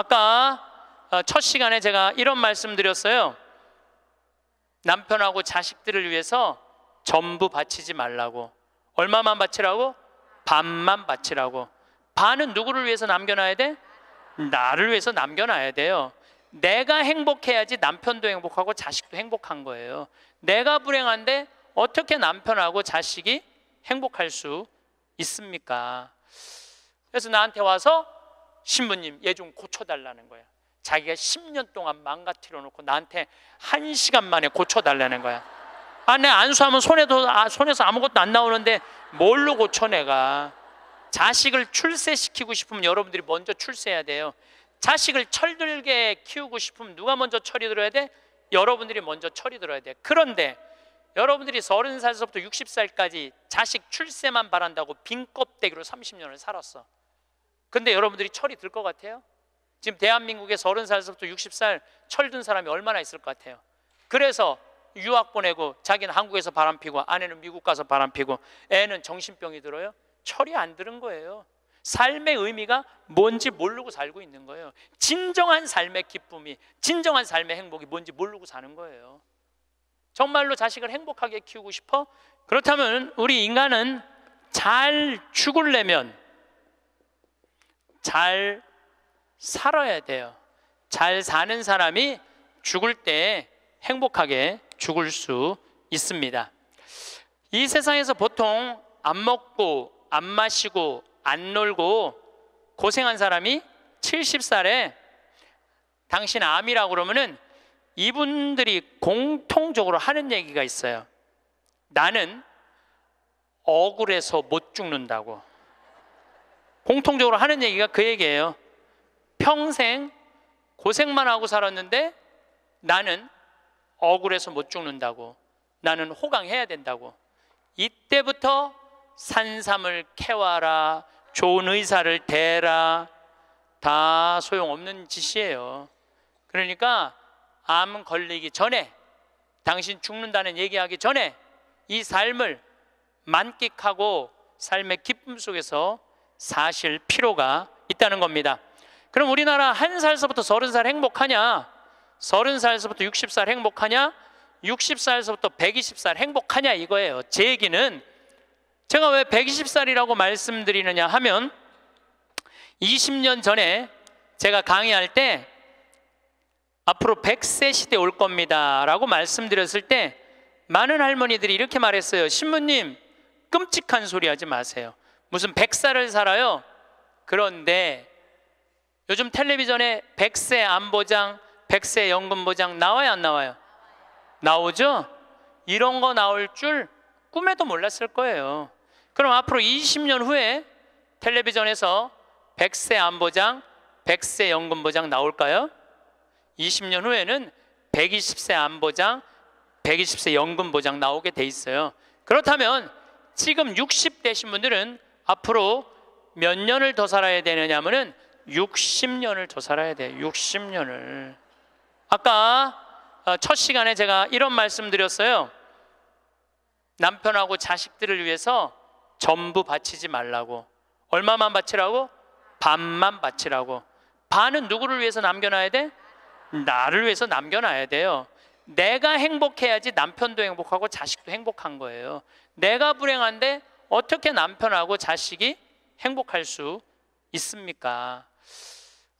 아까 어, 첫 시간에 제가 이런 말씀 드렸어요. 남편하고 자식들을 위해서 전부 바치지 말라고. 얼마만 바치라고? 반만 바치라고. 반은 누구를 위해서 남겨놔야 돼? 나를 위해서 남겨놔야 돼요. 내가 행복해야지 남편도 행복하고 자식도 행복한 거예요. 내가 불행한데 어떻게 남편하고 자식이 행복할 수 있습니까? 그래서 나한테 와서 신부님 얘 좀 고쳐달라는 거야 자기가 10년 동안 망가뜨려 놓고 나한테 한시간 만에 고쳐달라는 거야 아내 안수하면 손에도, 아, 손에서 아무것도 안 나오는데 뭘로 고쳐 내가 자식을 출세시키고 싶으면 여러분들이 먼저 출세해야 돼요 자식을 철들게 키우고 싶으면 누가 먼저 철이 들어야 돼? 여러분들이 먼저 철이 들어야 돼 그런데 여러분들이 3 0 살서부터 60살까지 자식 출세만 바란다고 빈 껍데기로 30년을 살았어 근데 여러분들이 철이 들 것 같아요? 지금 대한민국에 30살에서부터 60살 철든 사람이 얼마나 있을 것 같아요? 그래서 유학 보내고 자기는 한국에서 바람피고 아내는 미국 가서 바람피고 애는 정신병이 들어요? 철이 안 드는 거예요. 삶의 의미가 뭔지 모르고 살고 있는 거예요. 진정한 삶의 기쁨이, 진정한 삶의 행복이 뭔지 모르고 사는 거예요. 정말로 자식을 행복하게 키우고 싶어? 그렇다면 우리 인간은 잘 죽으려면 잘 살아야 돼요. 잘 사는 사람이 죽을 때 행복하게 죽을 수 있습니다. 이 세상에서 보통 안 먹고 안 마시고 안 놀고 고생한 사람이 70살에 당신 암이라고 그러면은 이분들이 공통적으로 하는 얘기가 있어요. 나는 억울해서 못 죽는다고. 공통적으로 하는 얘기가 그 얘기예요. 평생 고생만 하고 살았는데 나는 억울해서 못 죽는다고. 나는 호강해야 된다고. 이때부터 산삼을 캐와라. 좋은 의사를 대라. 다 소용없는 짓이에요. 그러니까 암 걸리기 전에 당신 죽는다는 얘기하기 전에 이 삶을 만끽하고 삶의 기쁨 속에서 사실 필요가 있다는 겁니다. 그럼 우리나라 한 살서부터 서른 살 행복하냐? 서른 살서부터 육십 살 행복하냐? 육십 살서부터 백이십 살 행복하냐 이거예요. 제 얘기는 제가 왜 120살이라고 말씀드리느냐 하면 20년 전에 제가 강의할 때 앞으로 100세 시대 올 겁니다 라고 말씀드렸을 때 많은 할머니들이 이렇게 말했어요 신부님 끔찍한 소리 하지 마세요 무슨 백사를 살아요. 그런데 요즘 텔레비전에 백세 안보장, 백세 연금보장 나와요 안 나와요? 나오죠? 이런 거 나올 줄 꿈에도 몰랐을 거예요. 그럼 앞으로 20년 후에 텔레비전에서 백세 안보장, 백세 연금보장 나올까요? 20년 후에는 120세 안보장, 120세 연금보장 나오게 돼 있어요. 그렇다면 지금 60대신 분들은 앞으로 몇 년을 더 살아야 되느냐면은 하 60년을 더 살아야 돼. 60년을. 아까 어, 첫 시간에 제가 이런 말씀 드렸어요. 남편하고 자식들을 위해서 전부 바치지 말라고. 얼마만 바치라고? 반만 바치라고. 반은 누구를 위해서 남겨놔야 돼? 나를 위해서 남겨놔야 돼요. 내가 행복해야지 남편도 행복하고 자식도 행복한 거예요. 내가 불행한데 어떻게 남편하고 자식이 행복할 수 있습니까?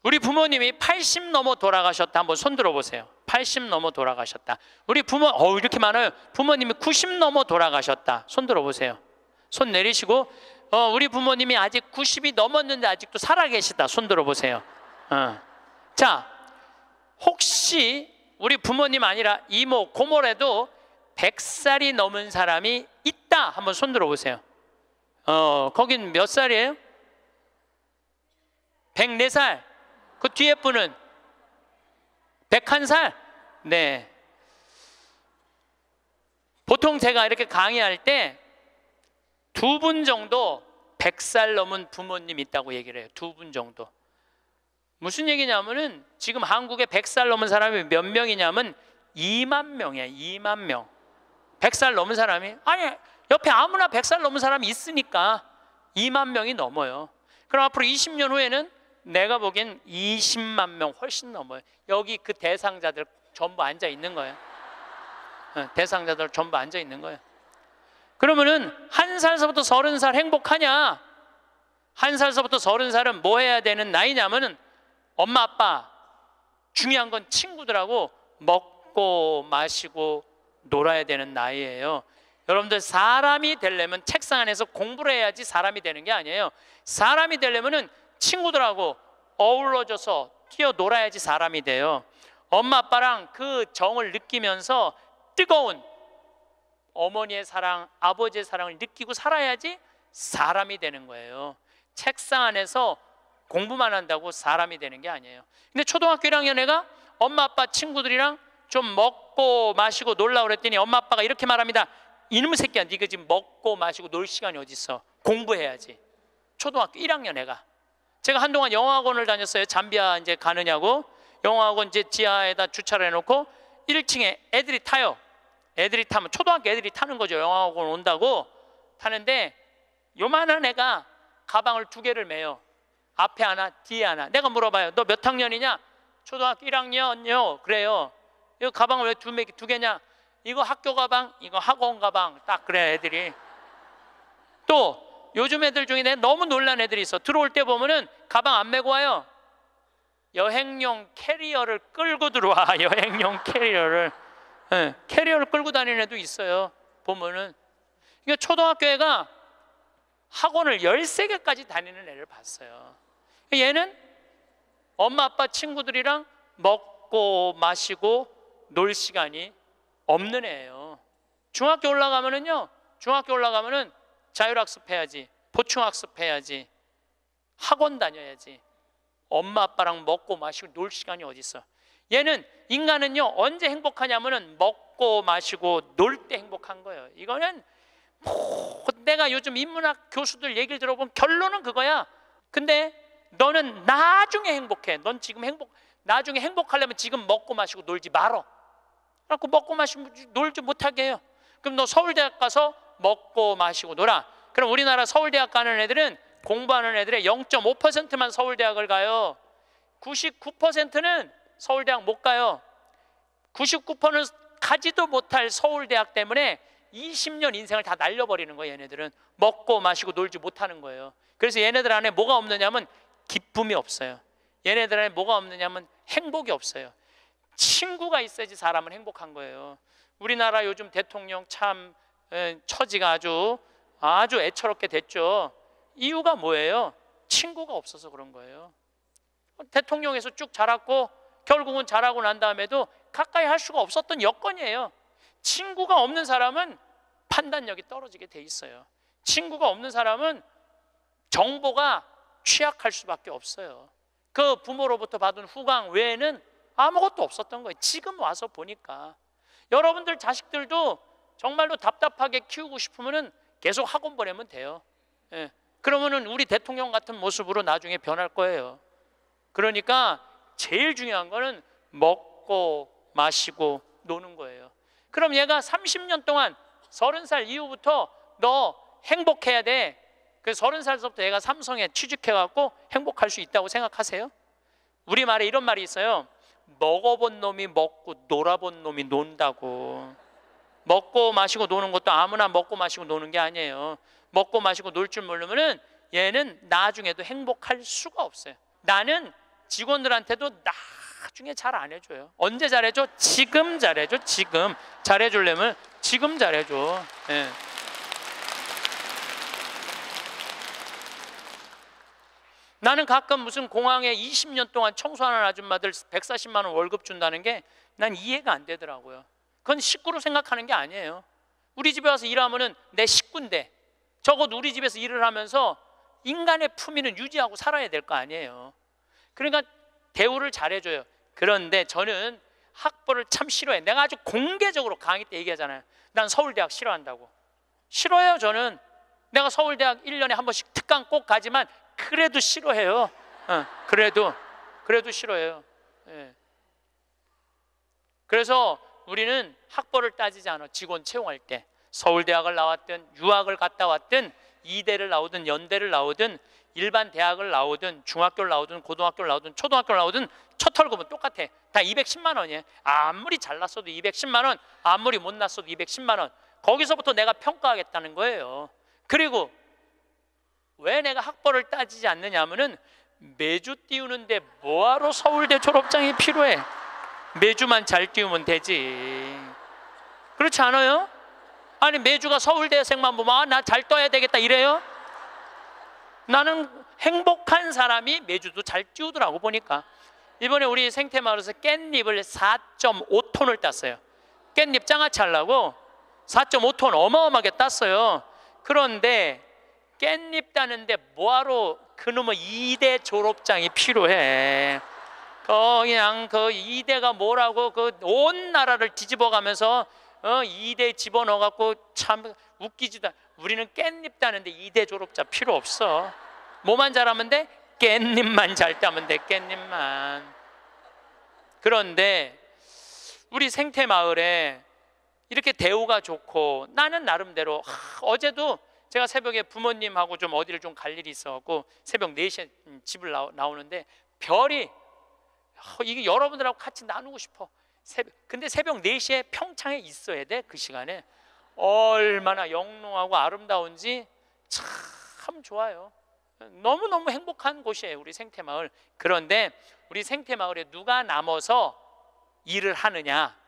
우리 부모님이 80 넘어 돌아가셨다. 한번 손 들어보세요. 80 넘어 돌아가셨다. 우리 부모, 어 이렇게 많아요. 부모님이 90 넘어 돌아가셨다. 손 들어보세요. 손 내리시고, 어, 우리 부모님이 아직 90이 넘었는데 아직도 살아계시다. 손 들어보세요. 어. 자, 혹시 우리 부모님 아니라 이모, 고모래도 100살이 넘은 사람이 있다. 한번 손 들어보세요. 어, 거긴 몇 살이에요? 104살. 그 뒤에 분은 101살. 네. 보통 제가 이렇게 강의할 때 두 분 정도 100살 넘은 부모님 있다고 얘기를 해요. 두 분 정도. 무슨 얘기냐면은 지금 한국에 100살 넘은 사람이 몇 명이냐면 2만 명이야. 2만 명. 100살 넘은 사람이 아니 옆에 아무나 100살 넘은 사람이 있으니까 2만 명이 넘어요. 그럼 앞으로 20년 후에는 내가 보기엔 20만 명 훨씬 넘어요. 여기 그 대상자들 전부 앉아 있는 거예요. 어, 대상자들 전부 앉아 있는 거예요. 그러면은 한 살서부터 서른 살 행복하냐? 한 살서부터 서른 살은 뭐 해야 되는 나이냐면은 엄마 아빠 중요한 건 친구들하고 먹고 마시고 놀아야 되는 나이예요. 여러분들 사람이 되려면 책상 안에서 공부를 해야지 사람이 되는 게 아니에요. 사람이 되려면은 친구들하고 어우러져서 뛰어놀아야지 사람이 돼요. 엄마 아빠랑 그 정을 느끼면서 뜨거운 어머니의 사랑, 아버지의 사랑을 느끼고 살아야지 사람이 되는 거예요. 책상 안에서 공부만 한다고 사람이 되는 게 아니에요. 근데 초등학교 1학년 애가 엄마 아빠 친구들이랑 좀 먹고 마시고 놀라 그랬더니 엄마 아빠가 이렇게 말합니다. 이놈의 새끼야 네가 지금 먹고 마시고 놀 시간이 어디 있어 공부해야지 초등학교 1학년 애가 제가 한동안 영어학원을 다녔어요 잠비아 이제 가느냐고 영어학원 이제 지하에다 주차를 해놓고 1층에 애들이 타요 애들이 타면 초등학교 애들이 타는 거죠 영어학원 온다고 타는데 요만한 애가 가방을 두 개를 메요 앞에 하나 뒤에 하나 내가 물어봐요 너 몇 학년이냐 초등학교 1학년요 그래요 이 가방을 왜 두 개냐 이거 학교 가방, 이거 학원 가방 딱 그래 애들이. 또 요즘 애들 중에 내 너무 놀란 애들이 있어. 들어올 때 보면은 가방 안 메고 와요. 여행용 캐리어를 끌고 들어와. 여행용 캐리어를 네, 캐리어를 끌고 다니는 애도 있어요. 보면은 그러 그러니까 초등학교 애가 학원을 13개까지 다니는 애를 봤어요. 얘는 엄마 아빠 친구들이랑 먹고 마시고 놀 시간이 없는 애예요. 중학교 올라가면은요. 중학교 올라가면은 자율학습 해야지. 보충학습 해야지. 학원 다녀야지. 엄마 아빠랑 먹고 마시고 놀 시간이 어디 있어? 얘는 인간은요. 언제 행복하냐면은 먹고 마시고 놀 때 행복한 거예요. 이거는 뭐 내가 요즘 인문학 교수들 얘기를 들어보면 결론은 그거야. 근데 너는 나중에 행복해. 넌 지금 행복 나중에 행복하려면 지금 먹고 마시고 놀지 말어. 그래고 먹고 마시고 놀지 못하게 해요. 그럼 너 서울대학 가서 먹고 마시고 놀아. 그럼 우리나라 서울대학 가는 애들은 공부하는 애들의 0.5%만 서울대학을 가요. 99%는 서울대학 못 가요. 99%는 가지도 못할 서울대학 때문에 20년 인생을 다 날려버리는 거예요. 얘네들은 먹고 마시고 놀지 못하는 거예요. 그래서 얘네들 안에 뭐가 없느냐면 기쁨이 없어요. 얘네들 안에 뭐가 없느냐면 행복이 없어요. 친구가 있어야지 사람은 행복한 거예요. 우리나라 요즘 대통령 참 처지가 아주 아주 애처롭게 됐죠. 이유가 뭐예요? 친구가 없어서 그런 거예요. 대통령에서 쭉 자랐고 결국은 자라고 난 다음에도 가까이 할 수가 없었던 여건이에요. 친구가 없는 사람은 판단력이 떨어지게 돼 있어요. 친구가 없는 사람은 정보가 취약할 수밖에 없어요. 그 부모로부터 받은 후광 외에는 아무것도 없었던 거예요. 지금 와서 보니까 여러분들 자식들도 정말로 답답하게 키우고 싶으면 계속 학원 보내면 돼요. 예. 그러면은 우리 대통령 같은 모습으로 나중에 변할 거예요. 그러니까 제일 중요한 거는 먹고 마시고 노는 거예요. 그럼 얘가 30년 동안 30살 이후부터 너 행복해야 돼. 그 30살부터 서 얘가 삼성에 취직해 갖고 행복할 수 있다고 생각하세요? 우리 말에 이런 말이 있어요. 먹어본 놈이 먹고 놀아본 놈이 논다고. 먹고 마시고 노는 것도 아무나 먹고 마시고 노는 게 아니에요. 먹고 마시고 놀 줄모르면 얘는 나중에도 행복할 수가 없어요. 나는 직원들한테도 나중에 잘 안 해줘요. 언제 잘해줘? 지금 잘해줘. 지금 잘해줄려면 지금 잘해줘. 예. 나는 가끔 무슨 공항에 20년 동안 청소하는 아줌마들 140만 원 월급 준다는 게 난 이해가 안 되더라고요. 그건 식구로 생각하는 게 아니에요. 우리 집에 와서 일하면은 내 식구인데 적어도 우리 집에서 일을 하면서 인간의 품위는 유지하고 살아야 될 거 아니에요. 그러니까 대우를 잘해줘요. 그런데 저는 학벌을 참 싫어해. 내가 아주 공개적으로 강의 때 얘기하잖아요. 난 서울대학 싫어한다고. 싫어요, 저는. 내가 서울대학 1년에 한 번씩 특강 꼭 가지만 그래도 싫어해요. 어, 그래도 그래도 싫어해요. 예. 그래서 우리는 학벌을 따지지 않아. 직원 채용할 때 서울대학을 나왔든 유학을 갔다 왔든 이대를 나오든 연대를 나오든 일반 대학을 나오든 중학교를 나오든 고등학교를 나오든 초등학교를 나오든 첫 월급은 똑같아. 다 210만 원이에요. 아무리 잘났어도 210만 원, 아무리 못났어도 210만 원. 거기서부터 내가 평가하겠다는 거예요. 그리고 왜 내가 학벌을 따지지 않느냐 하면은 매주 띄우는데 뭐하러 서울대 졸업장이 필요해? 매주만 잘 띄우면 되지. 그렇지 않아요? 아니 매주가 서울대생만 보면 아, 나잘 떠야 되겠다 이래요? 나는 행복한 사람이 매주도 잘 띄우더라고 보니까 이번에 우리 생태마을에서 깻잎을 4.5톤을 땄어요 깻잎 장아찌 하려고 4.5톤 어마어마하게 땄어요 그런데 깻잎 따는데 뭐하러 그놈의 이대 졸업장이 필요해 그냥 그 2대가 뭐라고 그 온 나라를 뒤집어가면서 어, 2대 집어넣어갖고 참 웃기지도 우리는 깻잎 따는데 2대 졸업자 필요 없어 뭐만 잘하면 돼? 깻잎만 잘 따면 돼 깻잎만 그런데 우리 생태 마을에 이렇게 대우가 좋고 나는 나름대로 하, 어제도 제가 새벽에 부모님하고 좀 어디를 좀 갈 일이 있어갖고 새벽 4시에 집을 나오는데 별이 어, 이게 여러분들하고 같이 나누고 싶어 새벽, 근데 새벽 4시에 평창에 있어야 돼 그 시간에 얼마나 영롱하고 아름다운지 참 좋아요 너무너무 행복한 곳이에요 우리 생태마을 그런데 우리 생태마을에 누가 남아서 일을 하느냐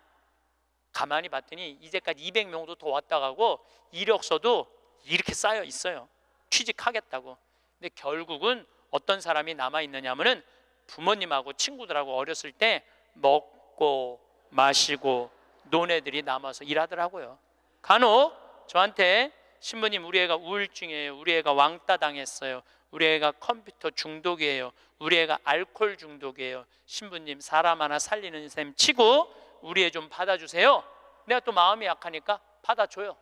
가만히 봤더니 이제까지 200명도 더 왔다 가고 이력서도 이렇게 쌓여 있어요. 취직하겠다고. 근데 결국은 어떤 사람이 남아 있느냐면은 부모님하고 친구들하고 어렸을 때 먹고 마시고 노네들이 남아서 일하더라고요. 간혹 저한테 신부님 우리 애가 우울증이에요. 우리 애가 왕따 당했어요. 우리 애가 컴퓨터 중독이에요. 우리 애가 알코올 중독이에요. 신부님 사람 하나 살리는 셈 치고 우리 애 좀 받아주세요. 내가 또 마음이 약하니까 받아줘요.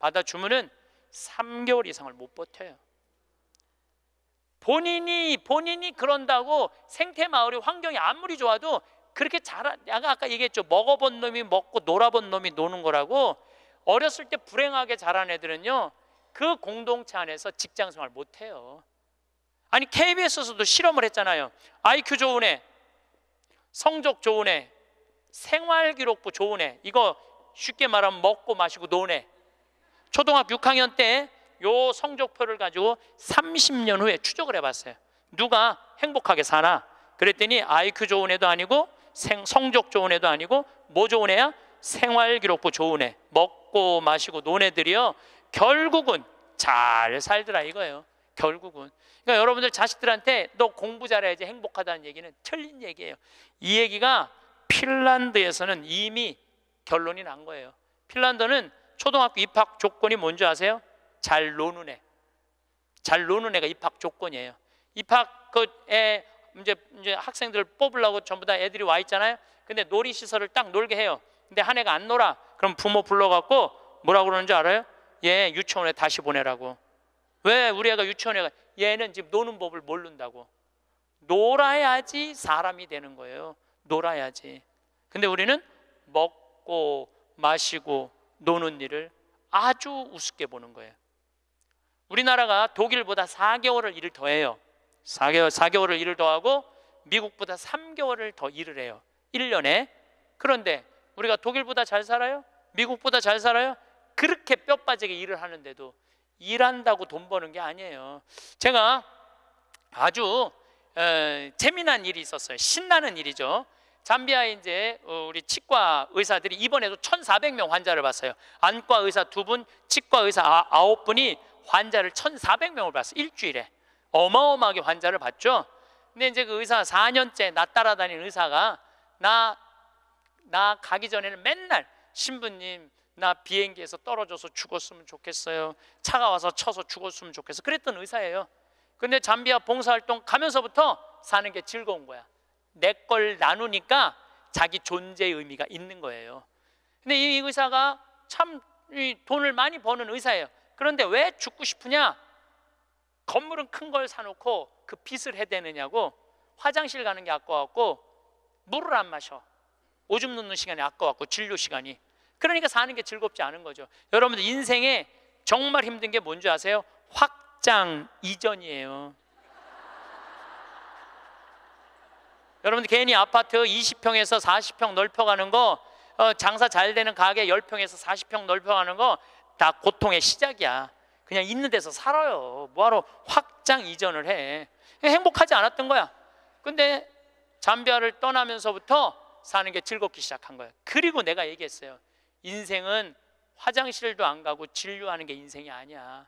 받아주면은 3개월 이상을 못 버텨요. 본인이 본인이 그런다고 생태 마을의 환경이 아무리 좋아도 그렇게 자라 내가 아까 얘기했죠. 먹어본 놈이 먹고 놀아본 놈이 노는 거라고 어렸을 때 불행하게 자란 애들은요. 그 공동체 안에서 직장 생활 못 해요. 아니 KBS에서도 실험을 했잖아요. IQ 좋은 애, 성적 좋은 애, 생활 기록부 좋은 애. 이거 쉽게 말하면 먹고 마시고 노네. 초등학교 6학년 때 요 성적표를 가지고 30년 후에 추적을 해봤어요. 누가 행복하게 사나? 그랬더니 IQ 좋은 애도 아니고 생, 성적 좋은 애도 아니고 뭐 좋은 애야? 생활기록부 좋은 애. 먹고 마시고 논 애들이요. 결국은 잘 살더라 이거예요. 결국은. 그러니까 여러분들 자식들한테 너 공부 잘해야지 행복하다는 얘기는 틀린 얘기예요. 이 얘기가 핀란드에서는 이미 결론이 난 거예요. 핀란드는 초등학교 입학 조건이 뭔지 아세요? 잘 노는 애. 잘 노는 애가 입학 조건이에요. 입학 그에 이제 이제 학생들 뽑으려고 전부 다 애들이 와 있잖아요. 근데 놀이 시설을 딱 놀게 해요. 근데 한 애가 안 놀아. 그럼 부모 불러 갖고 뭐라고 그러는 줄 알아요? 얘 유치원에 다시 보내라고. 왜 우리 애가 유치원에 가? 얘는 지금 노는 법을 모른다고. 놀아야지 사람이 되는 거예요. 놀아야지. 근데 우리는 먹고 마시고 노는 일을 아주 우습게 보는 거예요. 우리나라가 독일보다 4개월을 일을 더해요. 4개월, 4개월을 일을 더하고 미국보다 3개월을 더 일을 해요. 1년에. 그런데 우리가 독일보다 잘 살아요? 미국보다 잘 살아요? 그렇게 뼈 빠지게 일을 하는데도 일한다고 돈 버는 게 아니에요. 제가 아주 어, 재미난 일이 있었어요. 신나는 일이죠. 잠비아에 이제 어, 우리 치과 의사들이 이번에도 1,400명 환자를 봤어요. 안과 의사 두 분, 치과 의사 아, 아홉 분이 환자를 1,400명을 봤어요. 일주일에. 어마어마하게 환자를 봤죠. 근데 이제 그 의사 4년째 나 따라다니는 의사가 나, 나 가기 전에는 맨날 신부님, 나 비행기에서 떨어져서 죽었으면 좋겠어요. 차가 와서 쳐서 죽었으면 좋겠어. 그랬던 의사예요. 근데 잠비아 봉사활동 가면서부터 사는 게 즐거운 거야. 내걸 나누니까 자기 존재의 의미가 있는 거예요. 근데 이 의사가 참 돈을 많이 버는 의사예요. 그런데 왜 죽고 싶으냐? 건물은 큰 걸 사놓고 그 빚을 해대느냐고 화장실 가는 게 아까웠고 물을 안 마셔. 오줌 누는 시간이 아까웠고 진료 시간이. 그러니까 사는 게 즐겁지 않은 거죠. 여러분들 인생에 정말 힘든 게 뭔지 아세요? 확장 이전이에요. 여러분들 괜히 아파트 20평에서 40평 넓혀가는 거 어, 장사 잘 되는 가게 10평에서 40평 넓혀가는 거 다 고통의 시작이야 그냥 있는 데서 살아요 뭐하러 확장 이전을 해 행복하지 않았던 거야 근데 잠비아를 떠나면서부터 사는 게 즐겁기 시작한 거야 그리고 내가 얘기했어요 인생은 화장실도 안 가고 진료하는 게 인생이 아니야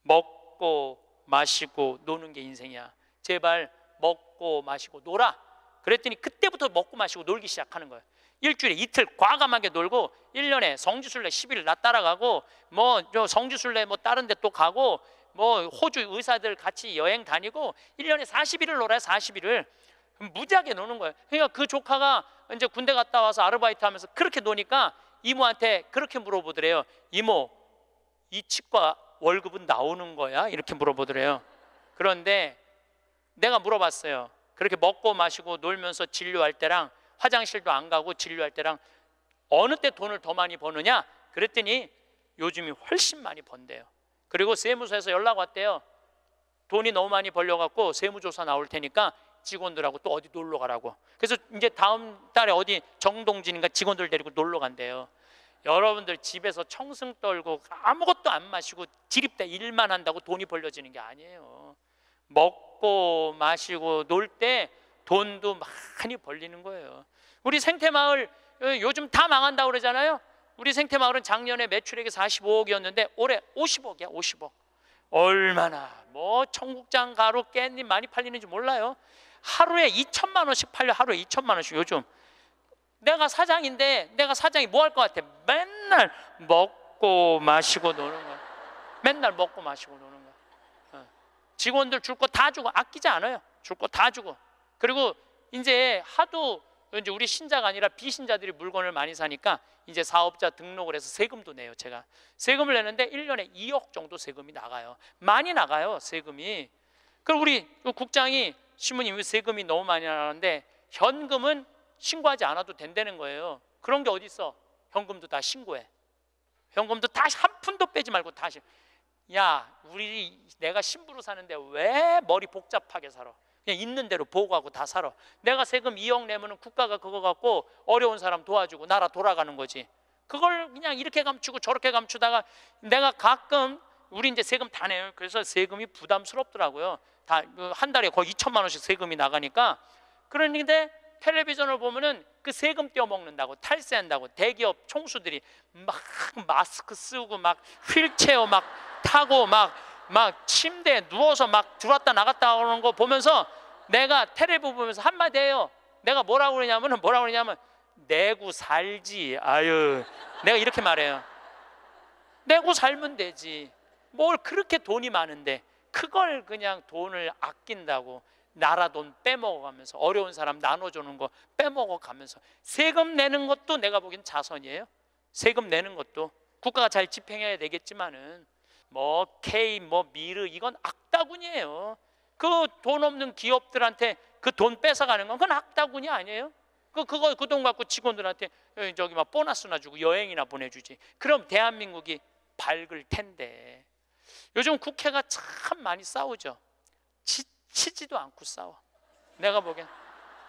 먹고 마시고 노는 게 인생이야 제발 먹고 마시고 놀아 그랬더니 그때부터 먹고 마시고 놀기 시작하는 거예요. 일주일에 이틀 과감하게 놀고 1년에 성지순례 10일 나 따라가고 뭐 성지순례 뭐 다른 데 또 가고 뭐 호주 의사들 같이 여행 다니고 1년에 40일을 놀아요. 40일을. 무지하게 노는 거예요. 그러니까 그 조카가 이제 군대 갔다 와서 아르바이트 하면서 그렇게 노니까 이모한테 그렇게 물어보더래요. 이모, 이 치과 월급은 나오는 거야? 이렇게 물어보더래요. 그런데 내가 물어봤어요. 그렇게 먹고 마시고 놀면서 진료할 때랑 화장실도 안 가고 진료할 때랑 어느 때 돈을 더 많이 버느냐? 그랬더니 요즘이 훨씬 많이 번대요. 그리고 세무서에서 연락 왔대요. 돈이 너무 많이 벌려갖고 세무조사 나올 테니까 직원들하고 또 어디 놀러 가라고. 그래서 이제 다음 달에 어디 정동진인가 직원들 데리고 놀러 간대요. 여러분들 집에서 청승 떨고 아무것도 안 마시고 지립다 일만 한다고 돈이 벌려지는 게 아니에요. 먹 먹고 마시고 놀 때 돈도 많이 벌리는 거예요. 우리 생태마을 어, 요즘 다 망한다고 그러잖아요. 우리 생태마을은 작년에 매출액이 45억이었는데 올해 50억이야, 50억. 얼마나 뭐 청국장 가루 깻잎 많이 팔리는지 몰라요. 하루에 2천만 원씩 팔려. 하루에 2천만 원씩 요즘. 내가 사장인데 내가 사장이 뭐할것 같아? 맨날 먹고 마시고 노는 거 맨날 먹고 마시고 노는 거 직원들 줄 거 다 주고 아끼지 않아요. 줄 거 다 주고. 그리고 이제 하도 이제 우리 신자가 아니라 비신자들이 물건을 많이 사니까 이제 사업자 등록을 해서 세금도 내요, 제가. 세금을 내는데 1년에 2억 정도 세금이 나가요. 많이 나가요, 세금이. 그럼 우리 국장이 신부님 세금이 너무 많이 나가는데 현금은 신고하지 않아도 된다는 거예요. 그런 게 어디 있어? 현금도 다 신고해. 현금도 다 한 푼도 빼지 말고 다 신고. 야 우리 내가 신부로 사는데 왜 머리 복잡하게 살아? 그냥 있는 대로 보고하고 다 살아. 내가 세금 2억 내면 국가가 그거 갖고 어려운 사람 도와주고 나라 돌아가는 거지. 그걸 그냥 이렇게 감추고 저렇게 감추다가 내가 가끔 우리 이제 세금 다 내요. 그래서 세금이 부담스럽더라고요. 다한 달에 거의 2천만 원씩 세금이 나가니까. 그런데 텔레비전을 보면은 그 세금 떼어먹는다고 탈세한다고 대기업 총수들이 막 마스크 쓰고 막 휠체어 막 타고 막 막 침대에 누워서 막 들어왔다 나갔다 하는 거 보면서 내가 텔레비 보면서 한마디 해요. 내가 뭐라고 그러냐면은 뭐라고 그러냐면 내고 살지. 아유. 내가 이렇게 말해요. 내고 살면 되지. 뭘 그렇게 돈이 많은데 그걸 그냥 돈을 아낀다고 나라 돈 빼먹어가면서 어려운 사람 나눠주는 거 빼먹어가면서 세금 내는 것도 내가 보기엔 자선이에요. 세금 내는 것도 국가가 잘 집행해야 되겠지만은 뭐 K 뭐 미르 이건 악다군이에요. 그 돈 없는 기업들한테 그 돈 뺏어가는 건 그건 악다군이 아니에요. 그 그거 그 돈 갖고 직원들한테 어, 저기 막 보너스나 주고 여행이나 보내주지. 그럼 대한민국이 밝을 텐데. 요즘 국회가 참 많이 싸우죠. 치지도 않고 싸워. 내가 보기엔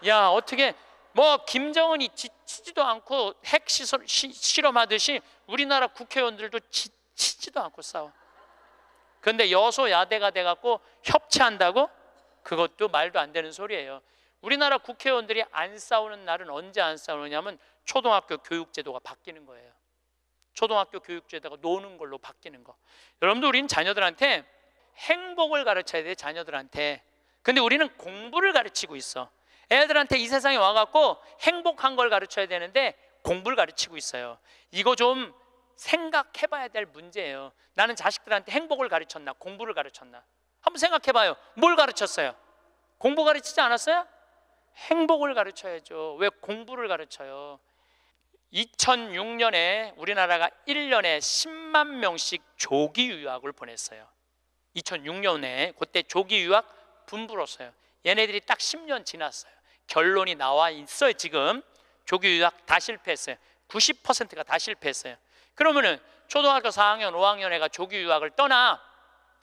야 어떻게 뭐 김정은이 지, 치지도 않고 핵 시설, 시, 실험하듯이 우리나라 국회의원들도 치, 치지도 않고 싸워. 근데 여소야대가 돼갖고 협치한다고? 그것도 말도 안 되는 소리예요. 우리나라 국회의원들이 안 싸우는 날은 언제 안싸우냐면 초등학교 교육제도가 바뀌는 거예요. 초등학교 교육제도가 노는 걸로 바뀌는 거. 여러분들 우린 자녀들한테 행복을 가르쳐야 돼 자녀들한테. 근데 우리는 공부를 가르치고 있어. 애들한테 이 세상에 와갖고 행복한 걸 가르쳐야 되는데 공부를 가르치고 있어요. 이거 좀 생각해봐야 될 문제예요. 나는 자식들한테 행복을 가르쳤나, 공부를 가르쳤나? 한번 생각해봐요. 뭘 가르쳤어요? 공부 가르치지 않았어요? 행복을 가르쳐야죠. 왜 공부를 가르쳐요? 2006년에 우리나라가 1년에 10만 명씩 조기 유학을 보냈어요. 2006년에 그때 조기 유학 분부로어요 얘네들이 딱 10년 지났어요. 결론이 나와 있어요. 지금 조교 유학 다 실패했어요. 90%가 다 실패했어요. 그러면은 초등학교 4학년, 5학년 애가 조교 유학을 떠나.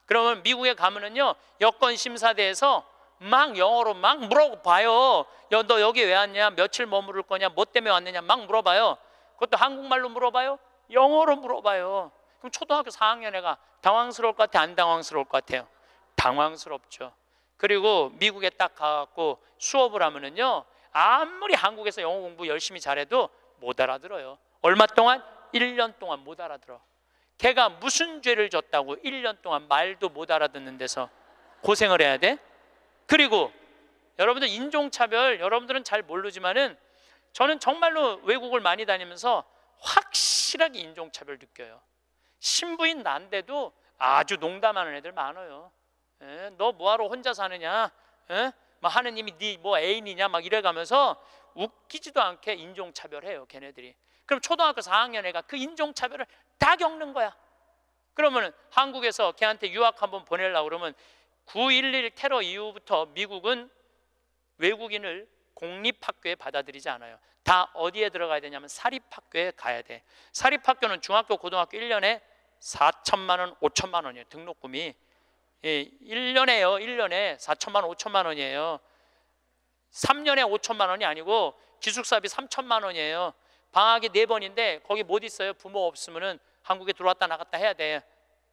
그러면 미국에 가면은요 여권 심사대에서 막 영어로 막 물어봐요. 야, 너 여기 왜 왔냐? 며칠 머무를 거냐? 뭐 때문에 왔느냐? 막 물어봐요. 그것도 한국말로 물어봐요? 영어로 물어봐요. 그럼 초등학교 4학년 애가 당황스러울 것 같아? 안 당황스러울 것 같아요? 당황스럽죠. 그리고 미국에 딱 가갖고 수업을 하면은요 아무리 한국에서 영어 공부 열심히 잘해도 못 알아들어요 얼마 동안? 1년 동안 못 알아들어 걔가 무슨 죄를 졌다고 1년 동안 말도 못 알아듣는 데서 고생을 해야 돼? 그리고 여러분들 인종차별 여러분들은 잘 모르지만은 저는 정말로 외국을 많이 다니면서 확실하게 인종차별 느껴요 신부인 난데도 아주 농담하는 애들 많아요 너 뭐하러 혼자 사느냐? 에? 하느님이 네 뭐 애인이냐? 막 이래가면서 웃기지도 않게 인종차별해요 걔네들이 그럼 초등학교 4학년 애가 그 인종차별을 다 겪는 거야 그러면 한국에서 걔한테 유학 한번 보내려고 그러면 9.11 테러 이후부터 미국은 외국인을 공립학교에 받아들이지 않아요 다 어디에 들어가야 되냐면 사립학교에 가야 돼 사립학교는 중학교 고등학교 1년에 4천만 원, 5천만 원이에요 등록금이 1년에요. 예, 1년에 4천만 원, 5천만 원이에요. 3년에 5천만 원이 아니고 기숙사비 3천만 원이에요. 방학이 4 번인데 거기 못 있어요. 부모 없으면은 한국에 들어왔다 나갔다 해야 돼.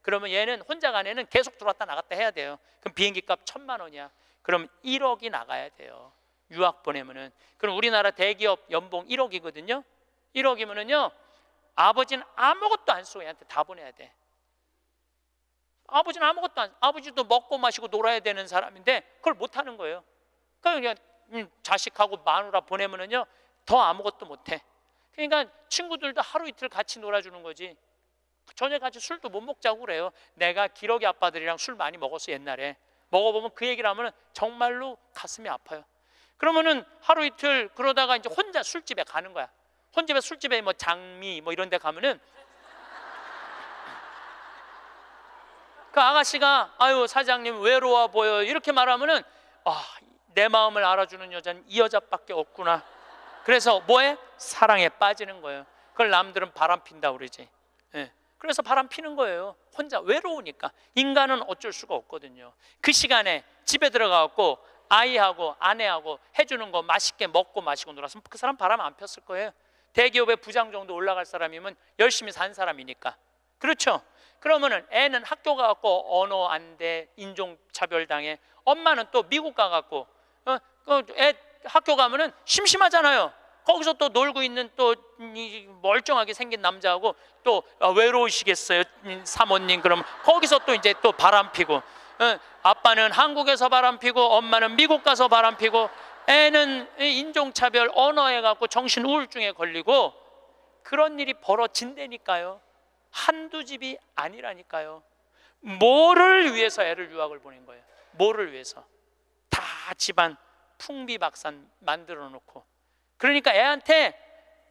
그러면 얘는 혼자 간에는 계속 들어왔다 나갔다 해야 돼요. 그럼 비행기 값 천만 원이야. 그럼 1억이 나가야 돼요. 유학 보내면은 그럼 우리나라 대기업 연봉 1억이거든요. 1억이면은요 아버지는 아무것도 안 쓰고 얘한테 다 보내야 돼. 아버지는 아무것도 안, 아버지도 먹고 마시고 놀아야 되는 사람인데 그걸 못하는 거예요. 그러니까 그 자식하고 마누라 보내면은요 더 아무것도 못해. 그러니까 친구들도 하루 이틀 같이 놀아주는 거지. 전혀 같이 술도 못 먹자고 그래요. 내가 기러기 아빠들이랑 술 많이 먹었어 옛날에. 먹어보면 그 얘기를 하면 정말로 가슴이 아파요. 그러면은 하루 이틀 그러다가 이제 혼자 술집에 가는 거야. 혼집 술집에 뭐 장미 뭐 이런 데 가면은 그 아가씨가 아유 사장님 외로워 보여 이렇게 말하면은 아, 내 마음을 알아주는 여자는 이 여자밖에 없구나. 그래서 뭐에 사랑에 빠지는 거예요. 그걸 남들은 바람 핀다 그러지. 예. 그래서 바람 피는 거예요. 혼자 외로우니까 인간은 어쩔 수가 없거든요. 그 시간에 집에 들어가고 아이하고 아내하고 해주는 거 맛있게 먹고 마시고 놀았으면 그 사람 바람 안 폈을 거예요. 대기업의 부장 정도 올라갈 사람이면 열심히 산 사람이니까. 그렇죠? 그러면은 애는 학교 가갖고 언어 안 돼, 인종 차별당해. 엄마는 또 미국 가갖고 어, 그 애 학교 가면은 심심하잖아요. 거기서 또 놀고 있는 또 멀쩡하게 생긴 남자하고 또 아, 외로우시겠어요 사모님 그럼 거기서 또 이제 또 바람 피고 어, 아빠는 한국에서 바람 피고 엄마는 미국 가서 바람 피고 애는 인종차별 언어에 갖고 정신 우울증에 걸리고 그런 일이 벌어진다니까요 한두 집이 아니라니까요. 뭐를 위해서 애를 유학을 보낸 거예요? 뭐를 위해서? 다 집안 풍비박산 만들어 놓고. 그러니까 애한테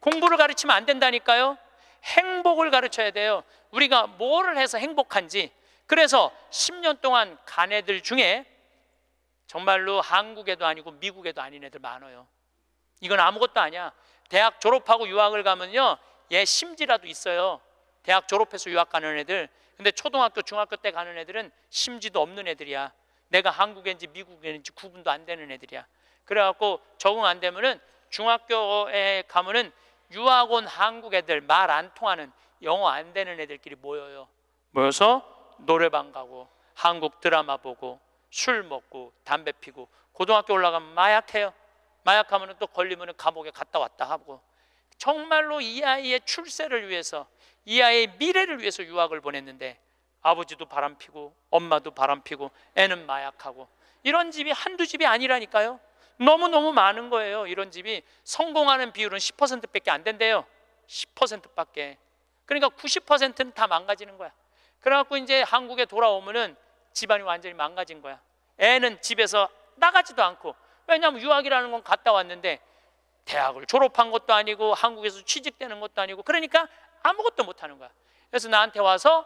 공부를 가르치면 안 된다니까요. 행복을 가르쳐야 돼요. 우리가 뭐를 해서 행복한지. 그래서 10년 동안 간 애들 중에 정말로 한국에도 아니고 미국에도 아닌 애들 많아요. 이건 아무것도 아니야. 대학 졸업하고 유학을 가면요. 얘 심지라도 있어요. 대학 졸업해서 유학 가는 애들 근데 초등학교 중학교 때 가는 애들은 심지도 없는 애들이야 내가 한국인지 미국인지 구분도 안 되는 애들이야 그래갖고 적응 안 되면은 중학교에 가면은 유학 온 한국 애들 말 안 통하는 영어 안 되는 애들끼리 모여요 모여서 노래방 가고 한국 드라마 보고 술 먹고 담배 피고 고등학교 올라가면 마약해요 마약하면 또 걸리면 감옥에 갔다 왔다 하고 정말로 이 아이의 출세를 위해서 이 아이의 미래를 위해서 유학을 보냈는데 아버지도 바람피고 엄마도 바람피고 애는 마약하고 이런 집이 한두 집이 아니라니까요. 너무너무 많은 거예요. 이런 집이 성공하는 비율은 10%밖에 안 된대요. 10%밖에. 그러니까 90%는 다 망가지는 거야. 그래갖고 이제 한국에 돌아오면은 집안이 완전히 망가진 거야. 애는 집에서 나가지도 않고 왜냐하면 유학이라는 건 갔다 왔는데 대학을 졸업한 것도 아니고 한국에서 취직되는 것도 아니고 그러니까 아무것도 못하는 거야. 그래서 나한테 와서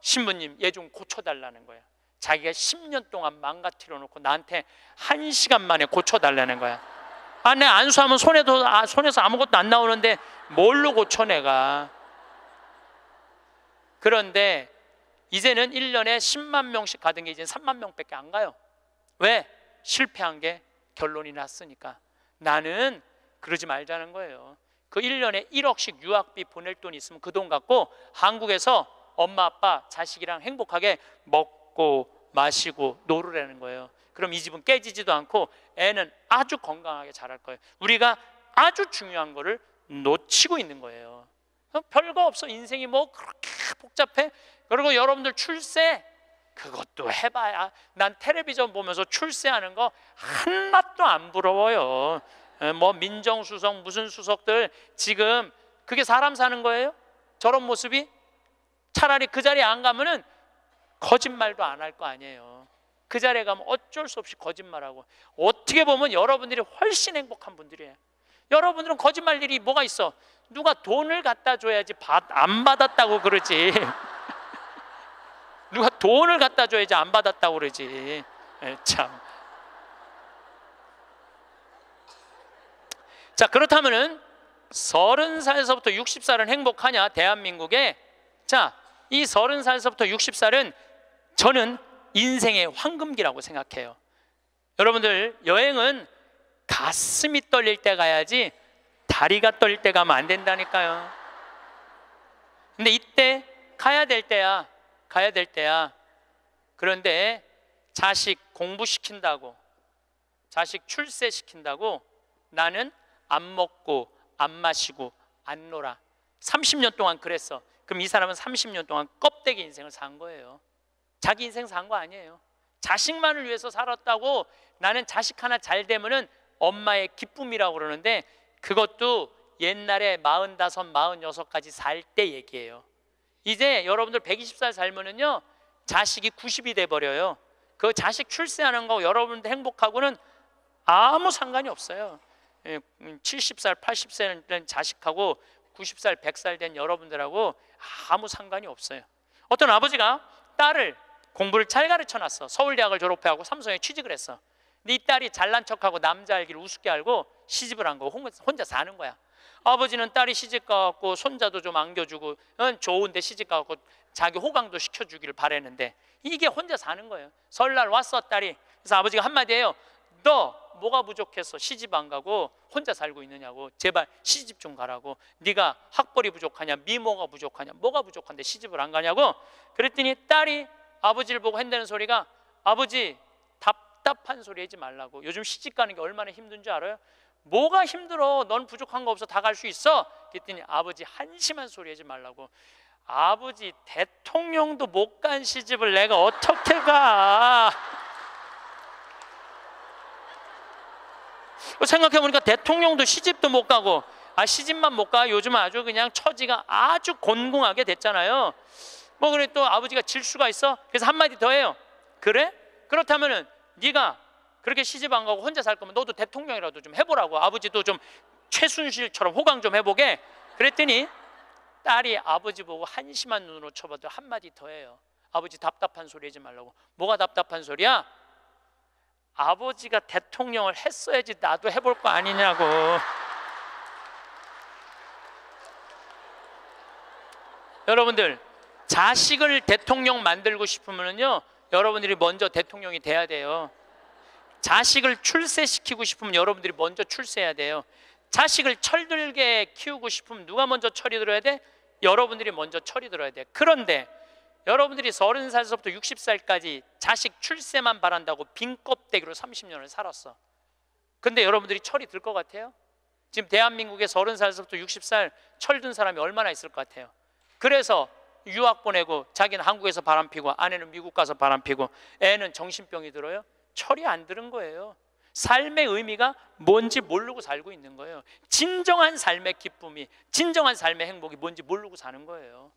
신부님 얘 좀 고쳐달라는 거야. 자기가 10년 동안 망가뜨려 놓고 나한테 한시간 만에 고쳐달라는 거야. 아, 내 안수하면 손에도, 아, 손에서 아무것도 안 나오는데 뭘로 고쳐 내가. 그런데 이제는 1년에 10만 명씩 가던 게 이제 3만 명밖에 안 가요. 왜? 실패한 게 결론이 났으니까. 나는 그러지 말자는 거예요. 그 1년에 1억씩 유학비 보낼 그 돈 있으면 그 돈 갖고 한국에서 엄마 아빠 자식이랑 행복하게 먹고 마시고 놀으라는 거예요. 그럼 이 집은 깨지지도 않고 애는 아주 건강하게 자랄 거예요. 우리가 아주 중요한 거를 놓치고 있는 거예요. 어, 별거 없어. 인생이 뭐 그렇게 복잡해. 그리고 여러분들 출세 그것도 해봐야 난 텔레비전 보면서 출세하는 거 한맛도안 부러워요. 뭐 민정수석 무슨 수석들 지금 그게 사람 사는 거예요? 저런 모습이 차라리 그 자리에 안 가면은 거짓말도 안 할 거 아니에요. 그 자리에 가면 어쩔 수 없이 거짓말하고 어떻게 보면 여러분들이 훨씬 행복한 분들이에요. 여러분들은 거짓말 일이 뭐가 있어? 누가 돈을 갖다 줘야지 받, 안 받았다고 그러지. 누가 돈을 갖다 줘야지 안 받았다고 그러지. 참. 자 그렇다면은 서른 살서부터 육십 살은 행복하냐 대한민국에 자이 서른 살서부터 에 육십 살은 저는 인생의 황금기라고 생각해요 여러분들 여행은 가슴이 떨릴 때 가야지 다리가 떨릴 때 가면 안 된다니까요 근데 이때 가야 될 때야 가야 될 때야 그런데 자식 공부시킨다고 자식 출세시킨다고 나는 안 먹고 안 마시고 안 놀아 30년 동안 그랬어 그럼 이 사람은 30년 동안 껍데기 인생을 산 거예요 자기 인생 산 거 아니에요 자식만을 위해서 살았다고 나는 자식 하나 잘 되면은 엄마의 기쁨이라고 그러는데 그것도 옛날에 45, 4 6까지살 때 얘기예요 이제 여러분들 120살 살면은요 자식이 90이 돼버려요 그 자식 출세하는 거 여러분들 행복하고는 아무 상관이 없어요 70살, 80세 된 자식하고 90살, 100살 된 여러분들하고 아무 상관이 없어요. 어떤 아버지가 딸을 공부를 잘 가르쳐 놨어. 서울대학을 졸업하고 삼성에 취직을 했어. 네 딸이 잘난 척하고 남자 알기를 우습게 알고 시집을 한거 혼자 사는 거야. 아버지는 딸이 시집 가갖고 손자도 좀 안겨주고 좋은데 시집 가갖고 자기 호강도 시켜주기를 바랬는데 이게 혼자 사는 거예요. 설날 왔어 딸이. 그래서 아버지가 한마디 해요. 너 뭐가 부족해서 시집 안 가고 혼자 살고 있느냐고 제발 시집 좀 가라고 네가 학벌이 부족하냐 미모가 부족하냐 뭐가 부족한데 시집을 안 가냐고 그랬더니 딸이 아버지를 보고 한다는 소리가 아버지 답답한 소리 하지 말라고 요즘 시집 가는 게 얼마나 힘든 줄 알아요? 뭐가 힘들어 넌 부족한 거 없어 다 갈 수 있어 그랬더니 아버지 한심한 소리 하지 말라고 아버지 대통령도 못 간 시집을 내가 어떻게 가뭐 생각해보니까 대통령도 시집도 못 가고 아 시집만 못 가 요즘 아주 그냥 처지가 아주 곤궁하게 됐잖아요. 뭐 그래 또 아버지가 질 수가 있어? 그래서 한마디 더 해요. 그래? 그렇다면은 네가 그렇게 시집 안 가고 혼자 살 거면 너도 대통령이라도 좀 해보라고 아버지도 좀 최순실처럼 호강 좀 해보게 그랬더니 딸이 아버지 보고 한심한 눈으로 쳐봐도 한마디 더 해요 아버지 답답한 소리 하지 말라고 뭐가 답답한 소리야? 아버지가 대통령을 했어야지 나도 해볼 거 아니냐고. 여러분들 자식을 대통령 만들고 싶으면요 여러분들이 먼저 대통령이 돼야 돼요. 자식을 출세시키고 싶으면 여러분들이 먼저 출세해야 돼요. 자식을 철들게 키우고 싶으면 누가 먼저 철이 들어야 돼? 여러분들이 먼저 철이 들어야 돼. 그런데 여러분들이 서른 살서부터 육십 살까지 자식 출세만 바란다고 빈 껍데기로 삼십 년을 살았어. 근데 여러분들이 철이 들 것 같아요? 지금 대한민국에 서른 살서부터 육십 살 철든 사람이 얼마나 있을 것 같아요? 그래서 유학 보내고 자기는 한국에서 바람 피고 아내는 미국 가서 바람 피고 애는 정신병이 들어요. 철이 안 들은 거예요. 삶의 의미가 뭔지 모르고 살고 있는 거예요. 진정한 삶의 기쁨이 진정한 삶의 행복이 뭔지 모르고 사는 거예요.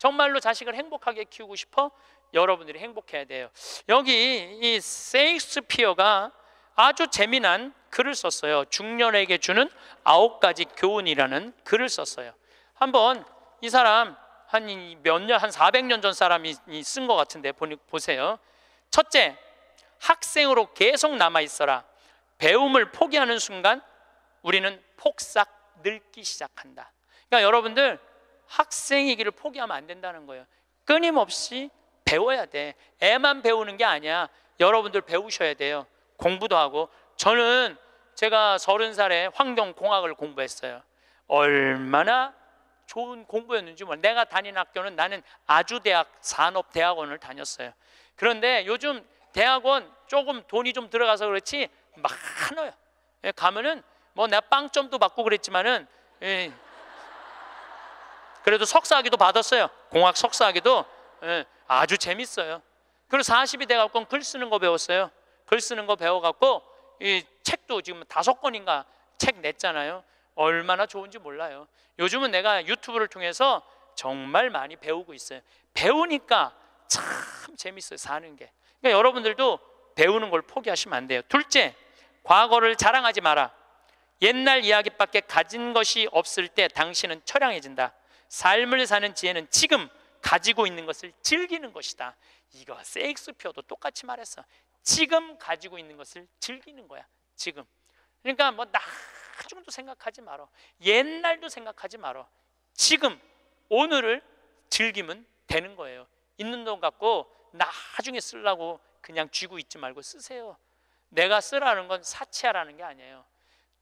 정말로 자식을 행복하게 키우고 싶어 여러분들이 행복해야 돼요. 여기 이 세익스피어가 아주 재미난 글을 썼어요. 중년에게 주는 아홉 가지 교훈이라는 글을 썼어요. 한번 이 사람 한 몇 년, 한 400년 전 사람이 쓴 것 같은데 보세요. 첫째, 학생으로 계속 남아 있어라. 배움을 포기하는 순간 우리는 폭삭 늙기 시작한다. 그러니까 여러분들 학생이기를 포기하면 안 된다는 거예요. 끊임없이 배워야 돼. 애만 배우는 게 아니야. 여러분들 배우셔야 돼요. 공부도 하고. 저는 제가 서른 살에 환경공학을 공부했어요. 얼마나 좋은 공부였는지 몰라. 내가 다닌 학교는 나는 아주대학 산업대학원을 다녔어요. 그런데 요즘 대학원 조금 돈이 좀 들어가서 그렇지 많아요. 예, 가면은 뭐 내가 빵점도 받고 그랬지만은 예, 그래도 석사학위도 받았어요. 공학 석사학위도 예, 아주 재밌어요. 그리고 40이 돼갖고 글 쓰는 거 배웠어요. 글 쓰는 거 배워갖고 이 책도 지금 다섯 권인가 책 냈잖아요. 얼마나 좋은지 몰라요. 요즘은 내가 유튜브를 통해서 정말 많이 배우고 있어요. 배우니까 참 재밌어요. 사는 게. 그러니까 여러분들도 배우는 걸 포기하시면 안 돼요. 둘째, 과거를 자랑하지 마라. 옛날 이야기밖에 가진 것이 없을 때 당신은 처량해진다. 삶을 사는 지혜는 지금 가지고 있는 것을 즐기는 것이다. 이거 세익스피어도 똑같이 말했어. 지금 가지고 있는 것을 즐기는 거야. 지금. 그러니까 뭐 나중도 생각하지 말어. 옛날도 생각하지 말어. 지금 오늘을 즐기면 되는 거예요. 있는 돈 갖고 나중에 쓰려고 그냥 쥐고 있지 말고 쓰세요. 내가 쓰라는 건 사치하라는 게 아니에요.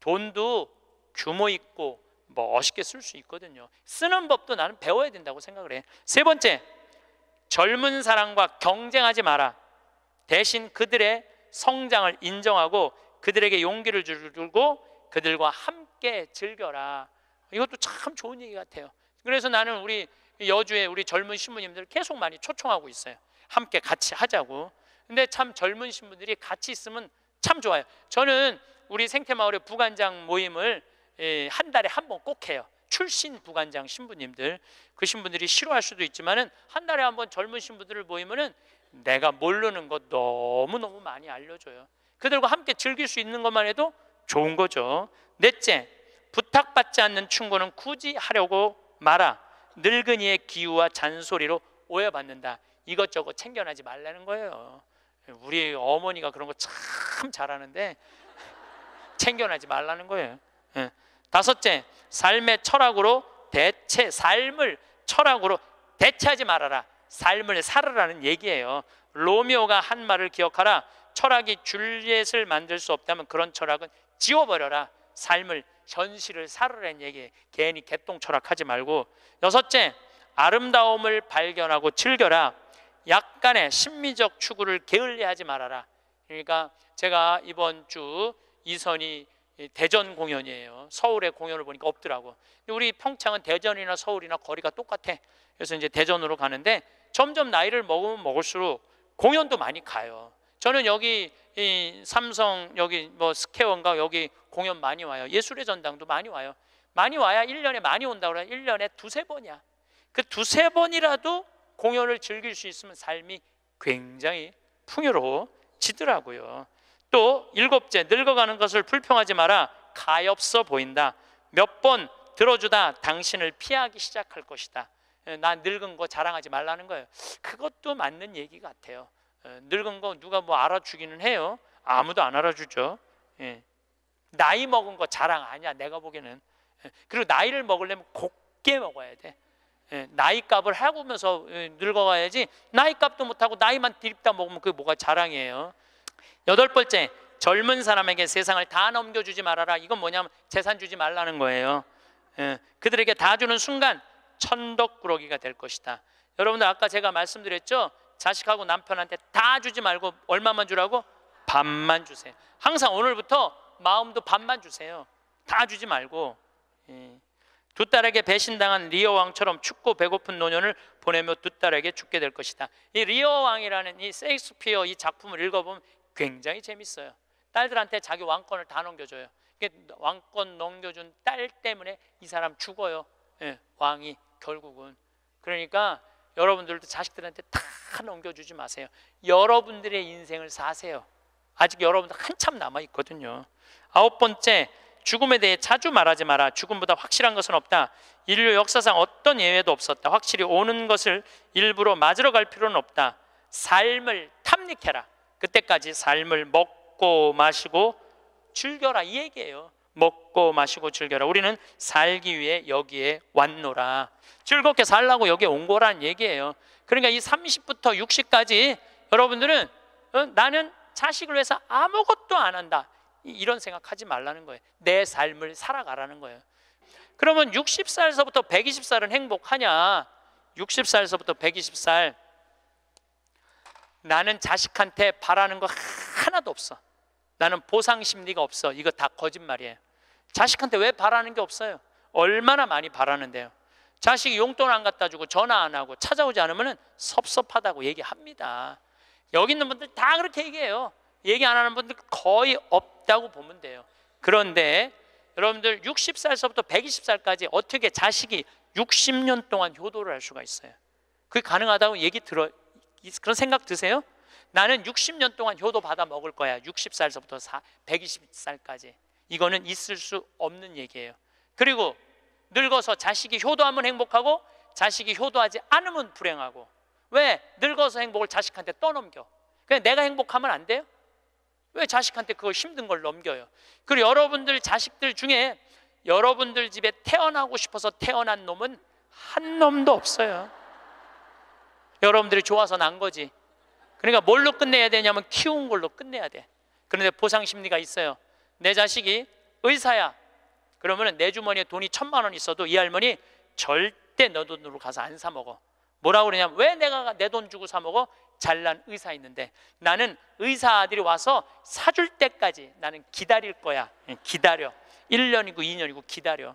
돈도 규모 있고 멋있게 뭐 쓸수 있거든요. 쓰는 법도 나는 배워야 된다고 생각을 해. 세 번째, 젊은 사람과 경쟁하지 마라. 대신 그들의 성장을 인정하고 그들에게 용기를 주고 그들과 함께 즐겨라. 이것도 참 좋은 얘기 같아요. 그래서 나는 우리 여주에 우리 젊은 신부님들 계속 많이 초청하고 있어요. 함께 같이 하자고. 근데 참 젊은 신부들이 같이 있으면 참 좋아요. 저는 우리 생태마을의 부관장 모임을 예, 한 달에 한 번 꼭 해요. 출신 부관장 신부님들 그 신부들이 싫어할 수도 있지만은 한 달에 한 번 젊은 신부들을 모이면은 내가 모르는 것 너무 너무 많이 알려줘요. 그들과 함께 즐길 수 있는 것만 해도 좋은 거죠. 넷째, 부탁받지 않는 충고는 굳이 하려고 말아 늙은이의 기우와 잔소리로 오해받는다. 이것저것 챙겨나지 말라는 거예요. 우리 어머니가 그런 거 참 잘하는데 챙겨나지 말라는 거예요. 예. 다섯째, 삶의 철학으로 대체 삶을 철학으로 대체하지 말아라. 삶을 살으라는 얘기예요. 로미오가 한 말을 기억하라. 철학이 줄리엣을 만들 수 없다면 그런 철학은 지워버려라. 삶을 현실을 살으라는 얘기에 괜히 개똥 철학하지 말고 여섯째 아름다움을 발견하고 즐겨라. 약간의 심미적 추구를 게을리하지 말아라. 그러니까 제가 이번 주 이선희 대전 공연이에요. 서울의 공연을 보니까 없더라고. 우리 평창은 대전이나 서울이나 거리가 똑같아. 그래서 이제 대전으로 가는데 점점 나이를 먹으면 먹을수록 공연도 많이 가요. 저는 여기 이 삼성 여기 뭐 스케원과 여기 공연 많이 와요. 예술의 전당도 많이 와요. 많이 와야 1년에 많이 온다고 그래. 1년에 두세 번이야. 그 두세 번이라도 공연을 즐길 수 있으면 삶이 굉장히 풍요로워지더라고요. 또 일곱째 늙어가는 것을 불평하지 마라 가엾어 보인다 몇 번 들어주다 당신을 피하기 시작할 것이다 나 늙은 거 자랑하지 말라는 거예요 그것도 맞는 얘기 같아요 늙은 거 누가 뭐 알아주기는 해요 아무도 안 알아주죠 예. 나이 먹은 거 자랑 아니야 내가 보기에는 그리고 나이를 먹으려면 곱게 먹어야 돼 나이 값을 하고면서 늙어가야지 나이 값도 못하고 나이만 디립다 먹으면 그게 뭐가 자랑이에요 여덟 번째, 젊은 사람에게 세상을 다 넘겨주지 말아라. 이건 뭐냐면 재산 주지 말라는 거예요. 예, 그들에게 다 주는 순간 천덕꾸러기가 될 것이다. 여러분들 아까 제가 말씀드렸죠? 자식하고 남편한테 다 주지 말고 얼마만 주라고? 반만 주세요. 항상 오늘부터 마음도 반만 주세요. 다 주지 말고. 예. 두 딸에게 배신당한 리어 왕처럼 춥고 배고픈 노년을 보내며 두 딸에게 죽게 될 것이다. 이 리어 왕이라는 이세익스피어이 작품을 읽어보면 굉장히 재밌어요. 딸들한테 자기 왕권을 다 넘겨줘요. 왕권 넘겨준 딸 때문에 이 사람 죽어요. 예, 왕이 결국은. 그러니까 여러분들도 자식들한테 다 넘겨주지 마세요. 여러분들의 인생을 사세요. 아직 여러분들 한참 남아 있거든요. 아홉 번째, 죽음에 대해 자주 말하지 마라. 죽음보다 확실한 것은 없다. 인류 역사상 어떤 예외도 없었다. 확실히 오는 것을 일부러 맞으러 갈 필요는 없다. 삶을 탐닉해라. 그때까지 삶을 먹고 마시고 즐겨라 이 얘기예요. 먹고 마시고 즐겨라. 우리는 살기 위해 여기에 왔노라. 즐겁게 살라고 여기에 온 거란 얘기예요. 그러니까 이 30부터 60까지 여러분들은 어, 나는 자식을 위해서 아무것도 안 한다. 이런 생각하지 말라는 거예요. 내 삶을 살아가라는 거예요. 그러면 60살서부터 120살은 행복하냐? 60살서부터 120살 나는 자식한테 바라는 거 하나도 없어. 나는 보상 심리가 없어. 이거 다 거짓말이에요. 자식한테 왜 바라는 게 없어요? 얼마나 많이 바라는데요. 자식이 용돈 안 갖다 주고 전화 안 하고 찾아오지 않으면 섭섭하다고 얘기합니다. 여기 있는 분들 다 그렇게 얘기해요. 얘기 안 하는 분들 거의 없다고 보면 돼요. 그런데 여러분들 60살서부터 120살까지 어떻게 자식이 60년 동안 효도를 할 수가 있어요. 그게 가능하다고 얘기 들어 그런 생각 드세요? 나는 60년 동안 효도 받아 먹을 거야. 60살서부터 120살까지. 이거는 있을 수 없는 얘기예요. 그리고 늙어서 자식이 효도하면 행복하고 자식이 효도하지 않으면 불행하고 왜 늙어서 행복을 자식한테 떠넘겨? 그냥 내가 행복하면 안 돼요? 왜 자식한테 그걸 힘든 걸 넘겨요? 그리고 여러분들 자식들 중에 여러분들 집에 태어나고 싶어서 태어난 놈은 한 놈도 없어요. 여러분들이 좋아서 난 거지. 그러니까 뭘로 끝내야 되냐면 키운 걸로 끝내야 돼. 그런데 보상 심리가 있어요. 내 자식이 의사야. 그러면 내 주머니에 돈이 천만 원 있어도 이 할머니 절대 너 돈으로 가서 안 사 먹어. 뭐라고 그러냐면 왜 내가 내 돈 주고 사 먹어? 잘난 의사 있는데 나는 의사 아들이 와서 사줄 때까지 나는 기다릴 거야. 기다려. 1년이고 2년이고 기다려.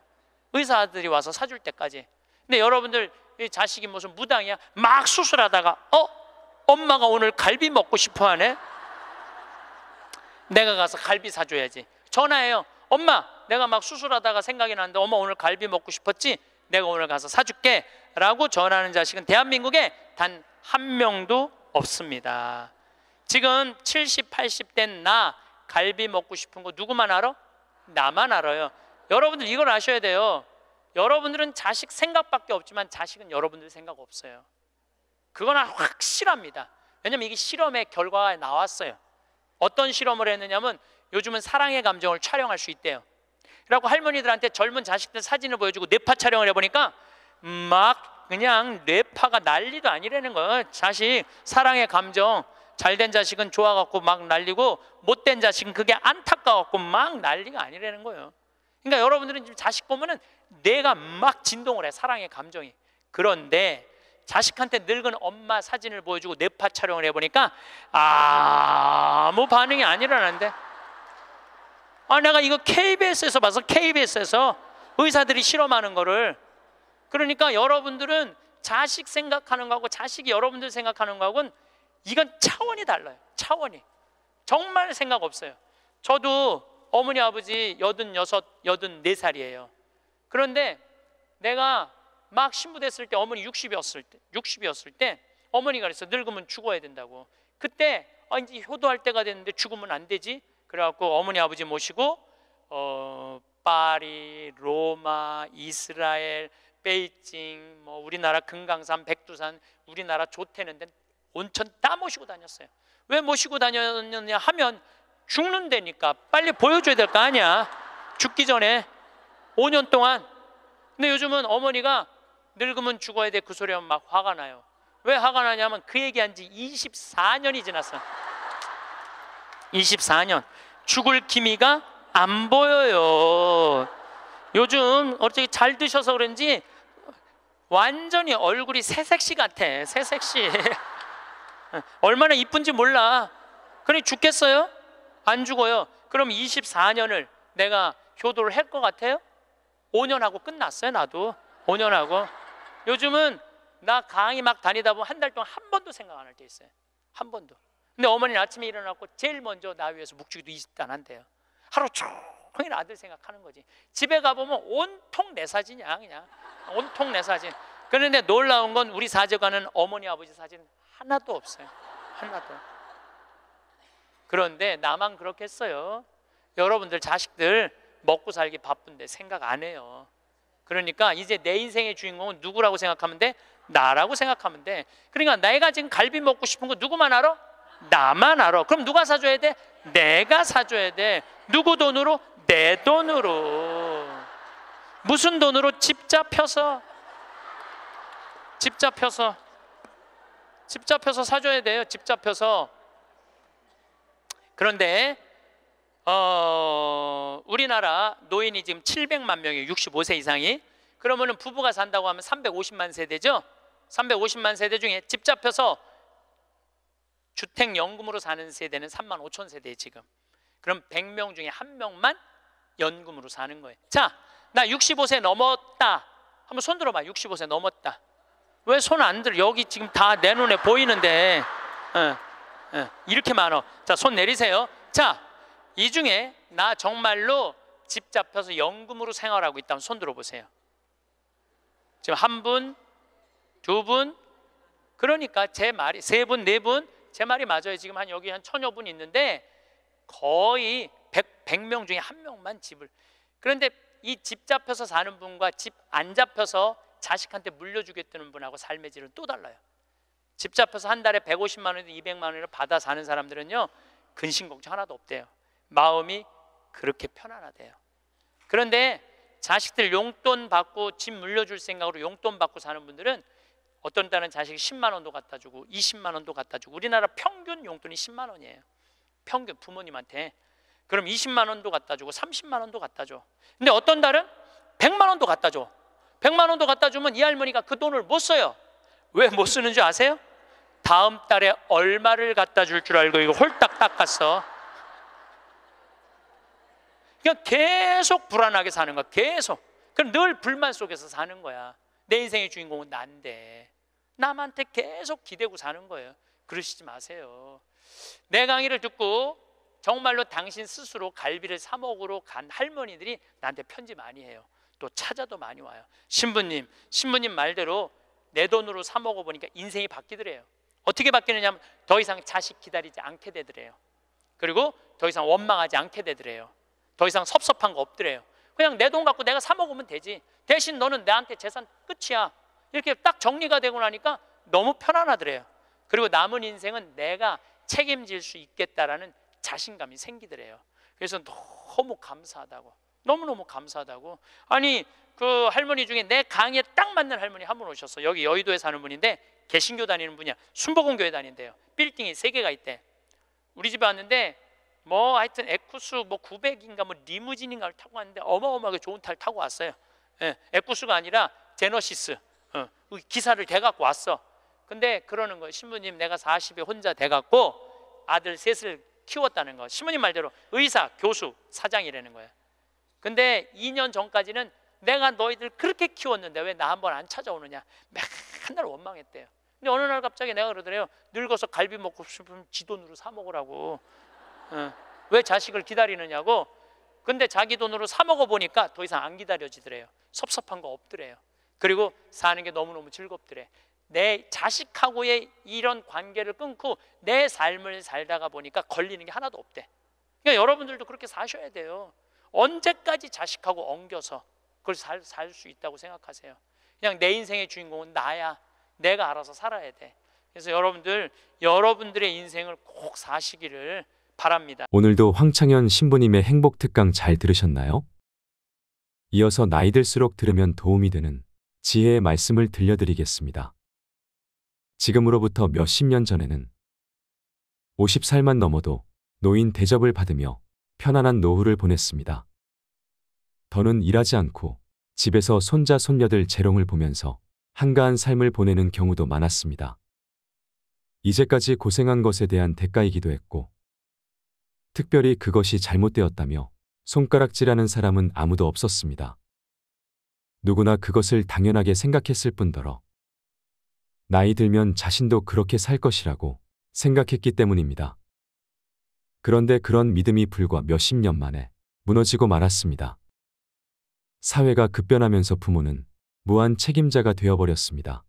의사 아들이 와서 사줄 때까지. 근데 여러분들 이 자식이 무슨 무당이야? 막 수술하다가 어? 엄마가 오늘 갈비 먹고 싶어 하네? 내가 가서 갈비 사줘야지. 전화해요. 엄마, 내가 막 수술하다가 생각이 났는데 엄마 오늘 갈비 먹고 싶었지? 내가 오늘 가서 사줄게. 라고 전하는 자식은 대한민국에 단 한 명도 없습니다. 지금 70, 80된나 갈비 먹고 싶은 거 누구만 알아? 나만 알아요. 여러분들 이걸 아셔야 돼요. 여러분들은 자식 생각밖에 없지만 자식은 여러분들 생각 없어요. 그거는 확실합니다. 왜냐면 이게 실험의 결과가 나왔어요. 어떤 실험을 했느냐면 요즘은 사랑의 감정을 촬영할 수 있대요. 라고 할머니들한테 젊은 자식들 사진을 보여주고 뇌파 촬영을 해보니까 막 그냥 뇌파가 난리도 아니라는 거예요. 자식 사랑의 감정 잘 된 자식은 좋아갖고 막 날리고 못 된 자식은 그게 안타까웠고막 난리가 아니라는 거예요. 그러니까 여러분들은 지금 자식 보면은 내가막 진동을 해 사랑의 감정이 그런데 자식한테 늙은 엄마 사진을 보여주고 뇌파 촬영을 해보니까 아무 반응이 안 일어나는데 아 내가 이거 KBS에서 봐서 KBS에서 의사들이 실험하는 거를 그러니까 여러분들은 자식 생각하는 거하고 자식이 여러분들 생각하는 거하고는 이건 차원이 달라요 차원이 정말 생각 없어요 저도 어머니 아버지 86, 8 4 살이에요 그런데 내가 막 신부 됐을 때 어머니 60이었을 때 60이었을 때 어머니가 그래서 늙으면 죽어야 된다고 그때 아, 이제 효도할 때가 됐는데 죽으면 안 되지 그래갖고 어머니 아버지 모시고 어, 파리, 로마, 이스라엘, 베이징, 뭐 우리나라 금강산, 백두산, 우리나라 조태는 데 온천 다 모시고 다녔어요. 왜 모시고 다녔느냐 하면 죽는 데니까 빨리 보여줘야 될 거 아니야. 죽기 전에 5년 동안. 근데 요즘은 어머니가 늙으면 죽어야 돼 그 소리 하면 막 화가 나요. 왜 화가 나냐면 그 얘기한 지 24년이 지났어. 24년. 죽을 기미가 안 보여요. 요즘 어떻게 잘 드셔서 그런지 완전히 얼굴이 새색시 같아. 새색시. 얼마나 이쁜지 몰라. 그래 죽겠어요? 안 죽어요. 그럼 24년을 내가 효도를 할 것 같아요? 5년 하고 끝났어요, 나도. 5년 하고. 요즘은 나 강의 막 다니다 보면 한 달 동안 한 번도 생각 안 할 때 있어요. 한 번도. 근데 어머니는 아침에 일어났고 제일 먼저 나 위에서 묵주기도 2단 한대요. 하루 종일 아들 생각하는 거지. 집에 가보면 온통 내 사진이야, 그냥. 온통 내 사진. 그런데 놀라운 건 우리 사제관은 어머니 아버지 사진 하나도 없어요. 하나도. 그런데 나만 그렇겠어요. 여러분들 자식들 먹고 살기 바쁜데 생각 안 해요. 그러니까 이제 내 인생의 주인공은 누구라고 생각하면 돼? 나라고 생각하면 돼. 그러니까 내가 지금 갈비 먹고 싶은 거 누구만 알아? 나만 알아. 그럼 누가 사줘야 돼? 내가 사줘야 돼. 누구 돈으로? 내 돈으로. 무슨 돈으로? 집 잡혀서. 집 잡혀서. 집 잡혀서 사줘야 돼요. 집 잡혀서. 그런데 어, 우리나라 노인이 지금 700만 명이 에요 65세 이상이 그러면은 부부가 산다고 하면 350만 세대죠. 350만 세대 중에 집 잡혀서 주택 연금으로 사는 세대는 3만 5천 세대 지금. 그럼 100명 중에 한 명만 연금으로 사는 거예요. 자, 나 65세 넘었다. 한번 손 들어봐. 65세 넘었다. 왜 손 안 들어? 여기 지금 다 내 눈에 보이는데. 어, 어, 이렇게 많어. 자, 손 내리세요. 자, 이 중에 나 정말로 집 잡혀서 연금으로 생활하고 있다면 손 들어보세요. 지금 한 분, 두 분, 그러니까 제 말이 세 분, 네 분, 제 말이 맞아요. 지금 한 여기 한 천여 분 있는데 거의 백, 백명 중에 한 명만 집을 그런데 이 집 잡혀서 사는 분과 집 안 잡혀서 자식한테 물려주겠다는 분하고 삶의 질은 또 달라요. 집 잡혀서 한 달에 150만 원에서 200만 원을 받아 사는 사람들은요 근심 걱정 하나도 없대요. 마음이 그렇게 편안하대요. 그런데 자식들 용돈 받고 집 물려줄 생각으로 용돈 받고 사는 분들은 어떤 때은 자식이 10만 원도 갖다 주고 20만 원도 갖다 주고 우리나라 평균 용돈이 10만 원이에요. 평균 부모님한테. 그럼 20만 원도 갖다 주고 30만 원도 갖다 줘. 근데 어떤 달은 100만 원도 갖다 줘. 100만 원도 갖다 주면 이 할머니가 그 돈을 못 써요. 왜 못 쓰는 줄 아세요? 다음 달에 얼마를 갖다 줄 줄 알고 이거 홀딱 닦았어. 그러니까 계속 불안하게 사는 거야. 계속. 그럼 늘 불만 속에서 사는 거야. 내 인생의 주인공은 난데. 남한테 계속 기대고 사는 거예요. 그러시지 마세요. 내 강의를 듣고 정말로 당신 스스로 갈비를 사 먹으러 간 할머니들이 나한테 편지 많이 해요. 또 찾아도 많이 와요. 신부님, 신부님 말대로 내 돈으로 사 먹어 보니까 인생이 바뀌더래요. 어떻게 바뀌느냐면 더 이상 자식 기다리지 않게 되더래요. 그리고 더 이상 원망하지 않게 되더래요. 더 이상 섭섭한 거 없더래요. 그냥 내 돈 갖고 내가 사 먹으면 되지. 대신 너는 나한테 재산 끝이야. 이렇게 딱 정리가 되고 나니까 너무 편안하더래요. 그리고 남은 인생은 내가 책임질 수 있겠다라는 자신감이 생기더래요. 그래서 너무 감사하다고. 너무너무 감사하다고. 아니, 그 할머니 중에 내 강의에 딱 맞는 할머니 한 분 오셨어. 여기 여의도에 사는 분인데 개신교 다니는 분이야. 순복음교회 다닌대요. 빌딩이 세 개가 있대. 우리 집에 왔는데 뭐 하여튼 에쿠스 뭐 900인가 뭐 리무진인가를 타고 왔는데 어마어마하게 좋은 탈 타고 왔어요. 예, 에쿠스가 아니라 제너시스 어, 그 기사를 대갖고 왔어. 근데 그러는 거예요. 신부님 내가 40에 혼자 돼갖고 아들 셋을 키웠다는 거. 신부님 말대로 의사, 교수, 사장이라는 거예요. 근데 2년 전까지는 내가 너희들 그렇게 키웠는데 왜 나 한번 안 찾아오느냐. 맨날 원망했대요. 근데 어느 날 갑자기 내가 그러더래요. 늙어서 갈비 먹고 싶으면 지 돈으로 사 먹으라고. 어. 왜 자식을 기다리느냐고 근데 자기 돈으로 사 먹어 보니까 더 이상 안 기다려지더래요. 섭섭한 거 없더래요. 그리고 사는 게 너무너무 즐겁더래. 내 자식하고의 이런 관계를 끊고 내 삶을 살다가 보니까 걸리는 게 하나도 없대. 그러니까 여러분들도 그렇게 사셔야 돼요. 언제까지 자식하고 엉겨서 그걸 살 수 있다고 생각하세요. 그냥 내 인생의 주인공은 나야. 내가 알아서 살아야 돼. 그래서 여러분들 여러분들의 인생을 꼭 사시기를 바랍니다. 오늘도 황창현 신부님의 행복 특강 잘 들으셨나요? 이어서 나이 들수록 들으면 도움이 되는 지혜의 말씀을 들려드리겠습니다. 지금으로부터 몇십 년 전에는 50살만 넘어도 노인 대접을 받으며 편안한 노후를 보냈습니다. 더는 일하지 않고 집에서 손자 손녀들 재롱을 보면서 한가한 삶을 보내는 경우도 많았습니다. 이제까지 고생한 것에 대한 대가이기도 했고 특별히 그것이 잘못되었다며 손가락질하는 사람은 아무도 없었습니다. 누구나 그것을 당연하게 생각했을 뿐더러 나이 들면 자신도 그렇게 살 것이라고 생각했기 때문입니다. 그런데 그런 믿음이 불과 몇십 년 만에 무너지고 말았습니다. 사회가 급변하면서 부모는 무한 책임자가 되어버렸습니다.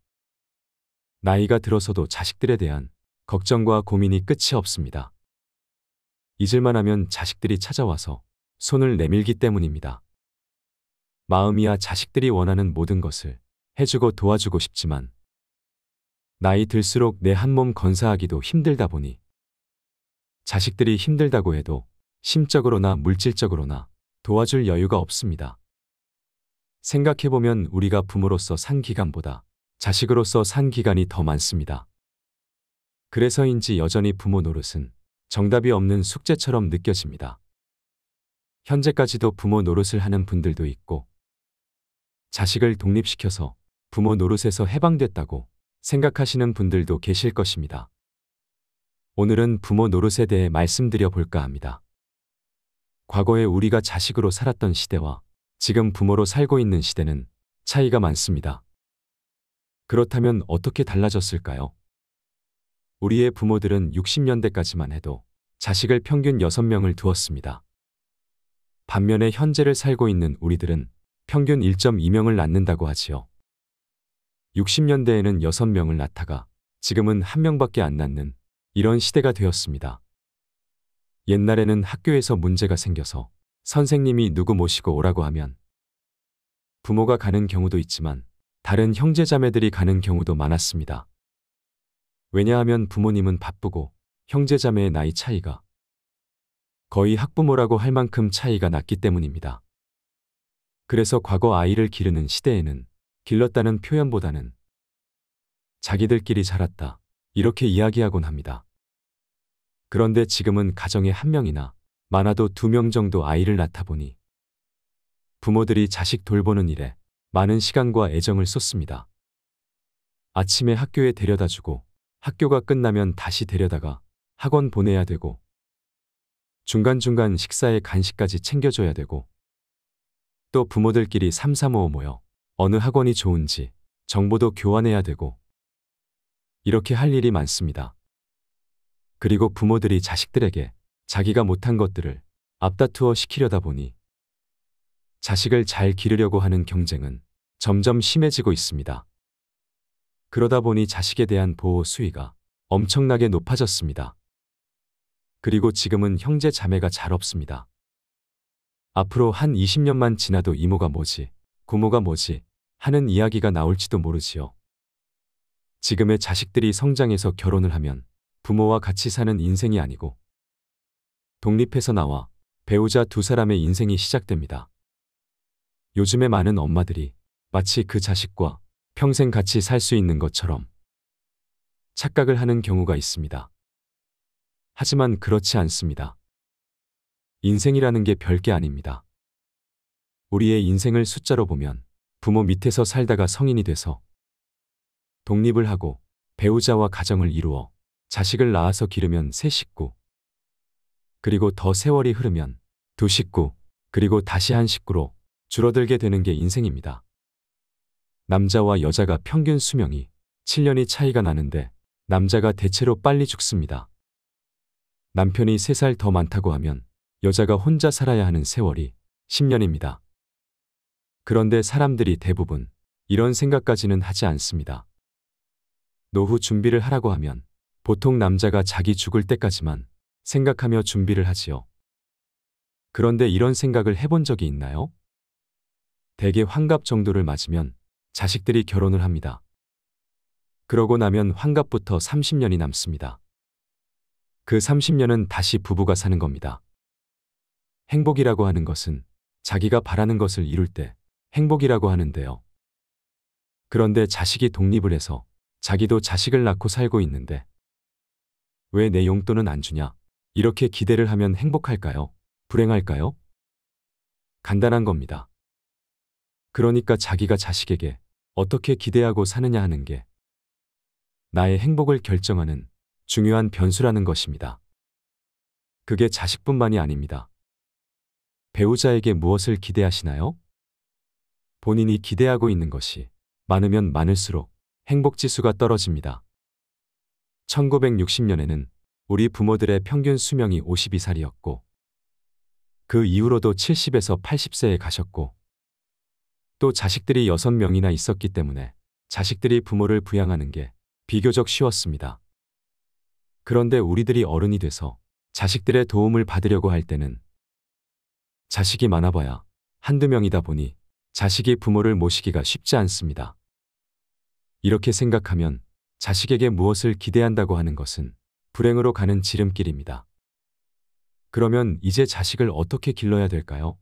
나이가 들어서도 자식들에 대한 걱정과 고민이 끝이 없습니다. 잊을만 하면 자식들이 찾아와서 손을 내밀기 때문입니다. 마음이야 자식들이 원하는 모든 것을 해주고 도와주고 싶지만 나이 들수록 내 한 몸 건사하기도 힘들다 보니 자식들이 힘들다고 해도 심적으로나 물질적으로나 도와줄 여유가 없습니다. 생각해보면 우리가 부모로서 산 기간보다 자식으로서 산 기간이 더 많습니다. 그래서인지 여전히 부모 노릇은 정답이 없는 숙제처럼 느껴집니다. 현재까지도 부모 노릇을 하는 분들도 있고, 자식을 독립시켜서 부모 노릇에서 해방됐다고 생각하시는 분들도 계실 것입니다. 오늘은 부모 노릇에 대해 말씀드려 볼까 합니다. 과거에 우리가 자식으로 살았던 시대와 지금 부모로 살고 있는 시대는 차이가 많습니다. 그렇다면 어떻게 달라졌을까요? 우리의 부모들은 60년대까지만 해도 자식을 평균 6명을 두었습니다. 반면에 현재를 살고 있는 우리들은 평균 1.2명을 낳는다고 하지요. 60년대에는 6명을 낳다가 지금은 1명밖에 안 낳는 이런 시대가 되었습니다. 옛날에는 학교에서 문제가 생겨서 선생님이 누구 모시고 오라고 하면 부모가 가는 경우도 있지만 다른 형제자매들이 가는 경우도 많았습니다. 왜냐하면 부모님은 바쁘고 형제자매의 나이 차이가 거의 학부모라고 할 만큼 차이가 났기 때문입니다. 그래서 과거 아이를 기르는 시대에는 길렀다는 표현보다는 자기들끼리 자랐다 이렇게 이야기하곤 합니다. 그런데 지금은 가정에 한 명이나 많아도 두 명 정도 아이를 낳다 보니 부모들이 자식 돌보는 일에 많은 시간과 애정을 쏟습니다. 아침에 학교에 데려다 주고 학교가 끝나면 다시 데려다가 학원 보내야 되고 중간중간 식사에 간식까지 챙겨줘야 되고 또 부모들끼리 삼삼오오 모여 어느 학원이 좋은지 정보도 교환해야 되고 이렇게 할 일이 많습니다. 그리고 부모들이 자식들에게 자기가 못한 것들을 앞다투어 시키려다 보니 자식을 잘 기르려고 하는 경쟁은 점점 심해지고 있습니다. 그러다 보니 자식에 대한 보호 수위가 엄청나게 높아졌습니다. 그리고 지금은 형제 자매가 잘 없습니다. 앞으로 한 20년만 지나도 이모가 뭐지, 고모가 뭐지 하는 이야기가 나올지도 모르지요. 지금의 자식들이 성장해서 결혼을 하면 부모와 같이 사는 인생이 아니고 독립해서 나와 배우자 두 사람의 인생이 시작됩니다. 요즘에 많은 엄마들이 마치 그 자식과 평생 같이 살 수 있는 것처럼 착각을 하는 경우가 있습니다. 하지만 그렇지 않습니다. 인생이라는 게 별게 아닙니다. 우리의 인생을 숫자로 보면 부모 밑에서 살다가 성인이 돼서 독립을 하고 배우자와 가정을 이루어 자식을 낳아서 기르면 세 식구 그리고 더 세월이 흐르면 두 식구 그리고 다시 한 식구로 줄어들게 되는 게 인생입니다. 남자와 여자가 평균 수명이 7년이 차이가 나는데 남자가 대체로 빨리 죽습니다. 남편이 3살 더 많다고 하면 여자가 혼자 살아야 하는 세월이 10년입니다. 그런데 사람들이 대부분 이런 생각까지는 하지 않습니다. 노후 준비를 하라고 하면 보통 남자가 자기 죽을 때까지만 생각하며 준비를 하지요. 그런데 이런 생각을 해본 적이 있나요? 대개 환갑 정도를 맞으면 자식들이 결혼을 합니다. 그러고 나면 환갑부터 30년이 남습니다. 그 30년은 다시 부부가 사는 겁니다. 행복이라고 하는 것은 자기가 바라는 것을 이룰 때 행복이라고 하는데요. 그런데 자식이 독립을 해서 자기도 자식을 낳고 살고 있는데 왜 내 용돈은 안 주냐? 이렇게 기대를 하면 행복할까요? 불행할까요? 간단한 겁니다. 그러니까 자기가 자식에게 어떻게 기대하고 사느냐 하는 게 나의 행복을 결정하는 중요한 변수라는 것입니다. 그게 자식뿐만이 아닙니다. 배우자에게 무엇을 기대하시나요? 본인이 기대하고 있는 것이 많으면 많을수록 행복 지수가 떨어집니다. 1960년에는 우리 부모들의 평균 수명이 52살이었고 그 이후로도 70에서 80세에 가셨고 또 자식들이 6명이나 있었기 때문에 자식들이 부모를 부양하는 게 비교적 쉬웠습니다. 그런데 우리들이 어른이 돼서 자식들의 도움을 받으려고 할 때는 자식이 많아봐야 한두 명이다 보니 자식이 부모를 모시기가 쉽지 않습니다. 이렇게 생각하면 자식에게 무엇을 기대한다고 하는 것은 불행으로 가는 지름길입니다. 그러면 이제 자식을 어떻게 길러야 될까요?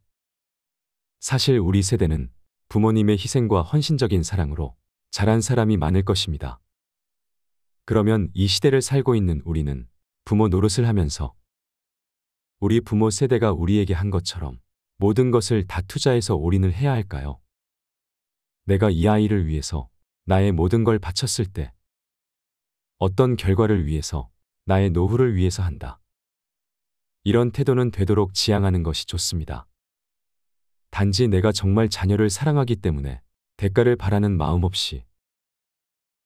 사실 우리 세대는 부모님의 희생과 헌신적인 사랑으로 자란 사람이 많을 것입니다. 그러면 이 시대를 살고 있는 우리는 부모 노릇을 하면서 우리 부모 세대가 우리에게 한 것처럼 모든 것을 다 투자해서 올인을 해야 할까요? 내가 이 아이를 위해서 나의 모든 걸 바쳤을 때 어떤 결과를 위해서 나의 노후를 위해서 한다. 이런 태도는 되도록 지향하는 것이 좋습니다. 단지 내가 정말 자녀를 사랑하기 때문에 대가를 바라는 마음 없이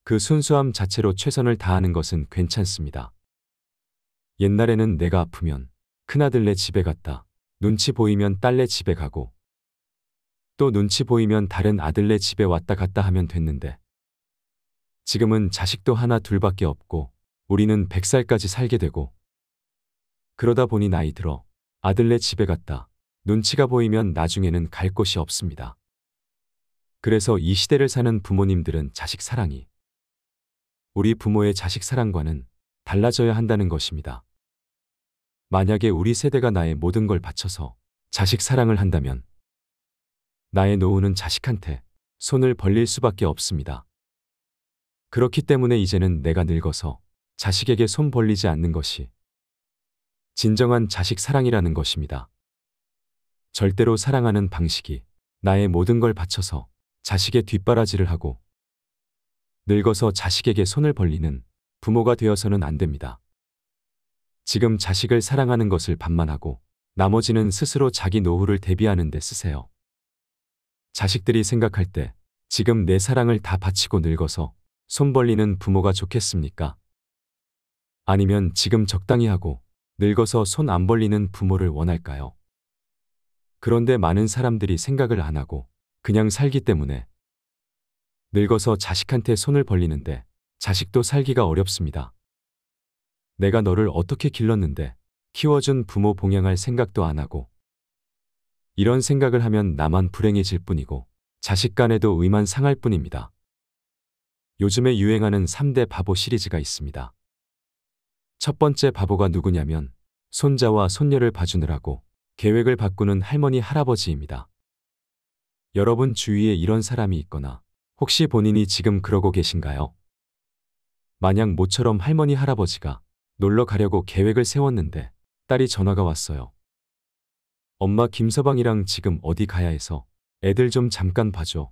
그 순수함 자체로 최선을 다하는 것은 괜찮습니다. 옛날에는 내가 아프면 큰아들네 집에 갔다. 눈치 보이면 딸네 집에 가고 또 눈치 보이면 다른 아들네 집에 왔다 갔다 하면 됐는데 지금은 자식도 하나 둘밖에 없고 우리는 100살까지 살게 되고 그러다 보니 나이 들어 아들네 집에 갔다. 눈치가 보이면 나중에는 갈 곳이 없습니다. 그래서 이 시대를 사는 부모님들은 자식 사랑이 우리 부모의 자식 사랑과는 달라져야 한다는 것입니다. 만약에 우리 세대가 나의 모든 걸 바쳐서 자식 사랑을 한다면 나의 노후는 자식한테 손을 벌릴 수밖에 없습니다. 그렇기 때문에 이제는 내가 늙어서 자식에게 손 벌리지 않는 것이 진정한 자식 사랑이라는 것입니다. 절대로 사랑하는 방식이 나의 모든 걸 바쳐서 자식의 뒷바라지를 하고 늙어서 자식에게 손을 벌리는 부모가 되어서는 안 됩니다. 지금 자식을 사랑하는 것을 반만하고 나머지는 스스로 자기 노후를 대비하는 데 쓰세요. 자식들이 생각할 때 지금 내 사랑을 다 바치고 늙어서 손 벌리는 부모가 좋겠습니까? 아니면 지금 적당히 하고 늙어서 손 안 벌리는 부모를 원할까요? 그런데 많은 사람들이 생각을 안 하고 그냥 살기 때문에 늙어서 자식한테 손을 벌리는데 자식도 살기가 어렵습니다. 내가 너를 어떻게 길렀는데 키워준 부모 봉양할 생각도 안 하고 이런 생각을 하면 나만 불행해질 뿐이고 자식 간에도 의만 상할 뿐입니다. 요즘에 유행하는 3대 바보 시리즈가 있습니다. 첫 번째 바보가 누구냐면 손자와 손녀를 봐주느라고 계획을 바꾸는 할머니 할아버지입니다. 여러분 주위에 이런 사람이 있거나 혹시 본인이 지금 그러고 계신가요? 만약 모처럼 할머니 할아버지가 놀러 가려고 계획을 세웠는데 딸이 전화가 왔어요. 엄마 김서방이랑 지금 어디 가야 해서 애들 좀 잠깐 봐줘.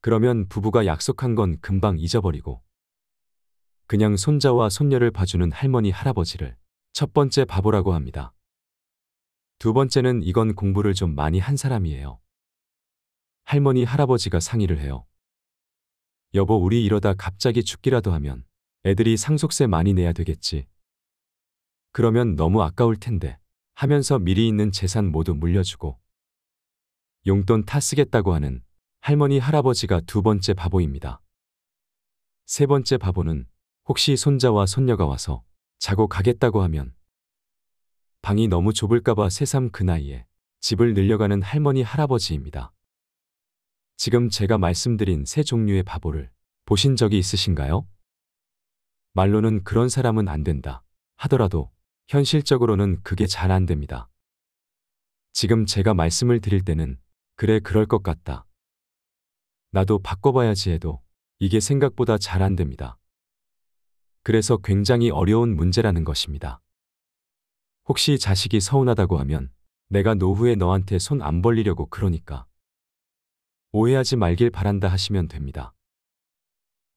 그러면 부부가 약속한 건 금방 잊어버리고 그냥 손자와 손녀를 봐주는 할머니 할아버지를 첫 번째 바보라고 합니다. 두 번째는 이건 공부를 좀 많이 한 사람이에요. 할머니, 할아버지가 상의를 해요. 여보, 우리 이러다 갑자기 죽기라도 하면 애들이 상속세 많이 내야 되겠지. 그러면 너무 아까울 텐데 하면서 미리 있는 재산 모두 물려주고 용돈 타 쓰겠다고 하는 할머니, 할아버지가 두 번째 바보입니다. 세 번째 바보는 혹시 손자와 손녀가 와서 자고 가겠다고 하면 방이 너무 좁을까봐 새삼 그 나이에 집을 늘려가는 할머니 할아버지입니다. 지금 제가 말씀드린 세 종류의 바보를 보신 적이 있으신가요? 말로는 그런 사람은 안 된다 하더라도 현실적으로는 그게 잘 안 됩니다. 지금 제가 말씀을 드릴 때는 그래 그럴 것 같다. 나도 바꿔봐야지 해도 이게 생각보다 잘 안 됩니다. 그래서 굉장히 어려운 문제라는 것입니다. 혹시 자식이 서운하다고 하면 내가 노후에 너한테 손 안 벌리려고 그러니까. 오해하지 말길 바란다 하시면 됩니다.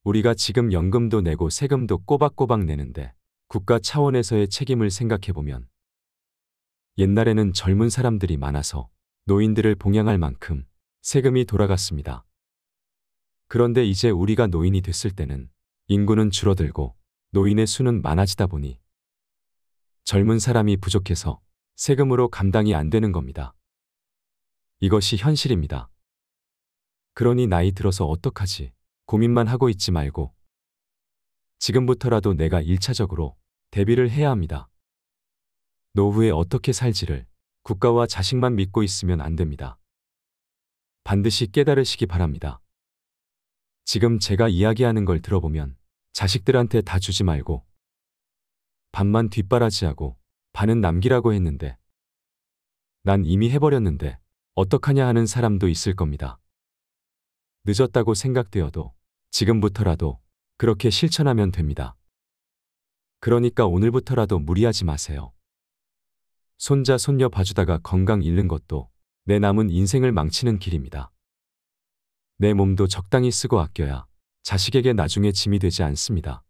우리가 지금 연금도 내고 세금도 꼬박꼬박 내는데 국가 차원에서의 책임을 생각해보면 옛날에는 젊은 사람들이 많아서 노인들을 봉양할 만큼 세금이 돌아갔습니다. 그런데 이제 우리가 노인이 됐을 때는 인구는 줄어들고 노인의 수는 많아지다 보니 젊은 사람이 부족해서 세금으로 감당이 안 되는 겁니다. 이것이 현실입니다. 그러니 나이 들어서 어떡하지 고민만 하고 있지 말고 지금부터라도 내가 일차적으로 대비를 해야 합니다. 노후에 어떻게 살지를 국가와 자식만 믿고 있으면 안 됩니다. 반드시 깨달으시기 바랍니다. 지금 제가 이야기하는 걸 들어보면 자식들한테 다 주지 말고 반만 뒷바라지하고 반은 남기라고 했는데 난 이미 해버렸는데 어떡하냐 하는 사람도 있을 겁니다. 늦었다고 생각되어도 지금부터라도 그렇게 실천하면 됩니다. 그러니까 오늘부터라도 무리하지 마세요. 손자 손녀 봐주다가 건강 잃는 것도 내 남은 인생을 망치는 길입니다. 내 몸도 적당히 쓰고 아껴야 자식에게 나중에 짐이 되지 않습니다.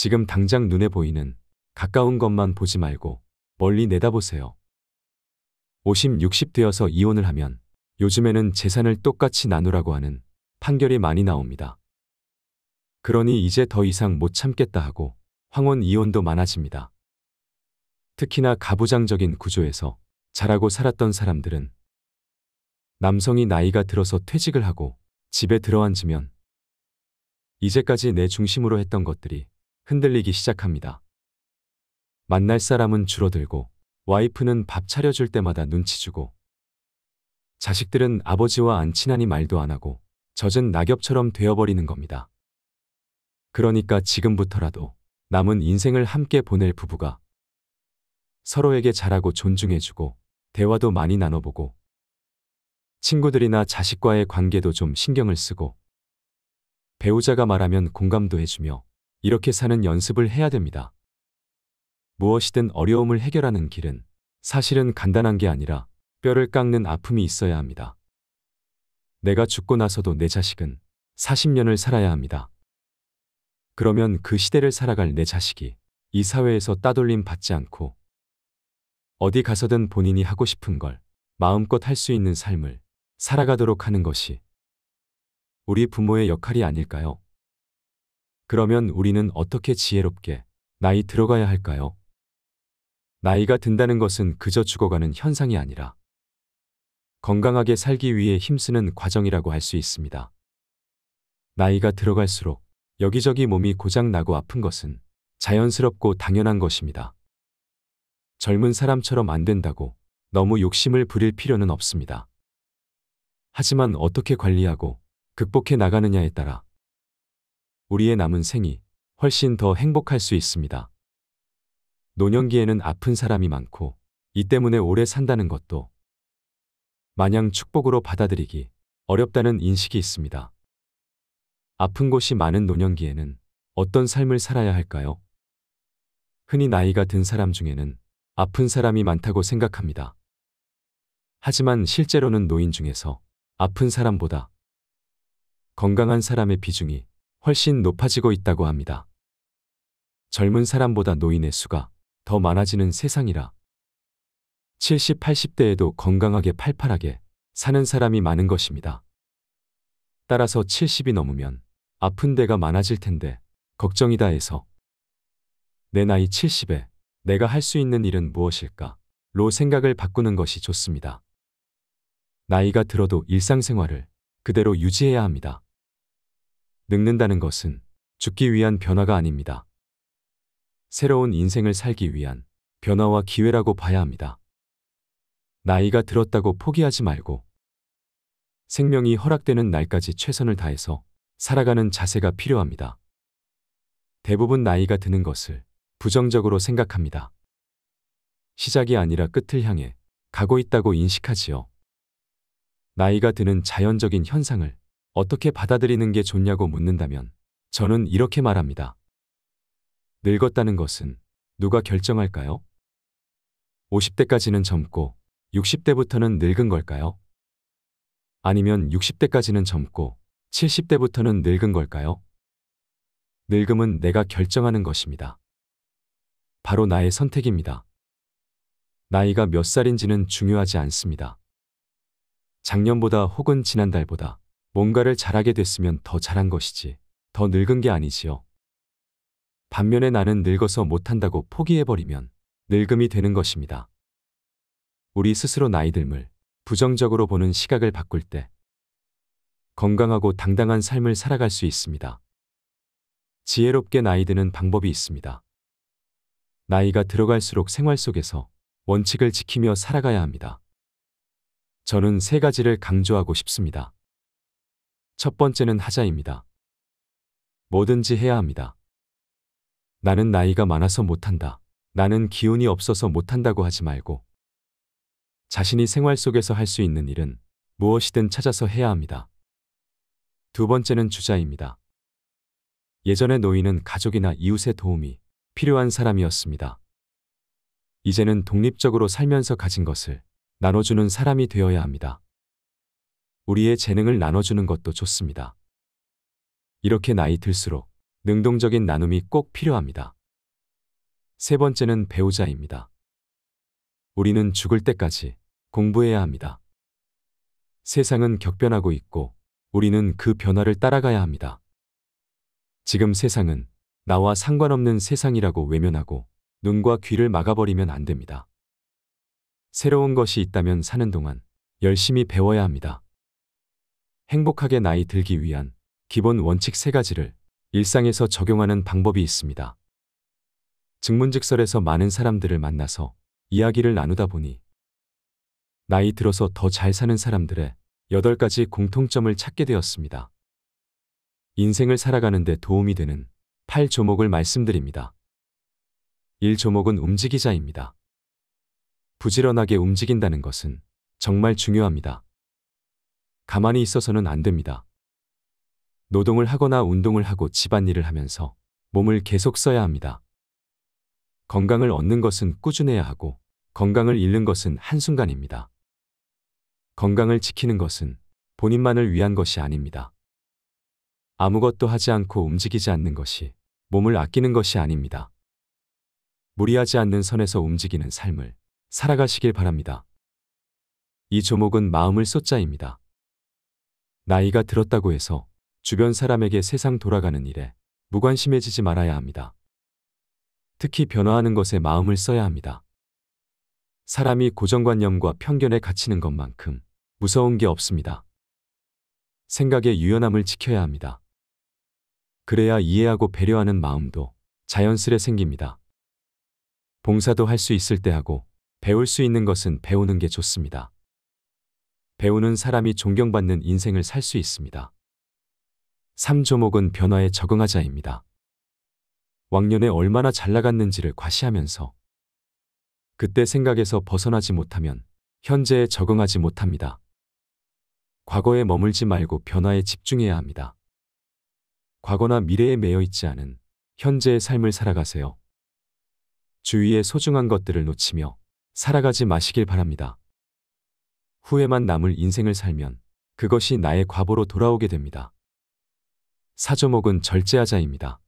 지금 당장 눈에 보이는 가까운 것만 보지 말고 멀리 내다보세요. 50, 60 되어서 이혼을 하면 요즘에는 재산을 똑같이 나누라고 하는 판결이 많이 나옵니다. 그러니 이제 더 이상 못 참겠다 하고 황혼 이혼도 많아집니다. 특히나 가부장적인 구조에서 자라고 살았던 사람들은 남성이 나이가 들어서 퇴직을 하고 집에 들어앉으면 이제까지 내 중심으로 했던 것들이 흔들리기 시작합니다. 만날 사람은 줄어들고 와이프는 밥 차려줄 때마다 눈치 주고 자식들은 아버지와 안 친하니 말도 안 하고 젖은 낙엽처럼 되어버리는 겁니다. 그러니까 지금부터라도 남은 인생을 함께 보낼 부부가 서로에게 잘하고 존중해주고 대화도 많이 나눠보고 친구들이나 자식과의 관계도 좀 신경을 쓰고 배우자가 말하면 공감도 해주며 이렇게 사는 연습을 해야 됩니다. 무엇이든 어려움을 해결하는 길은 사실은 간단한 게 아니라 뼈를 깎는 아픔이 있어야 합니다. 내가 죽고 나서도 내 자식은 40년을 살아야 합니다. 그러면 그 시대를 살아갈 내 자식이 이 사회에서 따돌림 받지 않고 어디 가서든 본인이 하고 싶은 걸 마음껏 할 수 있는 삶을 살아가도록 하는 것이 우리 부모의 역할이 아닐까요? 그러면 우리는 어떻게 지혜롭게 나이 들어가야 할까요? 나이가 든다는 것은 그저 죽어가는 현상이 아니라 건강하게 살기 위해 힘쓰는 과정이라고 할 수 있습니다. 나이가 들어갈수록 여기저기 몸이 고장나고 아픈 것은 자연스럽고 당연한 것입니다. 젊은 사람처럼 안 된다고 너무 욕심을 부릴 필요는 없습니다. 하지만 어떻게 관리하고 극복해 나가느냐에 따라 우리의 남은 생이 훨씬 더 행복할 수 있습니다. 노년기에는 아픈 사람이 많고 이 때문에 오래 산다는 것도 마냥 축복으로 받아들이기 어렵다는 인식이 있습니다. 아픈 곳이 많은 노년기에는 어떤 삶을 살아야 할까요? 흔히 나이가 든 사람 중에는 아픈 사람이 많다고 생각합니다. 하지만 실제로는 노인 중에서 아픈 사람보다 건강한 사람의 비중이 훨씬 높아지고 있다고 합니다. 젊은 사람보다 노인의 수가 더 많아지는 세상이라 70, 80대에도 건강하게 팔팔하게 사는 사람이 많은 것입니다. 따라서 70이 넘으면 아픈 데가 많아질 텐데 걱정이다 해서 내 나이 70에 내가 할 수 있는 일은 무엇일까? 로 생각을 바꾸는 것이 좋습니다. 나이가 들어도 일상생활을 그대로 유지해야 합니다. 늙는다는 것은 죽기 위한 변화가 아닙니다. 새로운 인생을 살기 위한 변화와 기회라고 봐야 합니다. 나이가 들었다고 포기하지 말고 생명이 허락되는 날까지 최선을 다해서 살아가는 자세가 필요합니다. 대부분 나이가 드는 것을 부정적으로 생각합니다. 시작이 아니라 끝을 향해 가고 있다고 인식하지요. 나이가 드는 자연적인 현상을 어떻게 받아들이는 게 좋냐고 묻는다면 저는 이렇게 말합니다. 늙었다는 것은 누가 결정할까요? 50대까지는 젊고 60대부터는 늙은 걸까요? 아니면 60대까지는 젊고 70대부터는 늙은 걸까요? 늙음은 내가 결정하는 것입니다. 바로 나의 선택입니다. 나이가 몇 살인지는 중요하지 않습니다. 작년보다 혹은 지난달보다 뭔가를 잘하게 됐으면 더 잘한 것이지 더 늙은 게 아니지요. 반면에 나는 늙어서 못한다고 포기해버리면 늙음이 되는 것입니다. 우리 스스로 나이들물 부정적으로 보는 시각을 바꿀 때 건강하고 당당한 삶을 살아갈 수 있습니다. 지혜롭게 나이 드는 방법이 있습니다. 나이가 들어갈수록 생활 속에서 원칙을 지키며 살아가야 합니다. 저는 세 가지를 강조하고 싶습니다. 첫 번째는 하자입니다. 뭐든지 해야 합니다. 나는 나이가 많아서 못한다. 나는 기운이 없어서 못한다고 하지 말고 자신이 생활 속에서 할 수 있는 일은 무엇이든 찾아서 해야 합니다. 두 번째는 주자입니다. 예전의 노인은 가족이나 이웃의 도움이 필요한 사람이었습니다. 이제는 독립적으로 살면서 가진 것을 나눠주는 사람이 되어야 합니다. 우리의 재능을 나눠주는 것도 좋습니다. 이렇게 나이 들수록 능동적인 나눔이 꼭 필요합니다. 세 번째는 배우자입니다. 우리는 죽을 때까지 공부해야 합니다. 세상은 격변하고 있고 우리는 그 변화를 따라가야 합니다. 지금 세상은 나와 상관없는 세상이라고 외면하고 눈과 귀를 막아버리면 안 됩니다. 새로운 것이 있다면 사는 동안 열심히 배워야 합니다. 행복하게 나이 들기 위한 기본 원칙 세가지를 일상에서 적용하는 방법이 있습니다. 증문직설에서 많은 사람들을 만나서 이야기를 나누다 보니 나이 들어서 더 잘 사는 사람들의 8가지 공통점을 찾게 되었습니다. 인생을 살아가는데 도움이 되는 8조목을 말씀드립니다. 1조목은 움직이자입니다. 부지런하게 움직인다는 것은 정말 중요합니다. 가만히 있어서는 안 됩니다. 노동을 하거나 운동을 하고 집안일을 하면서 몸을 계속 써야 합니다. 건강을 얻는 것은 꾸준해야 하고 건강을 잃는 것은 한순간입니다. 건강을 지키는 것은 본인만을 위한 것이 아닙니다. 아무것도 하지 않고 움직이지 않는 것이 몸을 아끼는 것이 아닙니다. 무리하지 않는 선에서 움직이는 삶을 살아가시길 바랍니다. 이 조목은 마음을 쏟자입니다. 나이가 들었다고 해서 주변 사람에게 세상 돌아가는 일에 무관심해지지 말아야 합니다. 특히 변화하는 것에 마음을 써야 합니다. 사람이 고정관념과 편견에 갇히는 것만큼 무서운 게 없습니다. 생각의 유연함을 지켜야 합니다. 그래야 이해하고 배려하는 마음도 자연스레 생깁니다. 봉사도 할 수 있을 때 하고 배울 수 있는 것은 배우는 게 좋습니다. 배우는 사람이 존경받는 인생을 살 수 있습니다. 3조목은 변화에 적응하자입니다. 왕년에 얼마나 잘 나갔는지를 과시하면서 그때 생각에서 벗어나지 못하면 현재에 적응하지 못합니다. 과거에 머물지 말고 변화에 집중해야 합니다. 과거나 미래에 매여 있지 않은 현재의 삶을 살아가세요. 주위의 소중한 것들을 놓치며 살아가지 마시길 바랍니다. 후회만 남을 인생을 살면 그것이 나의 과보로 돌아오게 됩니다. 사조목은 절제하자입니다.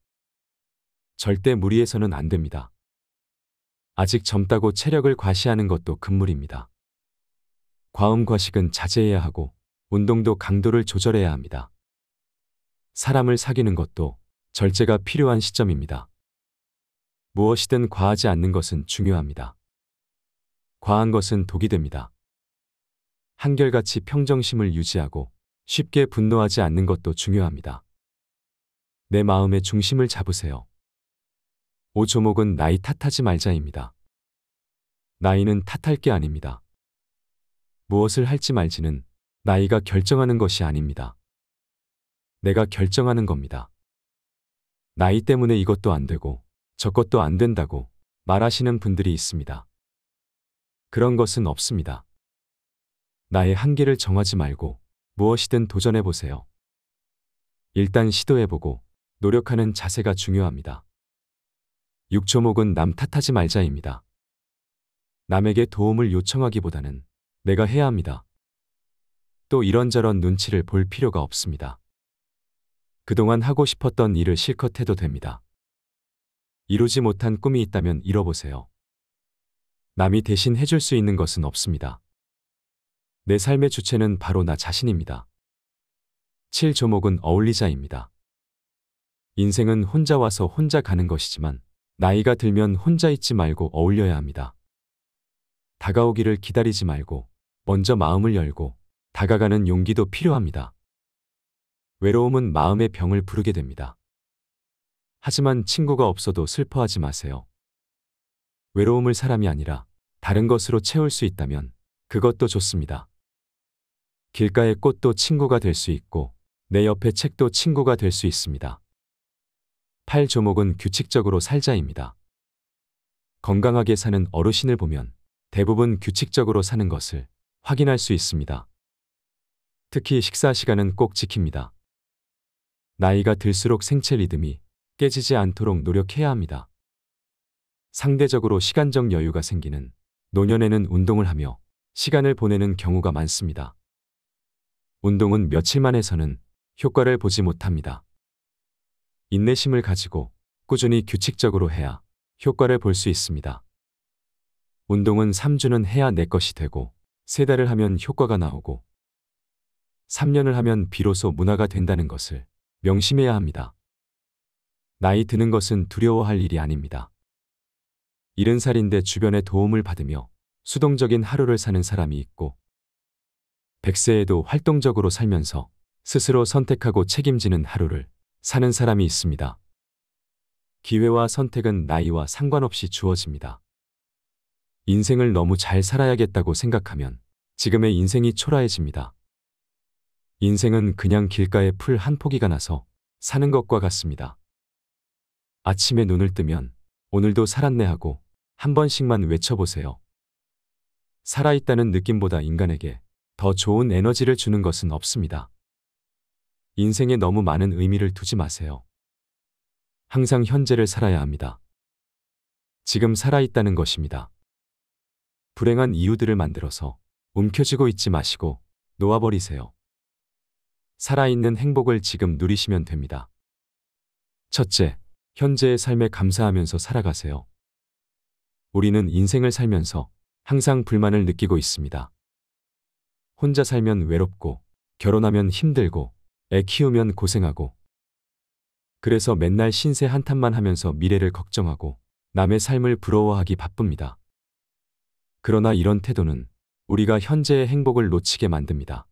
절대 무리해서는 안 됩니다. 아직 젊다고 체력을 과시하는 것도 금물입니다. 과음 과식은 자제해야 하고 운동도 강도를 조절해야 합니다. 사람을 사귀는 것도 절제가 필요한 시점입니다. 무엇이든 과하지 않는 것은 중요합니다. 과한 것은 독이 됩니다. 한결같이 평정심을 유지하고 쉽게 분노하지 않는 것도 중요합니다. 내 마음의 중심을 잡으세요. 오조목은 나이 탓하지 말자입니다. 나이는 탓할 게 아닙니다. 무엇을 할지 말지는 나이가 결정하는 것이 아닙니다. 내가 결정하는 겁니다. 나이 때문에 이것도 안 되고 저것도 안 된다고 말하시는 분들이 있습니다. 그런 것은 없습니다. 나의 한계를 정하지 말고 무엇이든 도전해 보세요. 일단 시도해 보고 노력하는 자세가 중요합니다. 6초목은 남 탓하지 말자입니다. 남에게 도움을 요청하기보다는 내가 해야 합니다. 또 이런저런 눈치를 볼 필요가 없습니다. 그동안 하고 싶었던 일을 실컷 해도 됩니다. 이루지 못한 꿈이 있다면 잃어보세요. 남이 대신 해줄 수 있는 것은 없습니다. 내 삶의 주체는 바로 나 자신입니다. 7조목은 어울리자입니다. 인생은 혼자 와서 혼자 가는 것이지만 나이가 들면 혼자 있지 말고 어울려야 합니다. 다가오기를 기다리지 말고 먼저 마음을 열고 다가가는 용기도 필요합니다. 외로움은 마음의 병을 부르게 됩니다. 하지만 친구가 없어도 슬퍼하지 마세요. 외로움을 사람이 아니라 다른 것으로 채울 수 있다면 그것도 좋습니다. 길가의 꽃도 친구가 될 수 있고 내옆에 책도 친구가 될 수 있습니다. 8조목은 규칙적으로 살자입니다. 건강하게 사는 어르신을 보면 대부분 규칙적으로 사는 것을 확인할 수 있습니다. 특히 식사 시간은 꼭 지킵니다. 나이가 들수록 생체 리듬이 깨지지 않도록 노력해야 합니다. 상대적으로 시간적 여유가 생기는 노년에는 운동을 하며 시간을 보내는 경우가 많습니다. 운동은 며칠 만에서는 효과를 보지 못합니다. 인내심을 가지고 꾸준히 규칙적으로 해야 효과를 볼 수 있습니다. 운동은 3주는 해야 내 것이 되고 3달을 하면 효과가 나오고 3년을 하면 비로소 문화가 된다는 것을 명심해야 합니다. 나이 드는 것은 두려워할 일이 아닙니다. 70살인데 주변의 도움을 받으며 수동적인 하루를 사는 사람이 있고 100세에도 활동적으로 살면서 스스로 선택하고 책임지는 하루를 사는 사람이 있습니다. 기회와 선택은 나이와 상관없이 주어집니다. 인생을 너무 잘 살아야겠다고 생각하면 지금의 인생이 초라해집니다. 인생은 그냥 길가에 풀 한 포기가 나서 사는 것과 같습니다. 아침에 눈을 뜨면 오늘도 살았네 하고 한 번씩만 외쳐보세요. 살아있다는 느낌보다 인간에게 더 좋은 에너지를 주는 것은 없습니다. 인생에 너무 많은 의미를 두지 마세요. 항상 현재를 살아야 합니다. 지금 살아있다는 것입니다. 불행한 이유들을 만들어서 움켜쥐고 있지 마시고 놓아버리세요. 살아있는 행복을 지금 누리시면 됩니다. 첫째, 현재의 삶에 감사하면서 살아가세요. 우리는 인생을 살면서 항상 불만을 느끼고 있습니다. 혼자 살면 외롭고 결혼하면 힘들고 애 키우면 고생하고 그래서 맨날 신세 한탄만 하면서 미래를 걱정하고 남의 삶을 부러워하기 바쁩니다. 그러나 이런 태도는 우리가 현재의 행복을 놓치게 만듭니다.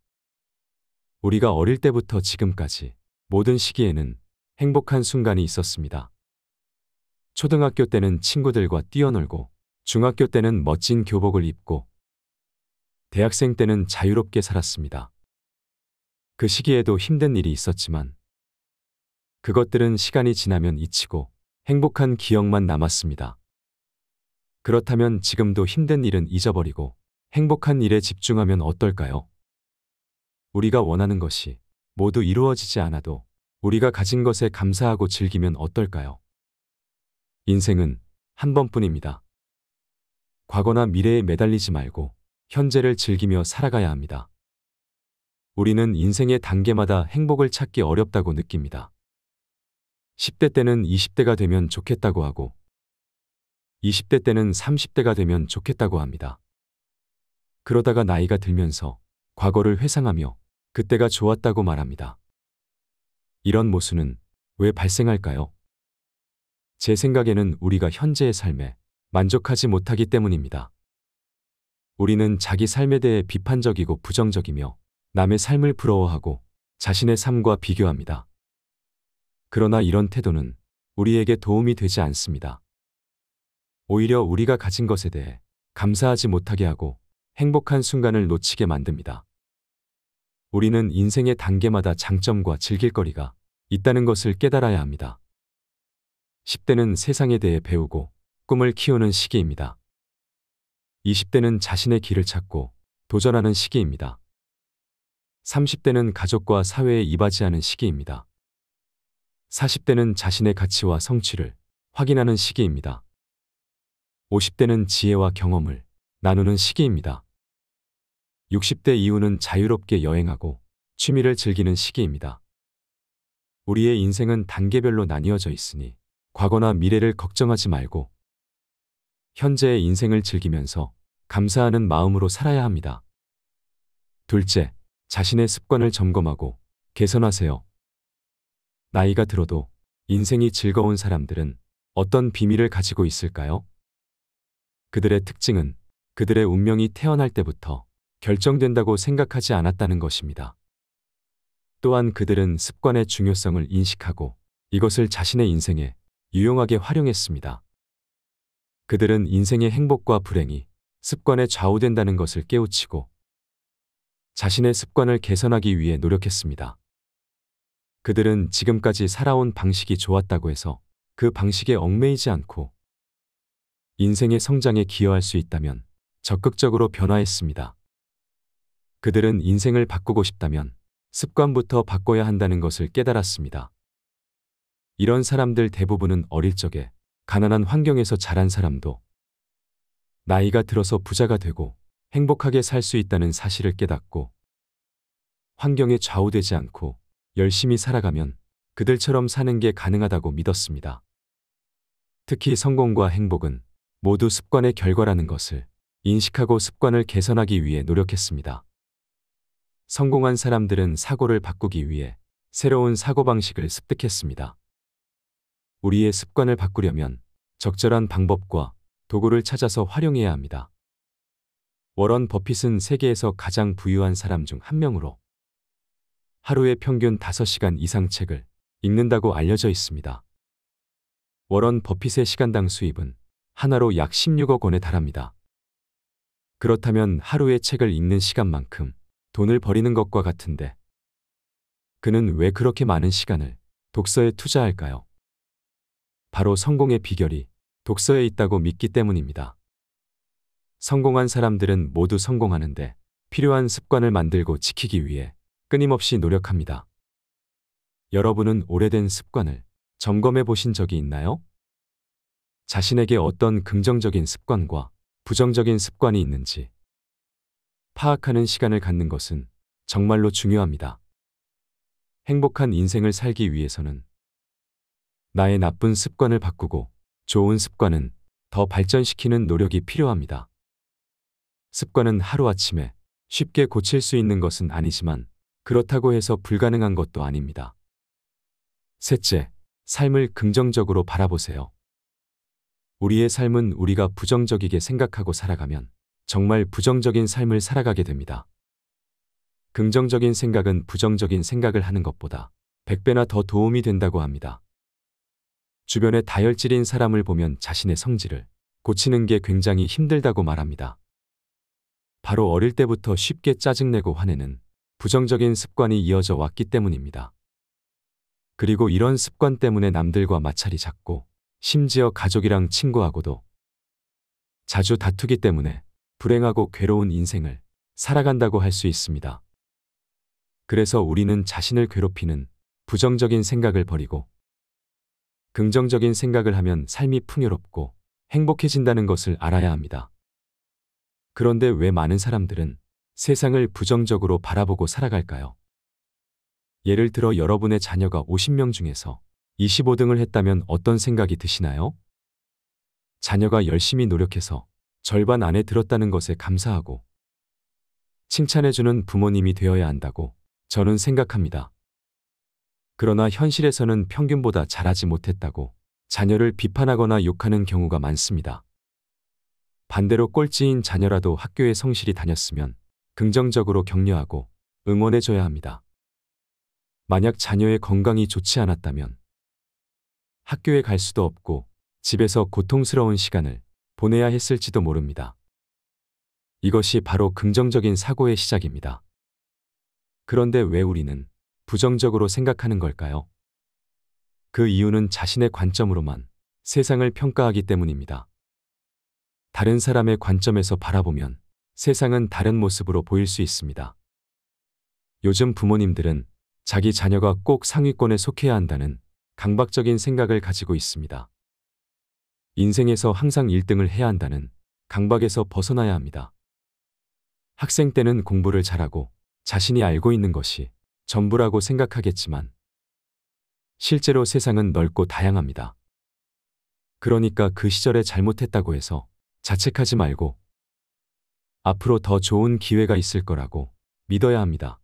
우리가 어릴 때부터 지금까지 모든 시기에는 행복한 순간이 있었습니다. 초등학교 때는 친구들과 뛰어놀고 중학교 때는 멋진 교복을 입고 대학생 때는 자유롭게 살았습니다. 그 시기에도 힘든 일이 있었지만 그것들은 시간이 지나면 잊히고 행복한 기억만 남았습니다. 그렇다면 지금도 힘든 일은 잊어버리고 행복한 일에 집중하면 어떨까요? 우리가 원하는 것이 모두 이루어지지 않아도 우리가 가진 것에 감사하고 즐기면 어떨까요? 인생은 한 번뿐입니다. 과거나 미래에 매달리지 말고 현재를 즐기며 살아가야 합니다. 우리는 인생의 단계마다 행복을 찾기 어렵다고 느낍니다. 10대 때는 20대가 되면 좋겠다고 하고 20대 때는 30대가 되면 좋겠다고 합니다. 그러다가 나이가 들면서 과거를 회상하며 그때가 좋았다고 말합니다. 이런 모순은 왜 발생할까요? 제 생각에는 우리가 현재의 삶에 만족하지 못하기 때문입니다. 우리는 자기 삶에 대해 비판적이고 부정적이며 남의 삶을 부러워하고 자신의 삶과 비교합니다. 그러나 이런 태도는 우리에게 도움이 되지 않습니다. 오히려 우리가 가진 것에 대해 감사하지 못하게 하고 행복한 순간을 놓치게 만듭니다. 우리는 인생의 단계마다 장점과 즐길거리가 있다는 것을 깨달아야 합니다. 10대는 세상에 대해 배우고 꿈을 키우는 시기입니다. 20대는 자신의 길을 찾고 도전하는 시기입니다. 30대는 가족과 사회에 이바지하는 시기입니다. 40대는 자신의 가치와 성취를 확인하는 시기입니다. 50대는 지혜와 경험을 나누는 시기입니다. 60대 이후는 자유롭게 여행하고 취미를 즐기는 시기입니다. 우리의 인생은 단계별로 나뉘어져 있으니 과거나 미래를 걱정하지 말고 현재의 인생을 즐기면서 감사하는 마음으로 살아야 합니다. 둘째, 자신의 습관을 점검하고 개선하세요. 나이가 들어도 인생이 즐거운 사람들은 어떤 비밀을 가지고 있을까요? 그들의 특징은 그들의 운명이 태어날 때부터 결정된다고 생각하지 않았다는 것입니다. 또한 그들은 습관의 중요성을 인식하고 이것을 자신의 인생에 유용하게 활용했습니다. 그들은 인생의 행복과 불행이 습관에 좌우된다는 것을 깨우치고 자신의 습관을 개선하기 위해 노력했습니다. 그들은 지금까지 살아온 방식이 좋았다고 해서 그 방식에 얽매이지 않고 인생의 성장에 기여할 수 있다면 적극적으로 변화했습니다. 그들은 인생을 바꾸고 싶다면 습관부터 바꿔야 한다는 것을 깨달았습니다. 이런 사람들 대부분은 어릴 적에 가난한 환경에서 자란 사람도 나이가 들어서 부자가 되고 행복하게 살 수 있다는 사실을 깨닫고 환경에 좌우되지 않고 열심히 살아가면 그들처럼 사는 게 가능하다고 믿었습니다. 특히 성공과 행복은 모두 습관의 결과라는 것을 인식하고 습관을 개선하기 위해 노력했습니다. 성공한 사람들은 사고를 바꾸기 위해 새로운 사고방식을 습득했습니다. 우리의 습관을 바꾸려면 적절한 방법과 도구를 찾아서 활용해야 합니다. 워런 버핏은 세계에서 가장 부유한 사람 중 한 명으로 하루에 평균 5시간 이상 책을 읽는다고 알려져 있습니다. 워런 버핏의 시간당 수입은 하나로 약 16억 원에 달합니다. 그렇다면 하루에 책을 읽는 시간만큼 돈을 버리는 것과 같은데 그는 왜 그렇게 많은 시간을 독서에 투자할까요? 바로 성공의 비결이 독서에 있다고 믿기 때문입니다. 성공한 사람들은 모두 성공하는데 필요한 습관을 만들고 지키기 위해 끊임없이 노력합니다. 여러분은 오래된 습관을 점검해 보신 적이 있나요? 자신에게 어떤 긍정적인 습관과 부정적인 습관이 있는지 파악하는 시간을 갖는 것은 정말로 중요합니다. 행복한 인생을 살기 위해서는 나의 나쁜 습관을 바꾸고 좋은 습관은 더 발전시키는 노력이 필요합니다. 습관은 하루아침에 쉽게 고칠 수 있는 것은 아니지만 그렇다고 해서 불가능한 것도 아닙니다. 셋째, 삶을 긍정적으로 바라보세요. 우리의 삶은 우리가 부정적이게 생각하고 살아가면 정말 부정적인 삶을 살아가게 됩니다. 긍정적인 생각은 부정적인 생각을 하는 것보다 100배나 더 도움이 된다고 합니다. 주변에 다혈질인 사람을 보면 자신의 성질을 고치는 게 굉장히 힘들다고 말합니다. 바로 어릴 때부터 쉽게 짜증내고 화내는 부정적인 습관이 이어져 왔기 때문입니다. 그리고 이런 습관 때문에 남들과 마찰이 잦고 심지어 가족이랑 친구하고도 자주 다투기 때문에 불행하고 괴로운 인생을 살아간다고 할 수 있습니다. 그래서 우리는 자신을 괴롭히는 부정적인 생각을 버리고 긍정적인 생각을 하면 삶이 풍요롭고 행복해진다는 것을 알아야 합니다. 그런데 왜 많은 사람들은 세상을 부정적으로 바라보고 살아갈까요? 예를 들어 여러분의 자녀가 50명 중에서 25등을 했다면 어떤 생각이 드시나요? 자녀가 열심히 노력해서 절반 안에 들었다는 것에 감사하고 칭찬해주는 부모님이 되어야 한다고 저는 생각합니다. 그러나 현실에서는 평균보다 잘하지 못했다고 자녀를 비판하거나 욕하는 경우가 많습니다. 반대로 꼴찌인 자녀라도 학교에 성실히 다녔으면 긍정적으로 격려하고 응원해줘야 합니다. 만약 자녀의 건강이 좋지 않았다면 학교에 갈 수도 없고 집에서 고통스러운 시간을 보내야 했을지도 모릅니다. 이것이 바로 긍정적인 사고의 시작입니다. 그런데 왜 우리는 부정적으로 생각하는 걸까요? 그 이유는 자신의 관점으로만 세상을 평가하기 때문입니다. 다른 사람의 관점에서 바라보면 세상은 다른 모습으로 보일 수 있습니다. 요즘 부모님들은 자기 자녀가 꼭 상위권에 속해야 한다는 강박적인 생각을 가지고 있습니다. 인생에서 항상 1등을 해야 한다는 강박에서 벗어나야 합니다. 학생 때는 공부를 잘하고 자신이 알고 있는 것이 전부라고 생각하겠지만 실제로 세상은 넓고 다양합니다. 그러니까 그 시절에 잘못했다고 해서 자책하지 말고 앞으로 더 좋은 기회가 있을 거라고 믿어야 합니다.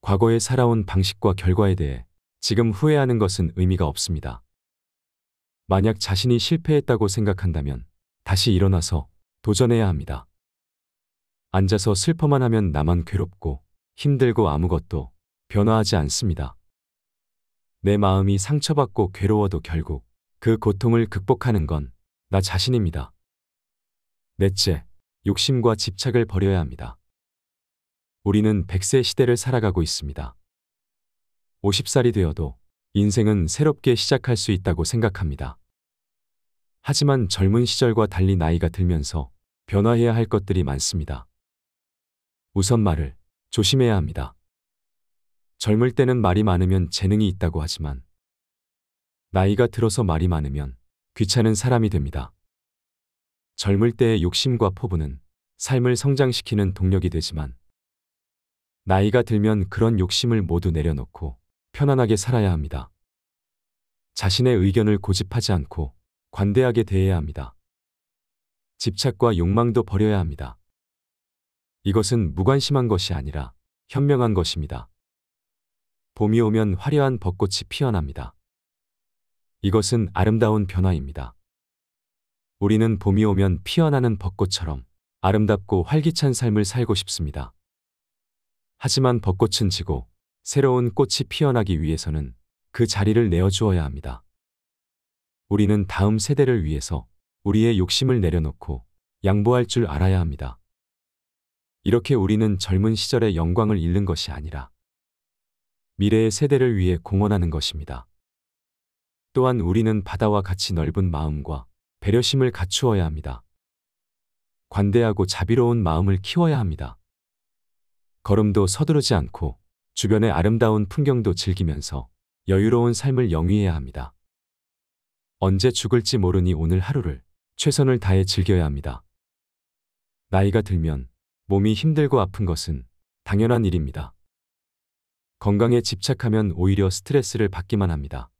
과거에 살아온 방식과 결과에 대해 지금 후회하는 것은 의미가 없습니다. 만약 자신이 실패했다고 생각한다면 다시 일어나서 도전해야 합니다. 앉아서 슬퍼만 하면 나만 괴롭고 힘들고 아무것도 변화하지 않습니다. 내 마음이 상처받고 괴로워도 결국 그 고통을 극복하는 건 나 자신입니다. 넷째, 욕심과 집착을 버려야 합니다. 우리는 100세 시대를 살아가고 있습니다. 50살이 되어도 인생은 새롭게 시작할 수 있다고 생각합니다. 하지만 젊은 시절과 달리 나이가 들면서 변화해야 할 것들이 많습니다. 우선 말을 조심해야 합니다. 젊을 때는 말이 많으면 재능이 있다고 하지만 나이가 들어서 말이 많으면 귀찮은 사람이 됩니다. 젊을 때의 욕심과 포부는 삶을 성장시키는 동력이 되지만 나이가 들면 그런 욕심을 모두 내려놓고 편안하게 살아야 합니다. 자신의 의견을 고집하지 않고 관대하게 대해야 합니다. 집착과 욕망도 버려야 합니다. 이것은 무관심한 것이 아니라 현명한 것입니다. 봄이 오면 화려한 벚꽃이 피어납니다. 이것은 아름다운 변화입니다. 우리는 봄이 오면 피어나는 벚꽃처럼 아름답고 활기찬 삶을 살고 싶습니다. 하지만 벚꽃은 지고 새로운 꽃이 피어나기 위해서는 그 자리를 내어주어야 합니다. 우리는 다음 세대를 위해서 우리의 욕심을 내려놓고 양보할 줄 알아야 합니다. 이렇게 우리는 젊은 시절의 영광을 잃는 것이 아니라 미래의 세대를 위해 공헌하는 것입니다. 또한 우리는 바다와 같이 넓은 마음과 배려심을 갖추어야 합니다. 관대하고 자비로운 마음을 키워야 합니다. 걸음도 서두르지 않고 주변의 아름다운 풍경도 즐기면서 여유로운 삶을 영위해야 합니다. 언제 죽을지 모르니 오늘 하루를 최선을 다해 즐겨야 합니다. 나이가 들면 몸이 힘들고 아픈 것은 당연한 일입니다. 건강에 집착하면 오히려 스트레스를 받기만 합니다.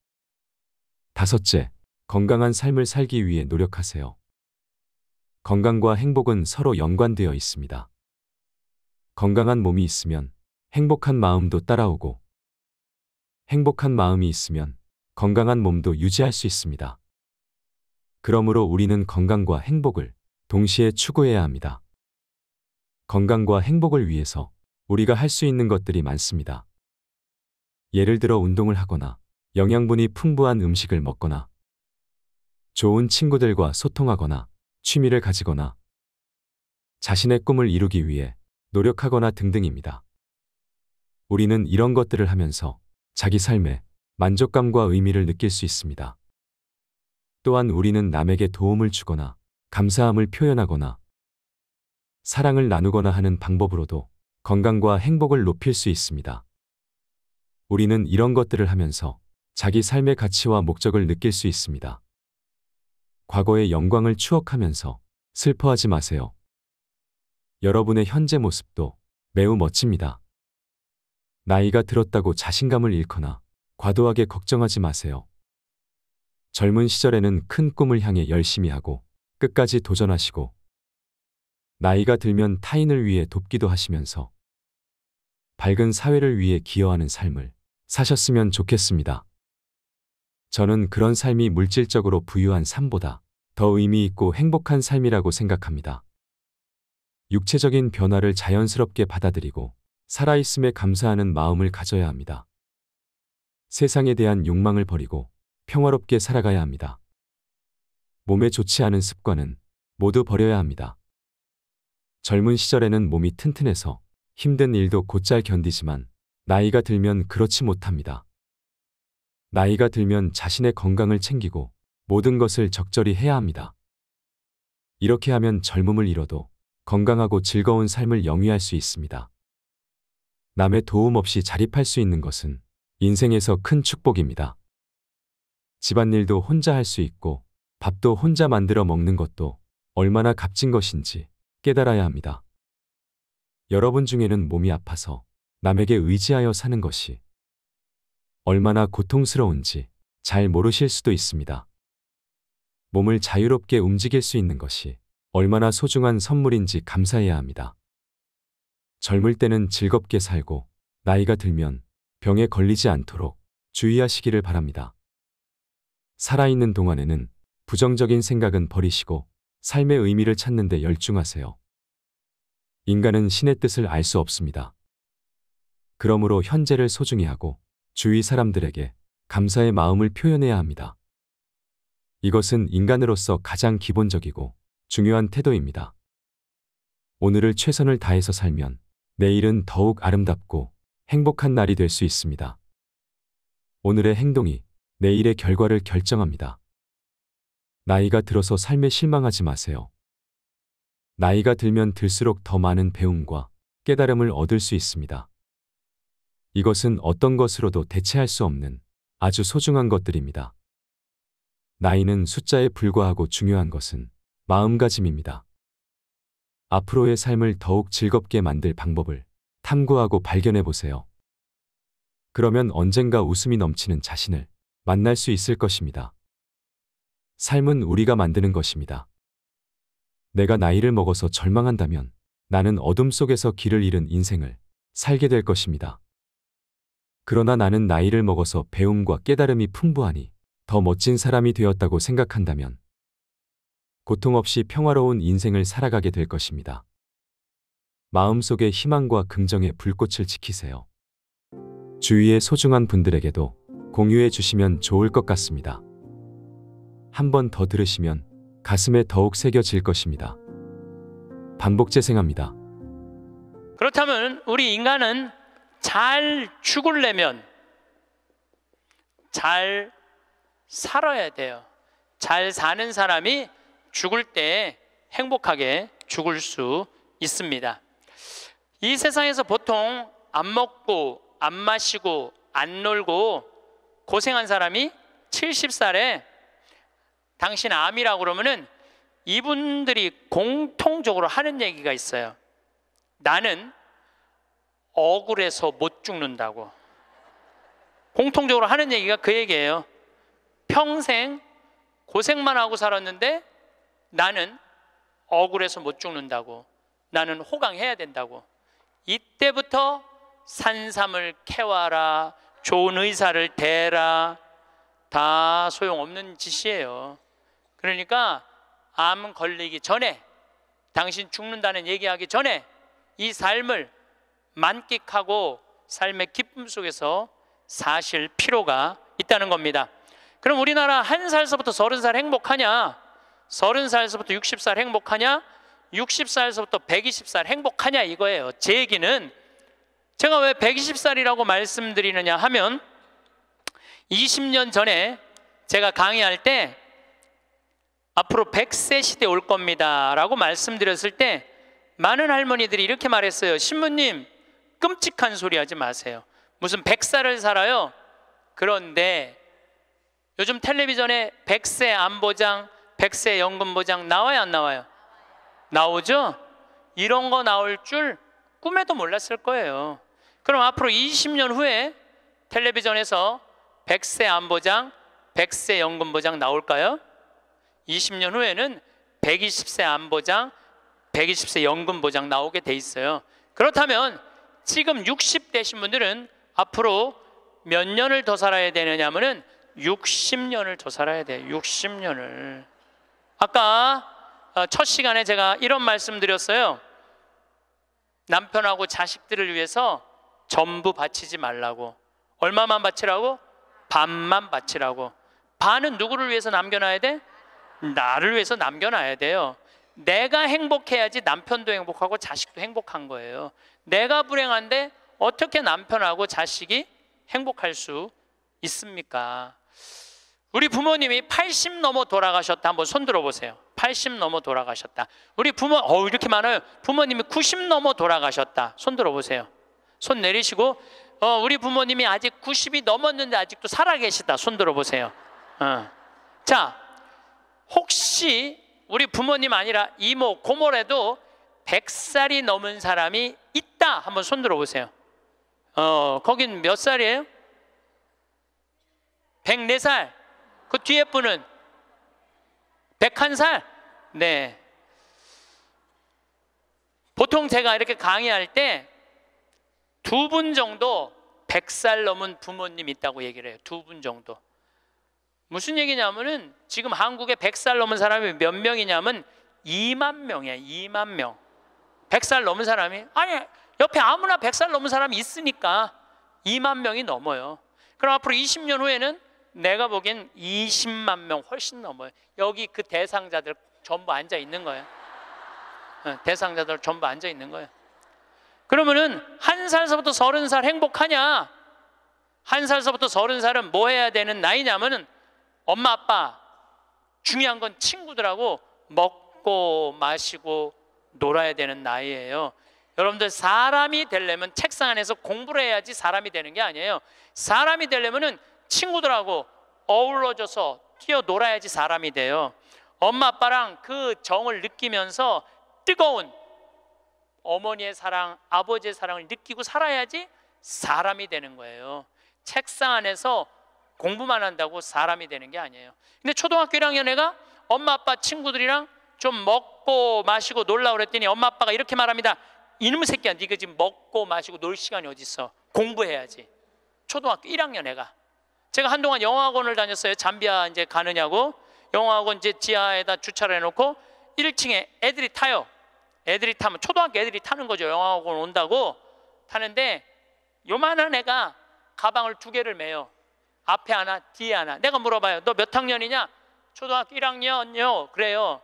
다섯째, 건강한 삶을 살기 위해 노력하세요. 건강과 행복은 서로 연관되어 있습니다. 건강한 몸이 있으면 행복한 마음도 따라오고 행복한 마음이 있으면 건강한 몸도 유지할 수 있습니다. 그러므로 우리는 건강과 행복을 동시에 추구해야 합니다. 건강과 행복을 위해서 우리가 할 수 있는 것들이 많습니다. 예를 들어 운동을 하거나 영양분이 풍부한 음식을 먹거나 좋은 친구들과 소통하거나 취미를 가지거나 자신의 꿈을 이루기 위해 노력하거나 등등입니다. 우리는 이런 것들을 하면서 자기 삶에 만족감과 의미를 느낄 수 있습니다. 또한 우리는 남에게 도움을 주거나 감사함을 표현하거나 사랑을 나누거나 하는 방법으로도 건강과 행복을 높일 수 있습니다. 우리는 이런 것들을 하면서 자기 삶의 가치와 목적을 느낄 수 있습니다. 과거의 영광을 추억하면서 슬퍼하지 마세요. 여러분의 현재 모습도 매우 멋집니다. 나이가 들었다고 자신감을 잃거나 과도하게 걱정하지 마세요. 젊은 시절에는 큰 꿈을 향해 열심히 하고 끝까지 도전하시고 나이가 들면 타인을 위해 돕기도 하시면서 밝은 사회를 위해 기여하는 삶을 사셨으면 좋겠습니다. 저는 그런 삶이 물질적으로 부유한 삶보다 더 의미 있고 행복한 삶이라고 생각합니다. 육체적인 변화를 자연스럽게 받아들이고 살아있음에 감사하는 마음을 가져야 합니다. 세상에 대한 욕망을 버리고 평화롭게 살아가야 합니다. 몸에 좋지 않은 습관은 모두 버려야 합니다. 젊은 시절에는 몸이 튼튼해서 힘든 일도 곧잘 견디지만 나이가 들면 그렇지 못합니다. 나이가 들면 자신의 건강을 챙기고 모든 것을 적절히 해야 합니다. 이렇게 하면 젊음을 잃어도 건강하고 즐거운 삶을 영위할 수 있습니다. 남의 도움 없이 자립할 수 있는 것은 인생에서 큰 축복입니다. 집안일도 혼자 할 수 있고 밥도 혼자 만들어 먹는 것도 얼마나 값진 것인지 깨달아야 합니다. 여러분 중에는 몸이 아파서 남에게 의지하여 사는 것이 얼마나 고통스러운지 잘 모르실 수도 있습니다. 몸을 자유롭게 움직일 수 있는 것이 얼마나 소중한 선물인지 감사해야 합니다. 젊을 때는 즐겁게 살고 나이가 들면 병에 걸리지 않도록 주의하시기를 바랍니다. 살아있는 동안에는 부정적인 생각은 버리시고 삶의 의미를 찾는 데 열중하세요. 인간은 신의 뜻을 알 수 없습니다. 그러므로 현재를 소중히 하고 주위 사람들에게 감사의 마음을 표현해야 합니다. 이것은 인간으로서 가장 기본적이고 중요한 태도입니다. 오늘을 최선을 다해서 살면 내일은 더욱 아름답고 행복한 날이 될 수 있습니다. 오늘의 행동이 내일의 결과를 결정합니다. 나이가 들어서 삶에 실망하지 마세요. 나이가 들면 들수록 더 많은 배움과 깨달음을 얻을 수 있습니다. 이것은 어떤 것으로도 대체할 수 없는 아주 소중한 것들입니다. 나이는 숫자에 불과하고 중요한 것은 마음가짐입니다. 앞으로의 삶을 더욱 즐겁게 만들 방법을 탐구하고 발견해 보세요. 그러면 언젠가 웃음이 넘치는 자신을 만날 수 있을 것입니다. 삶은 우리가 만드는 것입니다. 내가 나이를 먹어서 절망한다면 나는 어둠 속에서 길을 잃은 인생을 살게 될 것입니다. 그러나 나는 나이를 먹어서 배움과 깨달음이 풍부하니 더 멋진 사람이 되었다고 생각한다면 고통 없이 평화로운 인생을 살아가게 될 것입니다. 마음속의 희망과 긍정의 불꽃을 지키세요. 주위의 소중한 분들에게도 공유해 주시면 좋을 것 같습니다. 한번더 들으시면 가슴에 더욱 새겨질 것입니다. 반복 재생합니다. 그렇다면 우리 인간은 잘 죽을려면 잘 살아야 돼요. 잘 사는 사람이 죽을 때 행복하게 죽을 수 있습니다. 이 세상에서 보통 안 먹고 안 마시고 안 놀고 고생한 사람이 70살에 당신 암이라고 그러면은 이분들이 공통적으로 하는 얘기가 있어요. 나는 억울해서 못 죽는다고. 공통적으로 하는 얘기가 그 얘기예요. 평생 고생만 하고 살았는데 나는 억울해서 못 죽는다고. 나는 호강해야 된다고. 이때부터 산삼을 캐와라. 좋은 의사를 대라. 다 소용없는 짓이에요. 그러니까 암 걸리기 전에 당신 죽는다는 얘기하기 전에 이 삶을 만끽하고 삶의 기쁨 속에서 사실 필요가 있다는 겁니다. 그럼 우리나라 한 살서부터 서른 살 행복하냐? 서른 살서부터 육십 살 행복하냐? 육십 살서부터 백이십 살 행복하냐 이거예요. 제 얘기는 제가 왜 백이십 살이라고 말씀드리느냐 하면 이십 년 전에 제가 강의할 때 앞으로 100세 시대 올 겁니다. 라고 말씀드렸을 때 많은 할머니들이 이렇게 말했어요. 신부님, 끔찍한 소리 하지 마세요. 무슨 100살을 살아요? 그런데 요즘 텔레비전에 100세 안보장, 100세 연금보장 나와요? 안 나와요? 나오죠? 이런 거 나올 줄 꿈에도 몰랐을 거예요. 그럼 앞으로 20년 후에 텔레비전에서 100세 안보장, 100세 연금보장 나올까요? 20년 후에는 120세 안보장, 120세 연금보장 나오게 돼 있어요. 그렇다면 지금 60대신 분들은 앞으로 몇 년을 더 살아야 되느냐 면은 60년을 더 살아야 돼 60년을. 아까 어, 첫 시간에 제가 이런 말씀 드렸어요. 남편하고 자식들을 위해서 전부 바치지 말라고. 얼마만 바치라고? 반만 바치라고. 반은 누구를 위해서 남겨놔야 돼? 나를 위해서 남겨놔야 돼요. 내가 행복해야지 남편도 행복하고 자식도 행복한 거예요. 내가 불행한데 어떻게 남편하고 자식이 행복할 수 있습니까? 우리 부모님이 80 넘어 돌아가셨다. 한번 손 들어보세요. 80 넘어 돌아가셨다. 우리 부모, 어 이렇게 많아요. 부모님이 90 넘어 돌아가셨다. 손 들어보세요. 손 내리시고, 어, 우리 부모님이 아직 90이 넘었는데 아직도 살아계시다. 손 들어보세요. 어. 자, 혹시 우리 부모님 아니라 이모, 고모래도 100살이 넘은 사람이 있다. 한번 손 들어보세요. 어, 거긴 몇 살이에요? 104살. 그 뒤에 분은 101살? 네. 보통 제가 이렇게 강의할 때 두 분 정도 100살 넘은 부모님 있다고 얘기를 해요. 두 분 정도. 무슨 얘기냐면은 지금 한국에 100살 넘은 사람이 몇 명이냐면 2만 명이야. 2만 명. 100살 넘은 사람이 아니 옆에 아무나 100살 넘은 사람이 있으니까 2만 명이 넘어요. 그럼 앞으로 20년 후에는 내가 보기엔 20만 명 훨씬 넘어요. 여기 그 대상자들 전부 앉아 있는 거예요. 어, 대상자들 전부 앉아 있는 거예요. 그러면은 한 살서부터 서른 살 행복하냐? 한 살서부터 서른 살은 뭐 해야 되는 나이냐면은 엄마 아빠 중요한 건 친구들하고 먹고 마시고 놀아야 되는 나이예요. 여러분들 사람이 되려면 책상 안에서 공부를 해야지 사람이 되는 게 아니에요. 사람이 되려면은 친구들하고 어우러져서 뛰어 놀아야지 사람이 돼요. 엄마 아빠랑 그 정을 느끼면서 뜨거운 어머니의 사랑, 아버지의 사랑을 느끼고 살아야지 사람이 되는 거예요. 책상 안에서 공부만 한다고 사람이 되는 게 아니에요. 근데 초등학교 1학년 애가 엄마 아빠 친구들이랑 좀 먹고 마시고 놀라 그랬더니 엄마 아빠가 이렇게 말합니다. 이놈 새끼야, 네가 지금 먹고 마시고 놀 시간이 어디 있어? 공부해야지. 초등학교 1학년 애가. 제가 한동안 영어학원을 다녔어요. 잠비아 이제 가느냐고. 영어학원 이제 지하에다 주차를 해놓고 1층에 애들이 타요. 애들이 타면 초등학교 애들이 타는 거죠. 영어학원 온다고 타는데 요만한 애가 가방을 두 개를 메요. 앞에 하나, 뒤에 하나. 내가 물어봐요. 너 몇 학년이냐? 초등학교 1학년요. 그래요.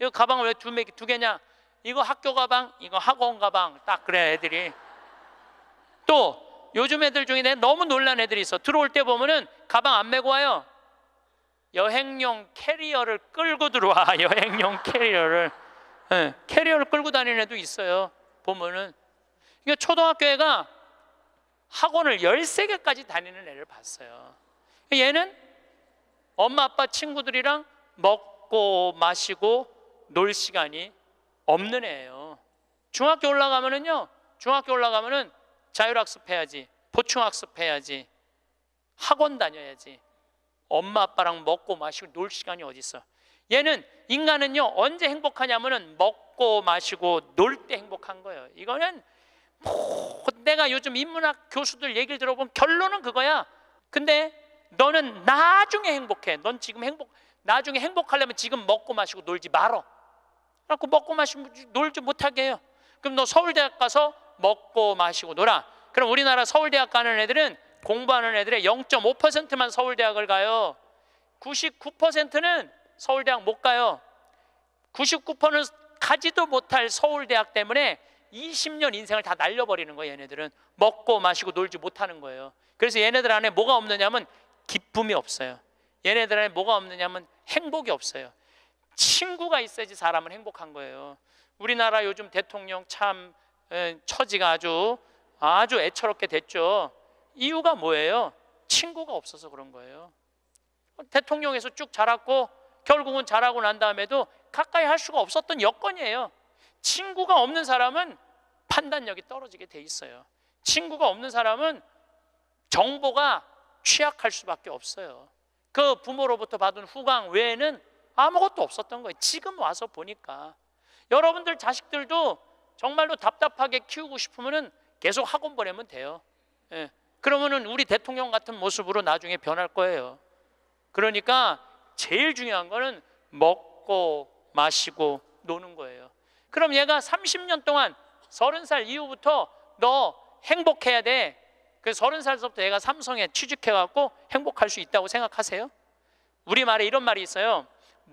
이 가방을 왜 두 개냐? 이거 학교 가방, 이거 학원 가방. 딱 그래, 애들이. 또, 요즘 애들 중에 너무 놀란 애들이 있어. 들어올 때 보면은 가방 안 메고 와요. 여행용 캐리어를 끌고 들어와. 여행용 캐리어를. 네, 캐리어를 끌고 다니는 애도 있어요. 보면은. 그러니까 초등학교 애가 학원을 13개까지 다니는 애를 봤어요. 얘는 엄마 아빠 친구들이랑 먹고 마시고 놀 시간이 없는 애예요. 중학교 올라가면은요. 중학교 올라가면은 자율학습 해야지. 보충학습 해야지. 학원 다녀야지. 엄마 아빠랑 먹고 마시고 놀 시간이 어디 있어? 얘는 인간은요. 언제 행복하냐면은 먹고 마시고 놀 때 행복한 거예요. 이거는 뭐, 내가 요즘 인문학 교수들 얘기를 들어보면 결론은 그거야. 근데 너는 나중에 행복해. 넌 지금 행복 나중에 행복하려면 지금 먹고 마시고 놀지 말어. 그래고 갖 먹고 마시고 놀지 못하게 해요. 그럼 너 서울대학 가서 먹고 마시고 놀아. 그럼 우리나라 서울대학 가는 애들은 공부하는 애들의 0.5%만 서울대학을 가요. 99%는 서울대학 못 가요. 99%는 가지도 못할 서울대학 때문에 20년 인생을 다 날려버리는 거예요 얘네들은 먹고 마시고 놀지 못하는 거예요 그래서 얘네들 안에 뭐가 없느냐면 기쁨이 없어요. 얘네들 안에 뭐가 없느냐면 행복이 없어요. 친구가 있어야지 사람은 행복한 거예요. 우리나라 요즘 대통령 참 처지가 아주 아주 애처롭게 됐죠. 이유가 뭐예요? 친구가 없어서 그런 거예요. 대통령에서 쭉 자랐고 결국은 자라고 난 다음에도 가까이 할 수가 없었던 여건이에요. 친구가 없는 사람은 판단력이 떨어지게 돼 있어요. 친구가 없는 사람은 정보가 취약할 수밖에 없어요. 그 부모로부터 받은 후광 외에는 아무것도 없었던 거예요. 지금 와서 보니까 여러분들 자식들도 정말로 답답하게 키우고 싶으면 계속 학원 보내면 돼요. 예. 그러면 우리 대통령 같은 모습으로 나중에 변할 거예요. 그러니까 제일 중요한 거는 먹고 마시고 노는 거예요. 그럼 얘가 30년 동안 30살 이후부터 너 행복해야 돼. 그래서 서른 살서부터 애가 삼성에 취직해갖고 행복할 수 있다고 생각하세요? 우리 말에 이런 말이 있어요.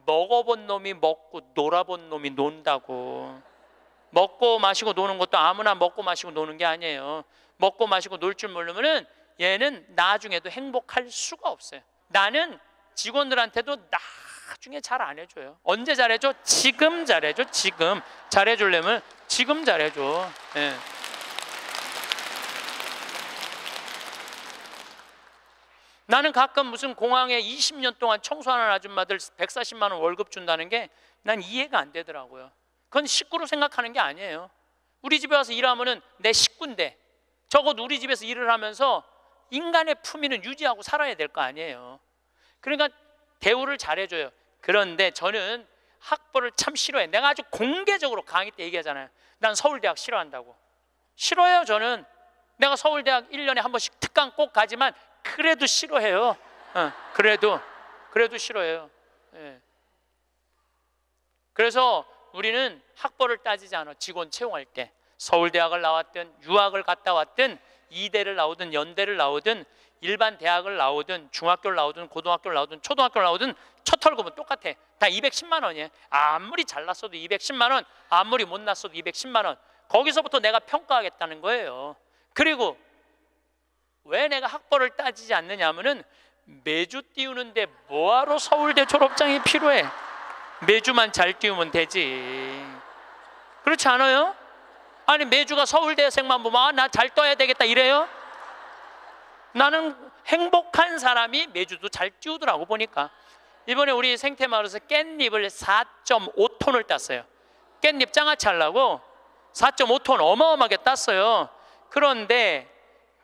먹어본 놈이 먹고 놀아본 놈이 논다고. 먹고 마시고 노는 것도 아무나 먹고 마시고 노는 게 아니에요. 먹고 마시고 놀 줄 모르면은 얘는 나중에도 행복할 수가 없어요. 나는 직원들한테도 나중에 잘 안 해줘요. 언제 잘해줘? 지금 잘해줘. 지금 잘해주려면 지금 잘해줘. 예. 나는 가끔 무슨 공항에 20년 동안 청소하는 아줌마들 140만 원 월급 준다는 게 난 이해가 안 되더라고요. 그건 식구로 생각하는 게 아니에요. 우리 집에 와서 일하면은 내 식구인데 적어도 우리 집에서 일을 하면서 인간의 품위는 유지하고 살아야 될 거 아니에요. 그러니까 대우를 잘해줘요. 그런데 저는 학벌을 참 싫어해. 내가 아주 공개적으로 강의 때 얘기하잖아요. 난 서울대학 싫어한다고. 싫어요, 저는. 내가 서울대학 1년에 한 번씩 특강 꼭 가지만 그래도 싫어해요. 어, 그래도 그래도 싫어해요. 예. 그래서 우리는 학벌을 따지지 않아 직원 채용할 때 서울대학을 나왔든 유학을 갔다 왔든 이대를 나오든 연대를 나오든 일반 대학을 나오든 중학교를 나오든 고등학교를 나오든 초등학교를 나오든 첫 털고면 똑같아 다 210만 원이에요 아무리 잘났어도 210만 원 아무리 못났어도 210만 원 거기서부터 내가 평가하겠다는 거예요 그리고 왜 내가 학벌을 따지지 않느냐 하면은 매주 띄우는데 뭐하러 서울대 졸업장이 필요해? 매주만 잘 띄우면 되지. 그렇지 않아요? 아니 매주가 서울대생만 보면 아, 나 잘 떠야 되겠다 이래요? 나는 행복한 사람이 매주도 잘 띄우더라고 보니까 이번에 우리 생태마을에서 깻잎을 4.5톤을 땄어요 깻잎 장아찌 하려고 4.5톤 어마어마하게 땄어요 그런데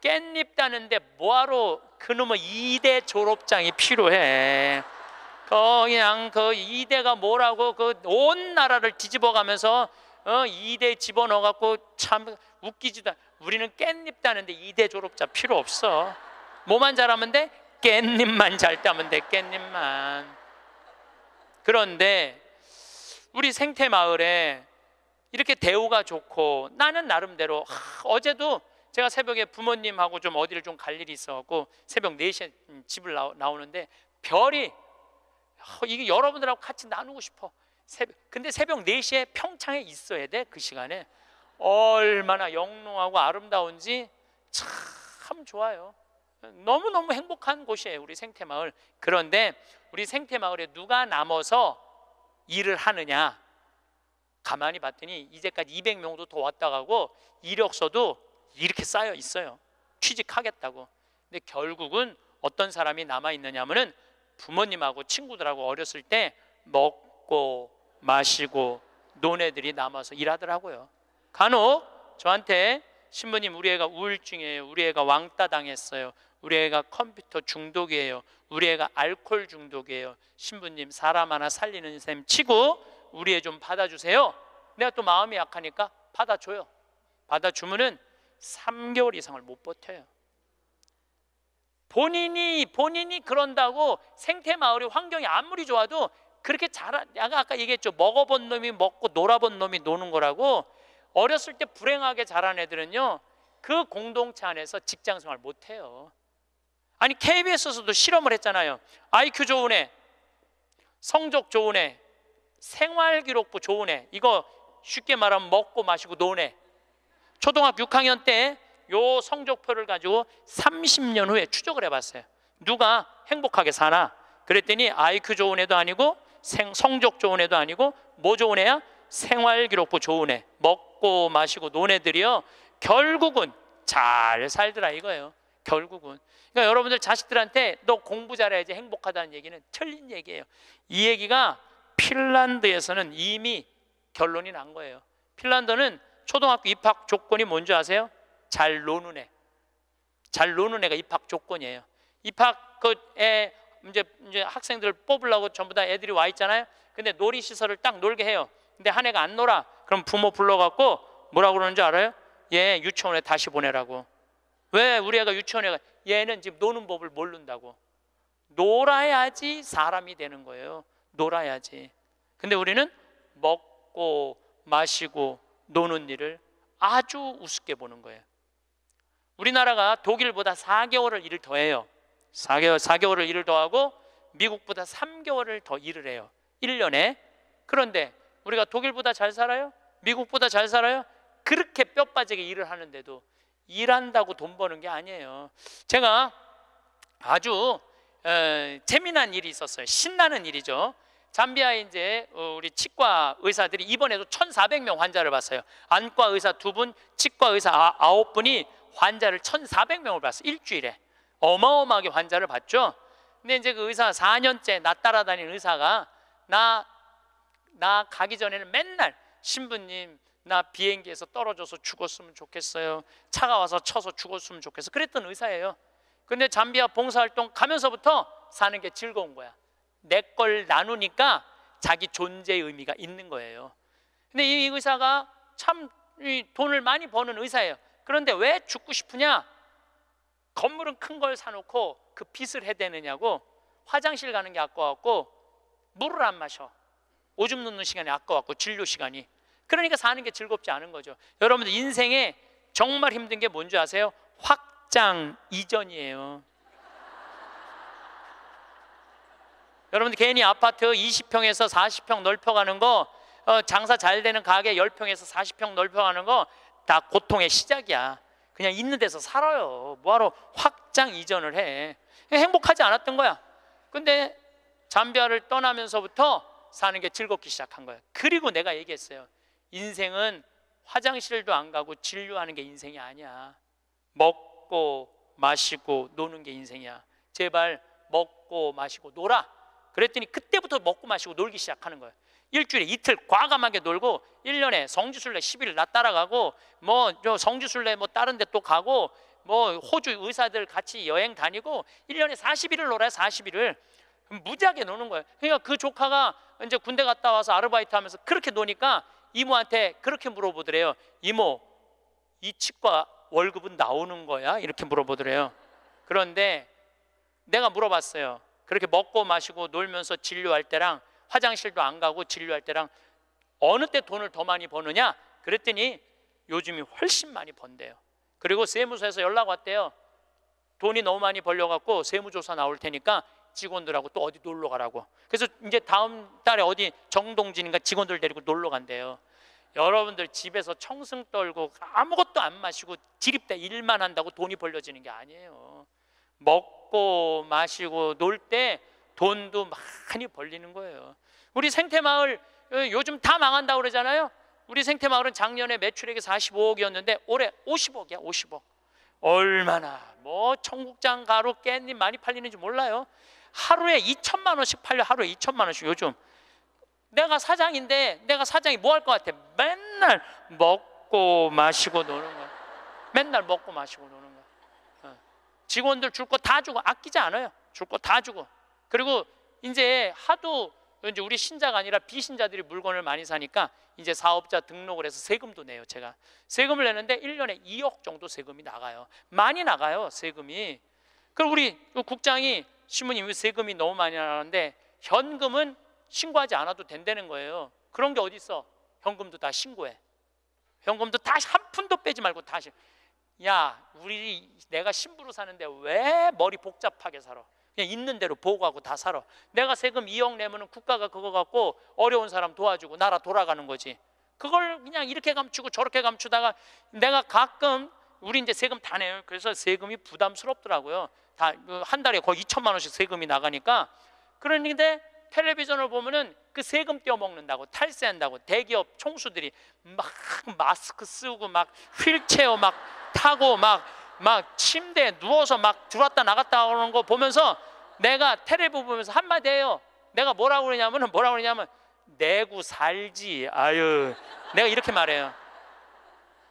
깻잎 따는데 뭐하러 그놈의 이대 졸업장이 필요해 어, 그냥 그 2대가 뭐라고 그 온 나라를 뒤집어가면서 어, 2대 집어넣어갖고 참 웃기지도 우리는 깻잎 따는데 2대 졸업자 필요 없어 뭐만 잘하면 돼? 깻잎만 잘 따면 돼 깻잎만 그런데 우리 생태 마을에 이렇게 대우가 좋고 나는 나름대로 하, 어제도 제가 새벽에 부모님하고 좀 어디를 좀 갈 일이 있어갖고 새벽 4시에 음, 집을 나오는데 별이 이게 여러분들하고 같이 나누고 싶어 새벽, 근데 새벽 4시에 평창에 있어야 돼 그 시간에 얼마나 영롱하고 아름다운지 참 좋아요 너무너무 행복한 곳이에요 우리 생태마을 그런데 우리 생태마을에 누가 남아서 일을 하느냐 가만히 봤더니 이제까지 200명도 더 왔다 가고 이력서도 이렇게 쌓여 있어요. 취직하겠다고. 근데 결국은 어떤 사람이 남아 있느냐면은 부모님하고 친구들하고 어렸을 때 먹고 마시고 노네들이 남아서 일하더라고요. 간혹 저한테 신부님 우리 애가 우울증이에요. 우리 애가 왕따 당했어요. 우리 애가 컴퓨터 중독이에요. 우리 애가 알코올 중독이에요. 신부님 사람 하나 살리는 셈 치고 우리 애 좀 받아주세요. 내가 또 마음이 약하니까 받아줘요. 받아주면은 3개월 이상을 못 버텨요. 본인이 본인이 그런다고 생태 마을의 환경이 아무리 좋아도 그렇게 자 내가 아까 얘기했죠. 먹어본 놈이 먹고 놀아본 놈이 노는 거라고 어렸을 때 불행하게 자란 애들은요. 그 공동체 안에서 직장 생활 못 해요. 아니 KBS에서도 실험을 했잖아요. IQ 좋은 애, 성적 좋은 애, 생활 기록부 좋은 애. 이거 쉽게 말하면 먹고 마시고 노네. 초등학교 6학년 때 요 성적표를 가지고 30년 후에 추적을 해봤어요. 누가 행복하게 사나? 그랬더니 IQ 좋은 애도 아니고 생, 성적 좋은 애도 아니고 뭐 좋은 애야? 생활기록부 좋은 애. 먹고 마시고 논 애들이요. 결국은 잘 살더라 이거예요. 결국은. 그러니까 여러분들 자식들한테 너 공부 잘해야지 행복하다는 얘기는 틀린 얘기예요. 이 얘기가 핀란드에서는 이미 결론이 난 거예요. 핀란드는 초등학교 입학 조건이 뭔지 아세요? 잘 노는 애. 잘 노는 애가 입학 조건이에요. 입학 그에 이제 이제 학생들 뽑으려고 전부 다 애들이 와 있잖아요. 근데 놀이 시설을 딱 놀게 해요. 근데 한 애가 안 놀아. 그럼 부모 불러 갖고 뭐라고 그러는지 알아요? 얘 유치원에 다시 보내라고. 왜 우리 애가 유치원에 가? 얘는 지금 노는 법을 모른다고. 놀아야지 사람이 되는 거예요. 놀아야지. 근데 우리는 먹고 마시고 노는 일을 아주 우습게 보는 거예요. 우리나라가 독일보다 4개월을 일을 더해요. 4개월, 4개월을 일을 더하고 미국보다 3개월을 더 일을 해요. 1년에. 그런데 우리가 독일보다 잘 살아요? 미국보다 잘 살아요? 그렇게 뼈 빠지게 일을 하는데도 일한다고 돈 버는 게 아니에요. 제가 아주 어, 재미난 일이 있었어요. 신나는 일이죠. 잠비아에 이제 어, 우리 치과 의사들이 이번에도 1,400명 환자를 봤어요. 안과 의사 두 분, 치과 의사 아, 아홉 분이 환자를 1,400명을 봤어요. 일주일에. 어마어마하게 환자를 봤죠. 근데 이제 그 의사 4년째 나 따라다니는 의사가 나, 나 가기 전에는 맨날 신부님, 나 비행기에서 떨어져서 죽었으면 좋겠어요. 차가 와서 쳐서 죽었으면 좋겠어. 그랬던 의사예요. 근데 잠비아 봉사활동 가면서부터 사는 게 즐거운 거야. 내걸 나누니까 자기 존재의 의미가 있는 거예요. 근데 이 의사가 참 돈을 많이 버는 의사예요. 그런데 왜 죽고 싶으냐? 건물은 큰 걸 사놓고 그 빚을 해대느냐고 화장실 가는 게 아까웠고 물을 안 마셔. 오줌 놓는 시간이 아까웠고 진료 시간이. 그러니까 사는 게 즐겁지 않은 거죠. 여러분들 인생에 정말 힘든 게 뭔지 아세요? 확장 이전이에요. 여러분들 괜히 아파트 20평에서 40평 넓혀가는 거 어, 장사 잘 되는 가게 10평에서 40평 넓혀가는 거 다 고통의 시작이야 그냥 있는 데서 살아요 뭐하러 확장 이전을 해 행복하지 않았던 거야 근데 잠비아를 떠나면서부터 사는 게 즐겁기 시작한 거야 그리고 내가 얘기했어요 인생은 화장실도 안 가고 진료하는 게 인생이 아니야 먹고 마시고 노는 게 인생이야 제발 먹고 마시고 놀아 그랬더니 그때부터 먹고 마시고 놀기 시작하는 거예요. 일주일에 이틀 과감하게 놀고 1년에 성지순례 10일 나 따라가고 뭐 성지순례 뭐 다른 데 또 가고 뭐 호주 의사들 같이 여행 다니고 1년에 40일을 놀아요. 40일을. 무지하게 노는 거예요. 그러니까 그 조카가 이제 군대 갔다 와서 아르바이트 하면서 그렇게 노니까 이모한테 그렇게 물어보더래요. 이모, 이 치과 월급은 나오는 거야? 이렇게 물어보더래요. 그런데 내가 물어봤어요. 그렇게 먹고 마시고 놀면서 진료할 때랑 화장실도 안 가고 진료할 때랑 어느 때 돈을 더 많이 버느냐? 그랬더니 요즘이 훨씬 많이 번대요. 그리고 세무서에서 연락 왔대요. 돈이 너무 많이 벌려갖고 세무조사 나올 테니까 직원들하고 또 어디 놀러 가라고. 그래서 이제 다음 달에 어디 정동진인가 직원들 데리고 놀러 간대요. 여러분들 집에서 청승 떨고 아무것도 안 마시고 지립대 일만 한다고 돈이 벌려지는 게 아니에요. 먹고 마시고 놀 때 돈도 많이 벌리는 거예요. 우리 생태마을 어, 요즘 다 망한다고 그러잖아요. 우리 생태마을은 작년에 매출액이 45억이었는데 올해 50억이야, 50억. 얼마나 뭐 청국장 가루 깻잎 많이 팔리는지 몰라요. 하루에 2천만 원씩 팔려. 하루에 2천만 원씩 요즘. 내가 사장인데 내가 사장이 뭐 할 것 같아? 맨날 먹고 마시고 노는 거야. 맨날 먹고 마시고 노는 거야. 직원들 줄 거 다 주고 아끼지 않아요. 줄 거 다 주고. 그리고 이제 하도 이제 우리 신자가 아니라 비신자들이 물건을 많이 사니까 이제 사업자 등록을 해서 세금도 내요, 제가. 세금을 내는데 1년에 2억 정도 세금이 나가요. 많이 나가요, 세금이. 그럼 우리 국장이 신부님 세금이 너무 많이 나가는데 현금은 신고하지 않아도 된다는 거예요. 그런 게 어디 있어? 현금도 다 신고해. 현금도 다시한 푼도 빼지 말고 다시 야 우리 내가 신부로 사는데 왜 머리 복잡하게 살아 그냥 있는 대로 보고하고 다 살아 내가 세금 2억 내면 국가가 그거 갖고 어려운 사람 도와주고 나라 돌아가는 거지 그걸 그냥 이렇게 감추고 저렇게 감추다가 내가 가끔 우리 이제 세금 다 내요 그래서 세금이 부담스럽더라고요 다한 그 달에 거의 2천만 원씩 세금이 나가니까 그런데 텔레비전을 보면은 그 세금 떼어먹는다고 탈세한다고 대기업 총수들이 막 마스크 쓰고 막 휠체어 막 타고 막, 막 침대에 누워서 막 들어왔다 나갔다 하는 거 보면서 내가 테레비 보면서 한마디 해요. 내가 뭐라고 그러냐면 뭐라고 그러냐면 내구 살지. 아유. 내가 이렇게 말해요.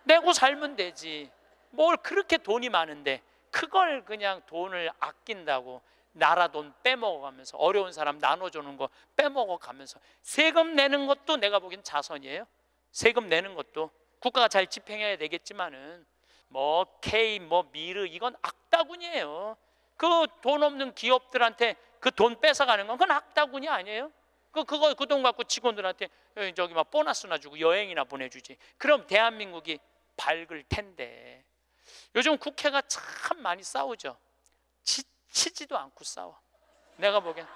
내구 살면 되지. 뭘 그렇게 돈이 많은데 그걸 그냥 돈을 아낀다고 나라 돈 빼먹어가면서 어려운 사람 나눠주는 거 빼먹어가면서 세금 내는 것도 내가 보기엔 자선이에요. 세금 내는 것도 국가가 잘 집행해야 되겠지만은 뭐 K, 뭐 미르 이건 악다군이에요. 그 돈 없는 기업들한테 그 돈 뺏어가는 건 그건 악다군이 아니에요. 그 그거 그 돈 갖고 직원들한테 어, 저기 막 보너스나 주고 여행이나 보내주지. 그럼 대한민국이 밝을 텐데. 요즘 국회가 참 많이 싸우죠. 지치지도 않고 싸워. 내가 보기엔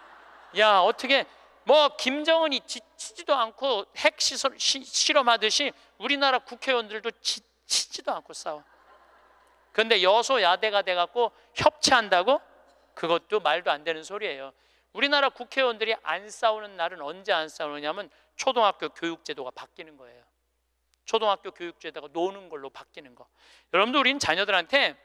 야 어떻게 뭐 김정은이 지치지도 않고 핵 시설, 시, 실험하듯이 우리나라 국회의원들도 지치지도 않고 싸워. 그런데 여소야대가 돼갖고 협치한다고? 그것도 말도 안 되는 소리예요. 우리나라 국회의원들이 안 싸우는 날은 언제 안 싸우느냐면 초등학교 교육제도가 바뀌는 거예요. 초등학교 교육제도가 노는 걸로 바뀌는 거. 여러분도 우리는 자녀들한테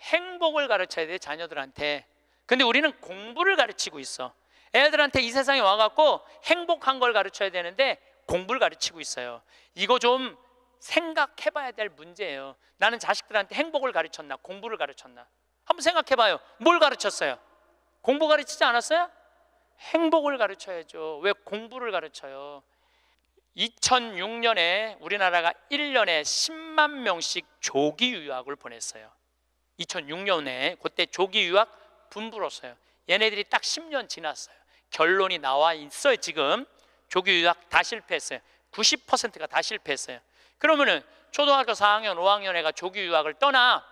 행복을 가르쳐야 돼, 자녀들한테. 근데 우리는 공부를 가르치고 있어. 애들한테 이 세상에 와갖고 행복한 걸 가르쳐야 되는데 공부를 가르치고 있어요. 이거 좀 생각해봐야 될 문제예요. 나는 자식들한테 행복을 가르쳤나, 공부를 가르쳤나? 한번 생각해봐요. 뭘 가르쳤어요? 공부 가르치지 않았어요? 행복을 가르쳐야죠. 왜 공부를 가르쳐요? 2006년에 우리나라가 1년에 10만 명씩 조기 유학을 보냈어요. 2006년에 그때 조기 유학 분부로서요. 얘네들이 딱 10년 지났어요. 결론이 나와 있어요. 지금 조기 유학 다 실패했어요. 90%가 다 실패했어요. 그러면은 초등학교 4학년, 5학년 애가 조기 유학을 떠나.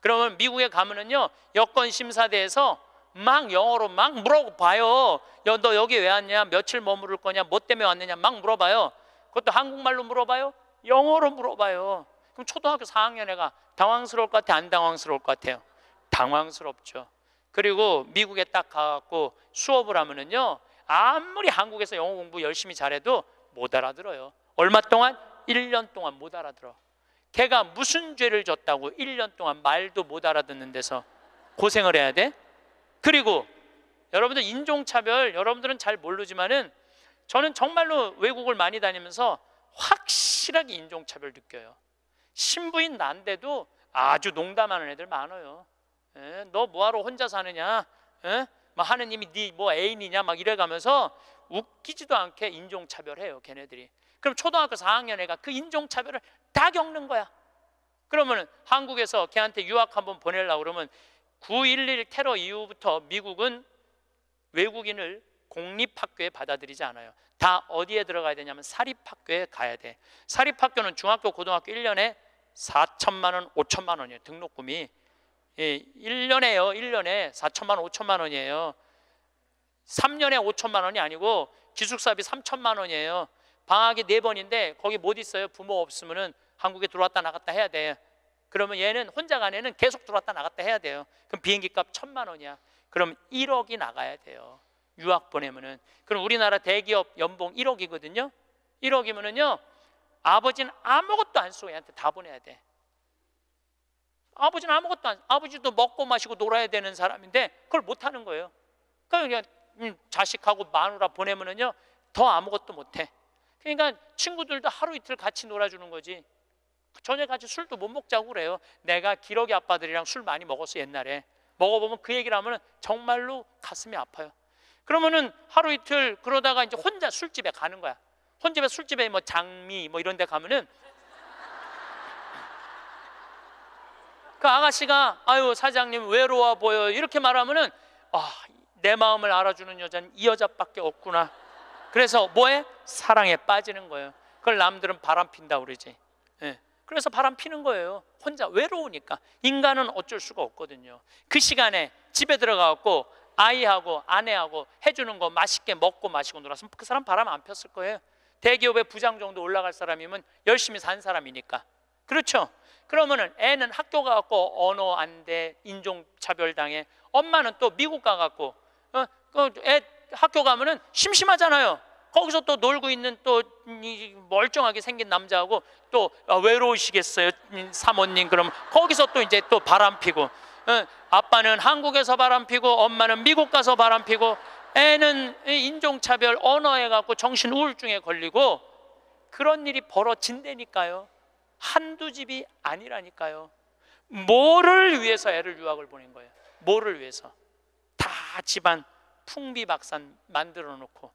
그러면 미국에 가면은요, 여권 심사대에서 막 영어로 막 물어봐요. 야, 너 여기 왜 왔냐? 며칠 머무를 거냐? 뭐 때문에 왔느냐? 막 물어봐요. 그것도 한국말로 물어봐요? 영어로 물어봐요. 그럼 초등학교 4학년 애가 당황스러울 것 같아? 안 당황스러울 것 같아요? 당황스럽죠. 그리고 미국에 딱 가갖고 수업을 하면은요, 아무리 한국에서 영어 공부 열심히 잘해도 못 알아들어요. 얼마 동안? 1년 동안 못 알아들어. 걔가 무슨 죄를 졌다고 1년 동안 말도 못 알아듣는 데서 고생을 해야 돼? 그리고 여러분들 인종차별 여러분들은 잘 모르지만은 저는 정말로 외국을 많이 다니면서 확실하게 인종차별 느껴요. 신부인 난데도 아주 농담하는 애들 많아요. 에? 예, 너 뭐하러 혼자 사느냐? 에? 예? 막 하느님이 네 뭐 애인이냐? 막 이래가면서 웃기지도 않게 인종차별해요. 걔네들이. 그럼 초등학교 4학년 애가 그 인종차별을 다 겪는 거야. 그러면 한국에서 걔한테 유학 한번 보내려고 그러면 9.11 테러 이후부터 미국은 외국인을 공립학교에 받아들이지 않아요. 다 어디에 들어가야 되냐면 사립학교에 가야 돼. 사립학교는 중학교, 고등학교 1년에 4천만 원, 5천만 원이에요. 등록금이. 예, 1년에요. 1년에 4천만 원, 5천만 원이에요. 3년에 5천만 원이 아니고 기숙사비 3천만 원이에요. 방학이 네 번인데 거기 못 있어요. 부모 없으면은 한국에 들어왔다 나갔다 해야 돼. 그러면 얘는 혼자 간 애는 계속 들어왔다 나갔다 해야 돼요. 그럼 비행기 값 천만 원이야. 그럼 1억이 나가야 돼요. 유학 보내면은 그럼 우리나라 대기업 연봉 1억이거든요. 1억이면은요 아버지는 아무것도 안 쓰고 얘한테 다 보내야 돼. 아버지는 아무것도 안 아버지도 먹고 마시고 놀아야 되는 사람인데 그걸 못 하는 거예요. 그러니까 그냥 음, 자식하고 마누라 보내면은요 더 아무것도 못 해. 그러니까 친구들도 하루 이틀 같이 놀아주는 거지. 저녁 같이 술도 못 먹자고 그래요. 내가 기러기 아빠들이랑 술 많이 먹었어 옛날에. 먹어보면 그 얘기를 하면 정말로 가슴이 아파요. 그러면은 하루 이틀 그러다가 이제 혼자 술집에 가는 거야. 혼집에 술집에 뭐 장미 뭐 이런 데 가면은 그 아가씨가 아유 사장님 외로워 보여 이렇게 말하면은 아, 내 마음을 알아주는 여자는 이 여자밖에 없구나. 그래서 뭐에? 사랑에 빠지는 거예요. 그걸 남들은 바람 핀다 그러지. 예. 그래서 바람 피는 거예요. 혼자 외로우니까 인간은 어쩔 수가 없거든요. 그 시간에 집에 들어가고 아이하고 아내하고 해주는 거 맛있게 먹고 마시고 놀았으면 그 사람 바람 안 폈을 거예요. 대기업의 부장 정도 올라갈 사람이면 열심히 산 사람이니까. 그렇죠? 그러면은 애는 학교 가갖고 언어 안 돼, 인종 차별당해. 엄마는 또 미국 가갖고 어, 그 애 학교 가면은 심심하잖아요. 거기서 또 놀고 있는 또 멀쩡하게 생긴 남자하고 또 아, 외로우시겠어요 사모님 그럼 거기서 또 이제 또 바람 피고 아빠는 한국에서 바람 피고 엄마는 미국 가서 바람 피고 애는 인종차별 언어에 갖고 정신 우울증에 걸리고 그런 일이 벌어진다니까요 한두 집이 아니라니까요 뭐를 위해서 애를 유학을 보낸 거예요 뭐를 위해서 다 집안 풍비박산 만들어 놓고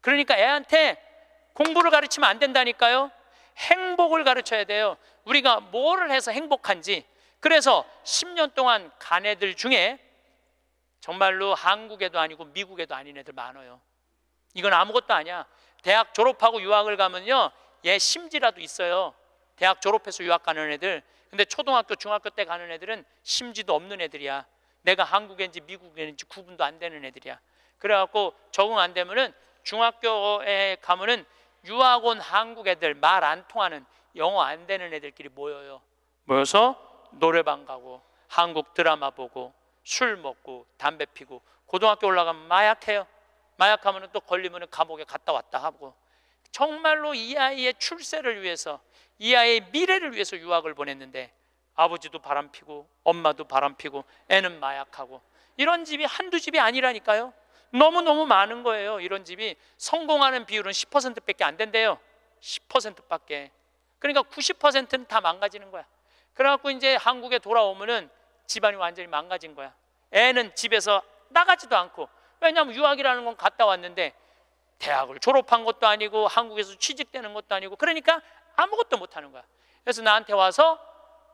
그러니까 애한테 공부를 가르치면 안 된다니까요 행복을 가르쳐야 돼요 우리가 뭐를 해서 행복한지 그래서 10년 동안 간 애들 중에 정말로 한국에도 아니고 미국에도 아닌 애들 많아요 이건 아무것도 아니야 대학 졸업하고 유학을 가면요 얘 심지라도 있어요 대학 졸업해서 유학 가는 애들 근데 초등학교 중학교 때 가는 애들은 심지도 없는 애들이야 내가 한국인지 미국인지 구분도 안 되는 애들이야 그래갖고 적응 안 되면은 중학교에 가면은 유학원 한국 애들 말 안 통하는 영어 안 되는 애들끼리 모여요. 모여서 노래방 가고 한국 드라마 보고 술 먹고 담배 피고 고등학교 올라가면 마약해요. 마약하면 은또 걸리면 감옥에 갔다 왔다 하고 정말로 이 아이의 출세를 위해서 이 아이의 미래를 위해서 유학을 보냈는데 아버지도 바람피고 엄마도 바람피고 애는 마약하고 이런 집이 한두 집이 아니라니까요. 너무너무 많은 거예요. 이런 집이 성공하는 비율은 10%밖에 안 된대요. 10%밖에. 그러니까 90%는 다 망가지는 거야. 그래갖고 이제 한국에 돌아오면은 집안이 완전히 망가진 거야. 애는 집에서 나가지도 않고 왜냐하면 유학이라는 건 갔다 왔는데 대학을 졸업한 것도 아니고 한국에서 취직되는 것도 아니고 그러니까 아무것도 못하는 거야. 그래서 나한테 와서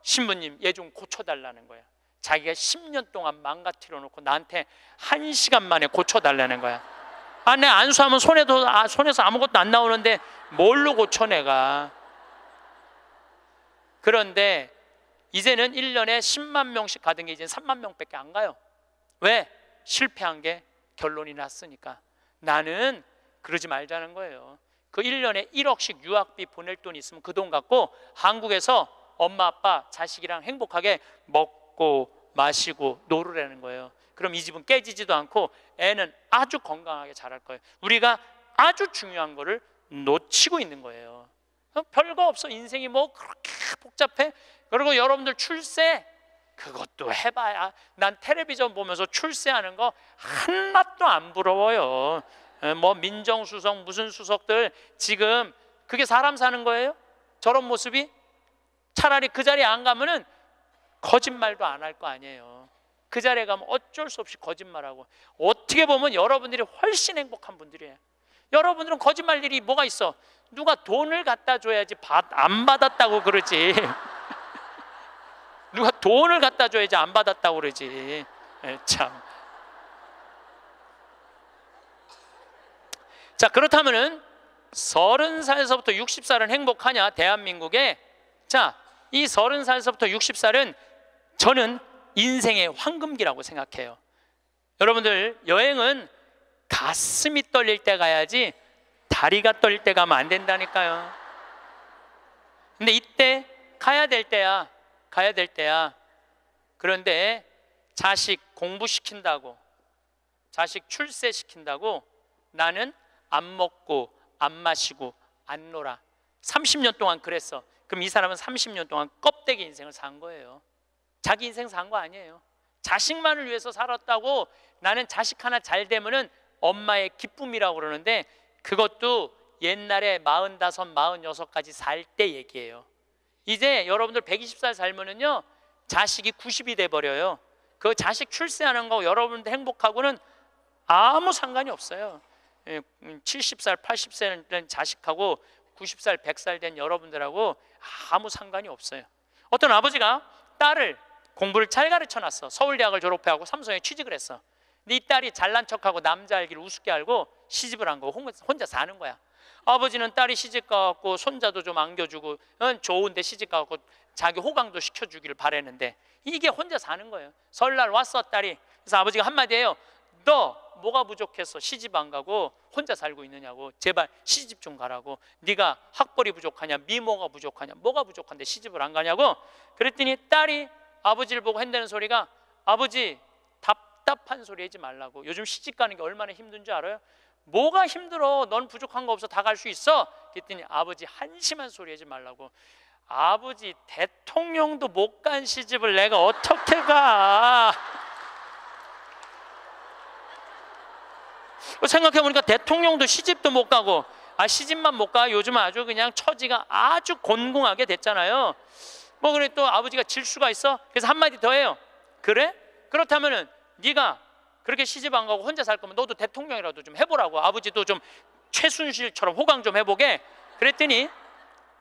신부님 얘 좀 고쳐달라는 거야. 자기가 10년 동안 망가뜨려 놓고 나한테 한 시간 만에 고쳐달라는 거야. 아, 내 안수하면 손에도, 아, 손에서 아무것도 안 나오는데 뭘로 고쳐 내가. 그런데 이제는 1년에 10만 명씩 가던 게 이제 3만 명밖에 안 가요. 왜? 실패한 게 결론이 났으니까. 나는 그러지 말자는 거예요. 그 1년에 1억씩 유학비 보낼 그 돈 있으면 그 돈 갖고 한국에서 엄마 아빠 자식이랑 행복하게 먹고 먹고 마시고 노르라는 거예요. 그럼 이 집은 깨지지도 않고 애는 아주 건강하게 자랄 거예요. 우리가 아주 중요한 거를 놓치고 있는 거예요. 어? 별거 없어. 인생이 뭐 그렇게 복잡해. 그리고 여러분들 출세 그것도 해봐야 난 텔레비전 보면서 출세하는 거 한낱도 안 부러워요. 어, 뭐 민정수석 무슨 수석들 지금 그게 사람 사는 거예요? 저런 모습이 차라리 그 자리 에안 가면은 거짓말도 안 할 거 아니에요. 그 자리에 가면 어쩔 수 없이 거짓말하고 어떻게 보면 여러분들이 훨씬 행복한 분들이에요. 여러분들은 거짓말 일이 뭐가 있어? 누가 돈을 갖다 줘야지 받, 안 받았다고 그러지. 누가 돈을 갖다 줘야지 안 받았다고 그러지. 에, 예, 참. 자, 그렇다면은 서른 살에서부터 60살은 행복하냐? 대한민국에 자, 이 서른 살에서부터 60살은 저는 인생의 황금기라고 생각해요. 여러분들 여행은 가슴이 떨릴 때 가야지 다리가 떨릴 때 가면 안 된다니까요. 근데 이때 가야 될 때야. 가야 될 때야. 그런데 자식 공부시킨다고 자식 출세시킨다고 나는 안 먹고 안 마시고 안 놀아. 30년 동안 그랬어. 그럼 이 사람은 30년 동안 껍데기 인생을 산 거예요. 자기 인생 산 거 아니에요. 자식만을 위해서 살았다고 나는 자식 하나 잘 되면은 엄마의 기쁨이라고 그러는데 그것도 옛날에 마흔다섯, 마흔여섯까지 살 때 얘기예요. 이제 여러분들 120살 살면은요 자식이 90이 돼 버려요. 그 자식 출세하는 거 여러분들 행복하고는 아무 상관이 없어요. 70살, 8 0세는 자식하고 90살, 100살 된 여러분들하고 아무 상관이 없어요. 어떤 아버지가 딸을 공부를 잘 가르쳐 놨어. 서울대학을 졸업해하고 삼성에 취직을 했어. 근 네 딸이 잘난 척하고 남자 알기를 우습게 알고 시집을 한 거, 혼자 사는 거야. 아버지는 딸이 시집 가갖고 손자도 좀 안겨주고 어, 좋은데 시집 가갖고 자기 호강도 시켜주기를 바랬는데 이게 혼자 사는 거예요. 설날 왔어 딸이. 그래서 아버지가 한마디 해요. 너 뭐가 부족해서 시집 안 가고 혼자 살고 있느냐고 제발 시집 좀 가라고 네가 학벌이 부족하냐 미모가 부족하냐 뭐가 부족한데 시집을 안 가냐고 그랬더니 딸이 아버지를 보고 핸드는 소리가 아버지 답답한 소리 하지 말라고 요즘 시집 가는 게 얼마나 힘든 줄 알아요? 뭐가 힘들어? 넌 부족한 거 없어 다 갈 수 있어? 그랬더니 아버지 한심한 소리 하지 말라고 아버지 대통령도 못 간 시집을 내가 어떻게 가? 그 생각해보니까 대통령도 시집도 못 가고 아 시집만 못 가 요즘 아주 그냥 처지가 아주 곤궁하게 됐잖아요 뭐 그래 또 아버지가 질 수가 있어? 그래서 한마디 더 해요. 그래? 그렇다면은 네가 그렇게 시집 안 가고 혼자 살 거면 너도 대통령이라도 좀 해보라고 아버지도 좀 최순실처럼 호강 좀 해보게 그랬더니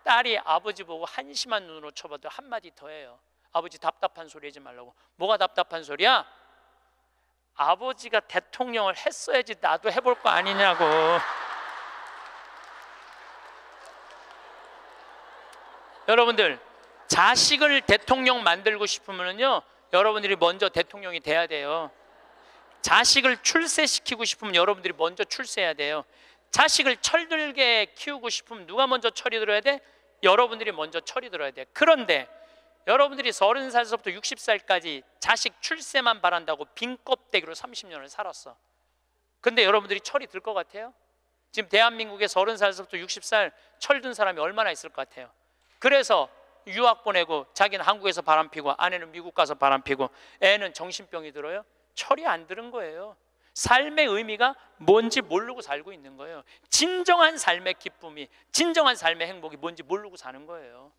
딸이 아버지 보고 한심한 눈으로 쳐봐도 한마디 더 해요 아버지 답답한 소리 하지 말라고 뭐가 답답한 소리야? 아버지가 대통령을 했어야지 나도 해볼 거 아니냐고 여러분들 자식을 대통령 만들고 싶으면요 여러분들이 먼저 대통령이 돼야 돼요 자식을 출세시키고 싶으면 여러분들이 먼저 출세해야 돼요 자식을 철들게 키우고 싶으면 누가 먼저 철이 들어야 돼? 여러분들이 먼저 철이 들어야 돼 그런데 여러분들이 3 0 살서부터 6 0 살까지 자식 출세만 바란다고 빈 껍데기로 3 0 년을 살았어 근데 여러분들이 철이 들 것 같아요? 지금 대한민국에 3 0 살서부터 6 0살 철든 사람이 얼마나 있을 것 같아요? 그래서 유학 보내고 자기는 한국에서 바람피고 아내는 미국 가서 바람피고 애는 정신병이 들어요. 철이 안 들은 거예요. 삶의 의미가 뭔지 모르고 살고 있는 거예요. 진정한 삶의 기쁨이, 진정한 삶의 행복이 뭔지 모르고 사는 거예요.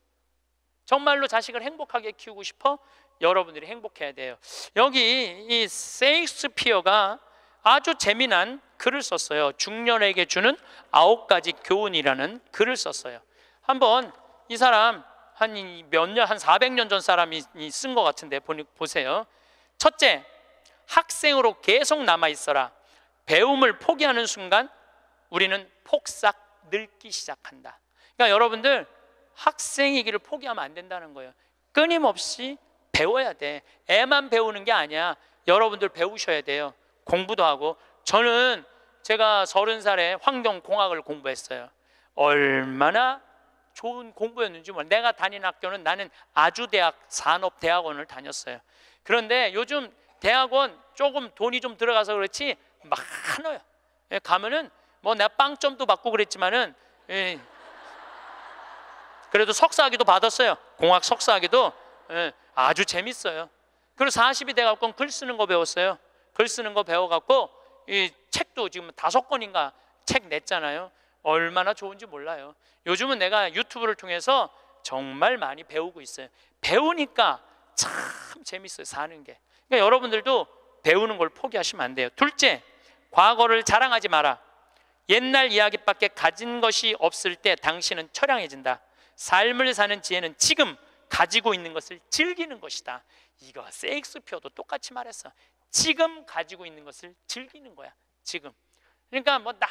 정말로 자식을 행복하게 키우고 싶어 여러분들이 행복해야 돼요. 여기 이 세익스피어가 아주 재미난 글을 썼어요. 중년에게 주는 아홉 가지 교훈이라는 글을 썼어요. 한번 이 사람 한몇 년, 한 400년 전 사람이 쓴 것 같은데 보세요. 첫째, 학생으로 계속 남아 있어라. 배움을 포기하는 순간 우리는 폭삭 늙기 시작한다. 그러니까 여러분들 학생이기를 포기하면 안 된다는 거예요. 끊임없이 배워야 돼. 애만 배우는 게 아니야. 여러분들 배우셔야 돼요. 공부도 하고. 저는 제가 서른 살에 환경공학을 공부했어요. 얼마나 좋은 공부였는지 뭐 내가 다닌 학교는 나는 아주대학 산업대학원을 다녔어요. 그런데 요즘 대학원 조금 돈이 좀 들어가서 그렇지 많아요. 예, 가면은 뭐 내 빵점도 받고 그랬지만은 예, 그래도 석사학위도 받았어요. 공학 석사학위도 예, 아주 재밌어요. 그리고 40이 돼갖고 글 쓰는 거 배웠어요. 글 쓰는 거 배워갖고 이 책도 지금 다섯 권인가 책 냈잖아요. 얼마나 좋은지 몰라요. 요즘은 내가 유튜브를 통해서 정말 많이 배우고 있어요. 배우니까 참 재밌어요. 사는 게. 그러니까 여러분들도 배우는 걸 포기하시면 안 돼요. 둘째, 과거를 자랑하지 마라. 옛날 이야기밖에 가진 것이 없을 때 당신은 처량해진다. 삶을 사는 지혜는 지금 가지고 있는 것을 즐기는 것이다. 이거 세익스피어도 똑같이 말했어. 지금 가지고 있는 것을 즐기는 거야. 지금. 그러니까 뭐나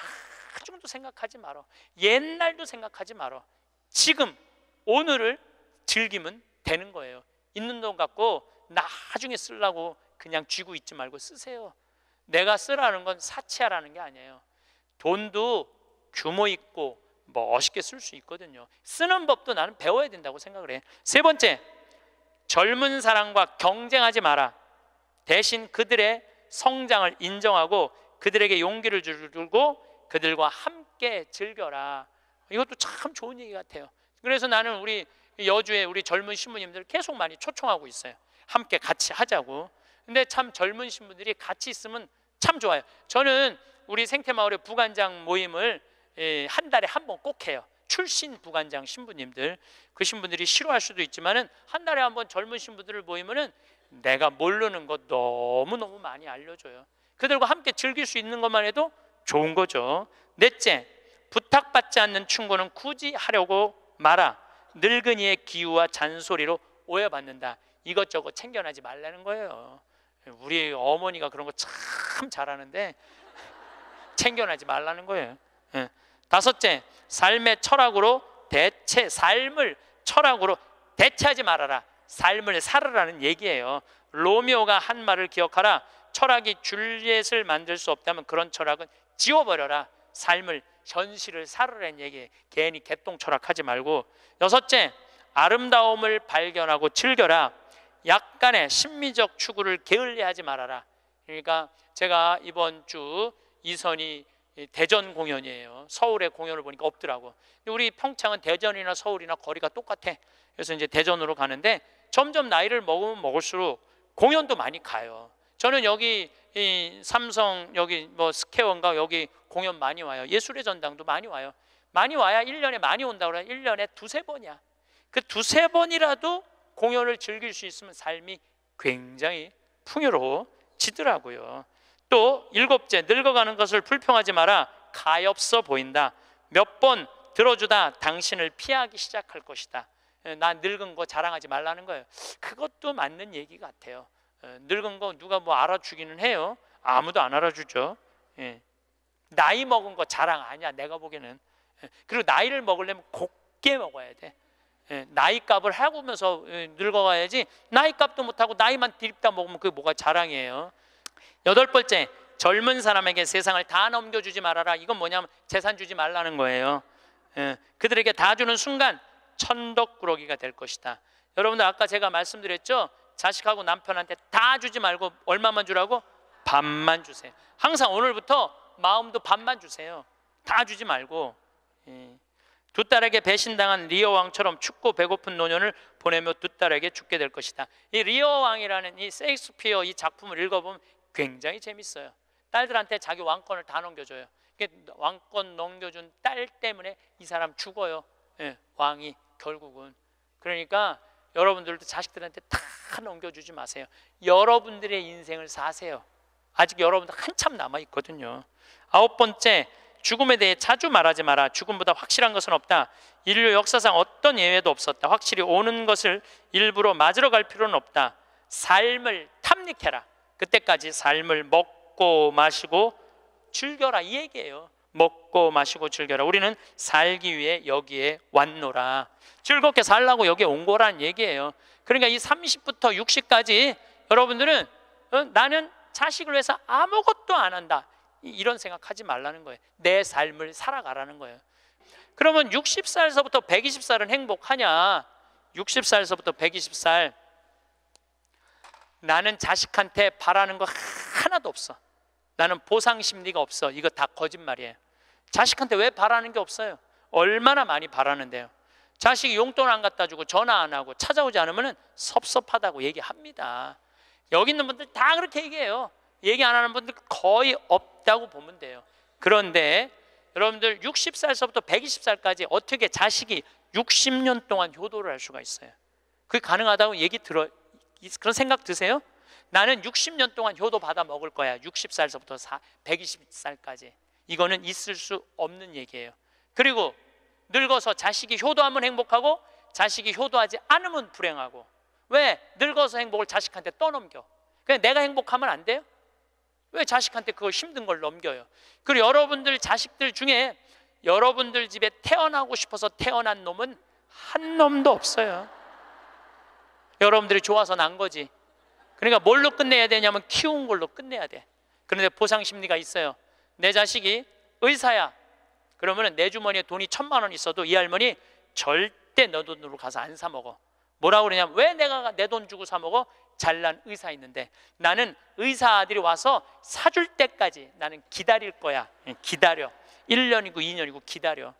나중도 생각하지 말어. 옛날도 생각하지 말어. 지금 오늘을 즐기면 되는 거예요. 있는 돈 갖고 나중에 쓰려고 그냥 쥐고 있지 말고 쓰세요. 내가 쓰라는 건 사치하라는 게 아니에요. 돈도 규모 있고 멋있게 쓸 수 있거든요. 쓰는 법도 나는 배워야 된다고 생각을 해. 세 번째, 젊은 사람과 경쟁하지 마라. 대신 그들의 성장을 인정하고 그들에게 용기를 주고 그들과 함께 즐겨라. 이것도 참 좋은 얘기 같아요. 그래서 나는 우리 여주에 우리 젊은 신부님들 계속 많이 초청하고 있어요. 함께 같이 하자고. 근데 참 젊은 신부들이 같이 있으면 참 좋아요. 저는 우리 생태마을의 부관장 모임을 예, 한 달에 한 번 꼭 해요. 출신 부관장 신부님들 그 신부들이 싫어할 수도 있지만은 한 달에 한 번 젊은 신부들을 모이면은 내가 모르는 것 너무 너무 많이 알려줘요. 그들과 함께 즐길 수 있는 것만 해도 좋은 거죠. 넷째, 부탁받지 않는 충고는 굳이 하려고 마라. 늙은이의 기우와 잔소리로 오해받는다. 이것저것 챙겨나지 말라는 거예요. 우리 어머니가 그런 거 참 잘하는데 챙겨나지 말라는 거예요. 예. 다섯째, 삶의 철학으로 대체 삶을 철학으로 대체하지 말아라. 삶을 살으라는 얘기예요. 로미오가 한 말을 기억하라. 철학이 줄리엣을 만들 수 없다면 그런 철학은 지워버려라. 삶을 현실을 살으라는 얘기 괜히 개똥 철학하지 말고 여섯째 아름다움을 발견하고 즐겨라. 약간의 심미적 추구를 게을리하지 말아라. 그러니까 제가 이번 주 이선이 대전 공연이에요. 서울의 공연을 보니까 없더라고. 우리 평창은 대전이나 서울이나 거리가 똑같아. 그래서 이제 대전으로 가는데 점점 나이를 먹으면 먹을수록 공연도 많이 가요. 저는 여기 이 삼성 여기 뭐스케원가 여기 공연 많이 와요. 예술의 전당도 많이 와요. 많이 와야 1년에 많이 온다고 그래. 1년에 두세 번이야. 그 두세 번이라도 공연을 즐길 수 있으면 삶이 굉장히 풍요로워지더라고요. 또 일곱째, 늙어가는 것을 불평하지 마라. 가엾어 보인다. 몇 번 들어주다 당신을 피하기 시작할 것이다. 나 늙은 거 자랑하지 말라는 거예요. 그것도 맞는 얘기 같아요. 어, 늙은 거 누가 뭐 알아주기는 해요. 아무도 안 알아주죠. 예. 나이 먹은 거 자랑 아니야. 내가 보기에는. 예. 그리고 나이를 먹으려면 곱게 먹어야 돼. 예. 나이 값을 하고면서 예, 늙어가야지. 나이 값도 못하고 나이만 드립다 먹으면 그게 뭐가 자랑이에요. 여덟 번째, 젊은 사람에게 세상을 다 넘겨주지 말아라. 이건 뭐냐면 재산 주지 말라는 거예요. 예. 그들에게 다 주는 순간 천덕꾸러기가 될 것이다. 여러분들 아까 제가 말씀드렸죠. 자식하고 남편한테 다 주지 말고 얼마만 주라고? 반만 주세요. 항상 오늘부터 마음도 반만 주세요. 다 주지 말고. 예. 두 딸에게 배신당한 리어 왕처럼 춥고 배고픈 노년을 보내며 두 딸에게 죽게 될 것이다. 이 리어 왕이라는 이세익스피어이 작품을 읽어보면 굉장히 재밌어요. 딸들한테 자기 왕권을 다 넘겨줘요. 왕권 넘겨준 딸 때문에 이 사람 죽어요. 예, 왕이 결국은 그러니까 여러분들도 자식들한테 다 넘겨주지 마세요. 여러분들의 인생을 사세요. 아직 여러분들 한참 남아 있거든요. 아홉 번째, 죽음에 대해 자주 말하지 마라. 죽음보다 확실한 것은 없다. 인류 역사상 어떤 예외도 없었다. 확실히 오는 것을 일부러 맞으러 갈 필요는 없다. 삶을 탐닉해라. 그때까지 삶을 먹고 마시고 즐겨라 이 얘기예요. 먹고 마시고 즐겨라. 우리는 살기 위해 여기에 왔노라. 즐겁게 살라고 여기에 온 거란 얘기예요. 그러니까 이 30부터 60까지 여러분들은 어, 나는 자식을 위해서 아무것도 안 한다. 이런 생각하지 말라는 거예요. 내 삶을 살아가라는 거예요. 그러면 60살에서부터 120살은 행복하냐? 60살에서부터 120살 나는 자식한테 바라는 거 하나도 없어. 나는 보상 심리가 없어. 이거 다 거짓말이에요. 자식한테 왜 바라는 게 없어요? 얼마나 많이 바라는데요. 자식이 용돈 안 갖다 주고 전화 안 하고 찾아오지 않으면 섭섭하다고 얘기합니다. 여기 있는 분들 다 그렇게 얘기해요. 얘기 안 하는 분들 거의 없다고 보면 돼요. 그런데 여러분들 60살서부터 120살까지 어떻게 자식이 60년 동안 효도를 할 수가 있어요? 그게 가능하다고 얘기 들어 그런 생각 드세요? 나는 60년 동안 효도 받아 먹을 거야. 60살서부터 120살까지. 이거는 있을 수 없는 얘기예요. 그리고 늙어서 자식이 효도하면 행복하고 자식이 효도하지 않으면 불행하고 왜 늙어서 행복을 자식한테 떠넘겨? 그냥 내가 행복하면 안 돼요? 왜 자식한테 그거 힘든 걸 넘겨요? 그리고 여러분들 자식들 중에 여러분들 집에 태어나고 싶어서 태어난 놈은 한 놈도 없어요. 여러분들이 좋아서 난 거지. 그러니까 뭘로 끝내야 되냐면 키운 걸로 끝내야 돼. 그런데 보상 심리가 있어요. 내 자식이 의사야. 그러면 내 주머니에 돈이 천만 원 있어도 이 할머니 절대 너 돈으로 가서 안 사 먹어. 뭐라고 그러냐면 왜 내가 내 돈 주고 사 먹어? 잘난 의사 있는데 나는 의사 아들이 와서 사줄 때까지 나는 기다릴 거야. 기다려. 1년이고 2년이고 기다려.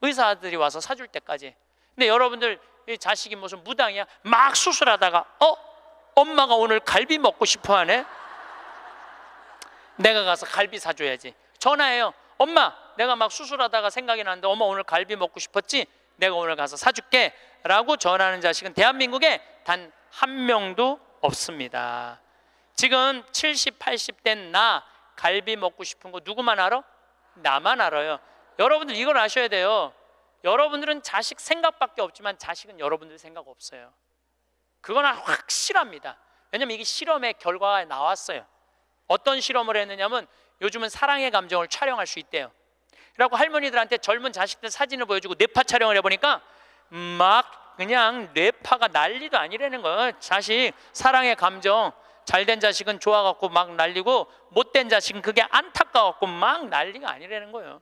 의사 아들이 와서 사줄 때까지. 근데 여러분들 자식이 무슨 무당이야? 막 수술하다가 어? 엄마가 오늘 갈비 먹고 싶어 하네? 내가 가서 갈비 사줘야지. 전화해요. 엄마, 내가 막 수술하다가 생각이 났는데, 엄마 오늘 갈비 먹고 싶었지? 내가 오늘 가서 사줄게. 라고 전하는 자식은 대한민국에 단 한 명도 없습니다. 지금 70, 80된 나 갈비 먹고 싶은 거 누구만 알아? 나만 알아요. 여러분들 이걸 아셔야 돼요. 여러분들은 자식 생각밖에 없지만 자식은 여러분들 생각 없어요. 그거는 확실합니다. 왜냐면 이게 실험의 결과가 나왔어요. 어떤 실험을 했느냐면 요즘은 사랑의 감정을 촬영할 수 있대요. 그래고 할머니들한테 젊은 자식들 사진을 보여주고 뇌파 촬영을 해보니까 막 그냥 뇌파가 난리도 아니라는 거예요. 자식 사랑의 감정 잘된 자식은 좋아갖고 막 날리고 못된 자식은 그게 안타까웠고막 난리가 아니라는 거예요.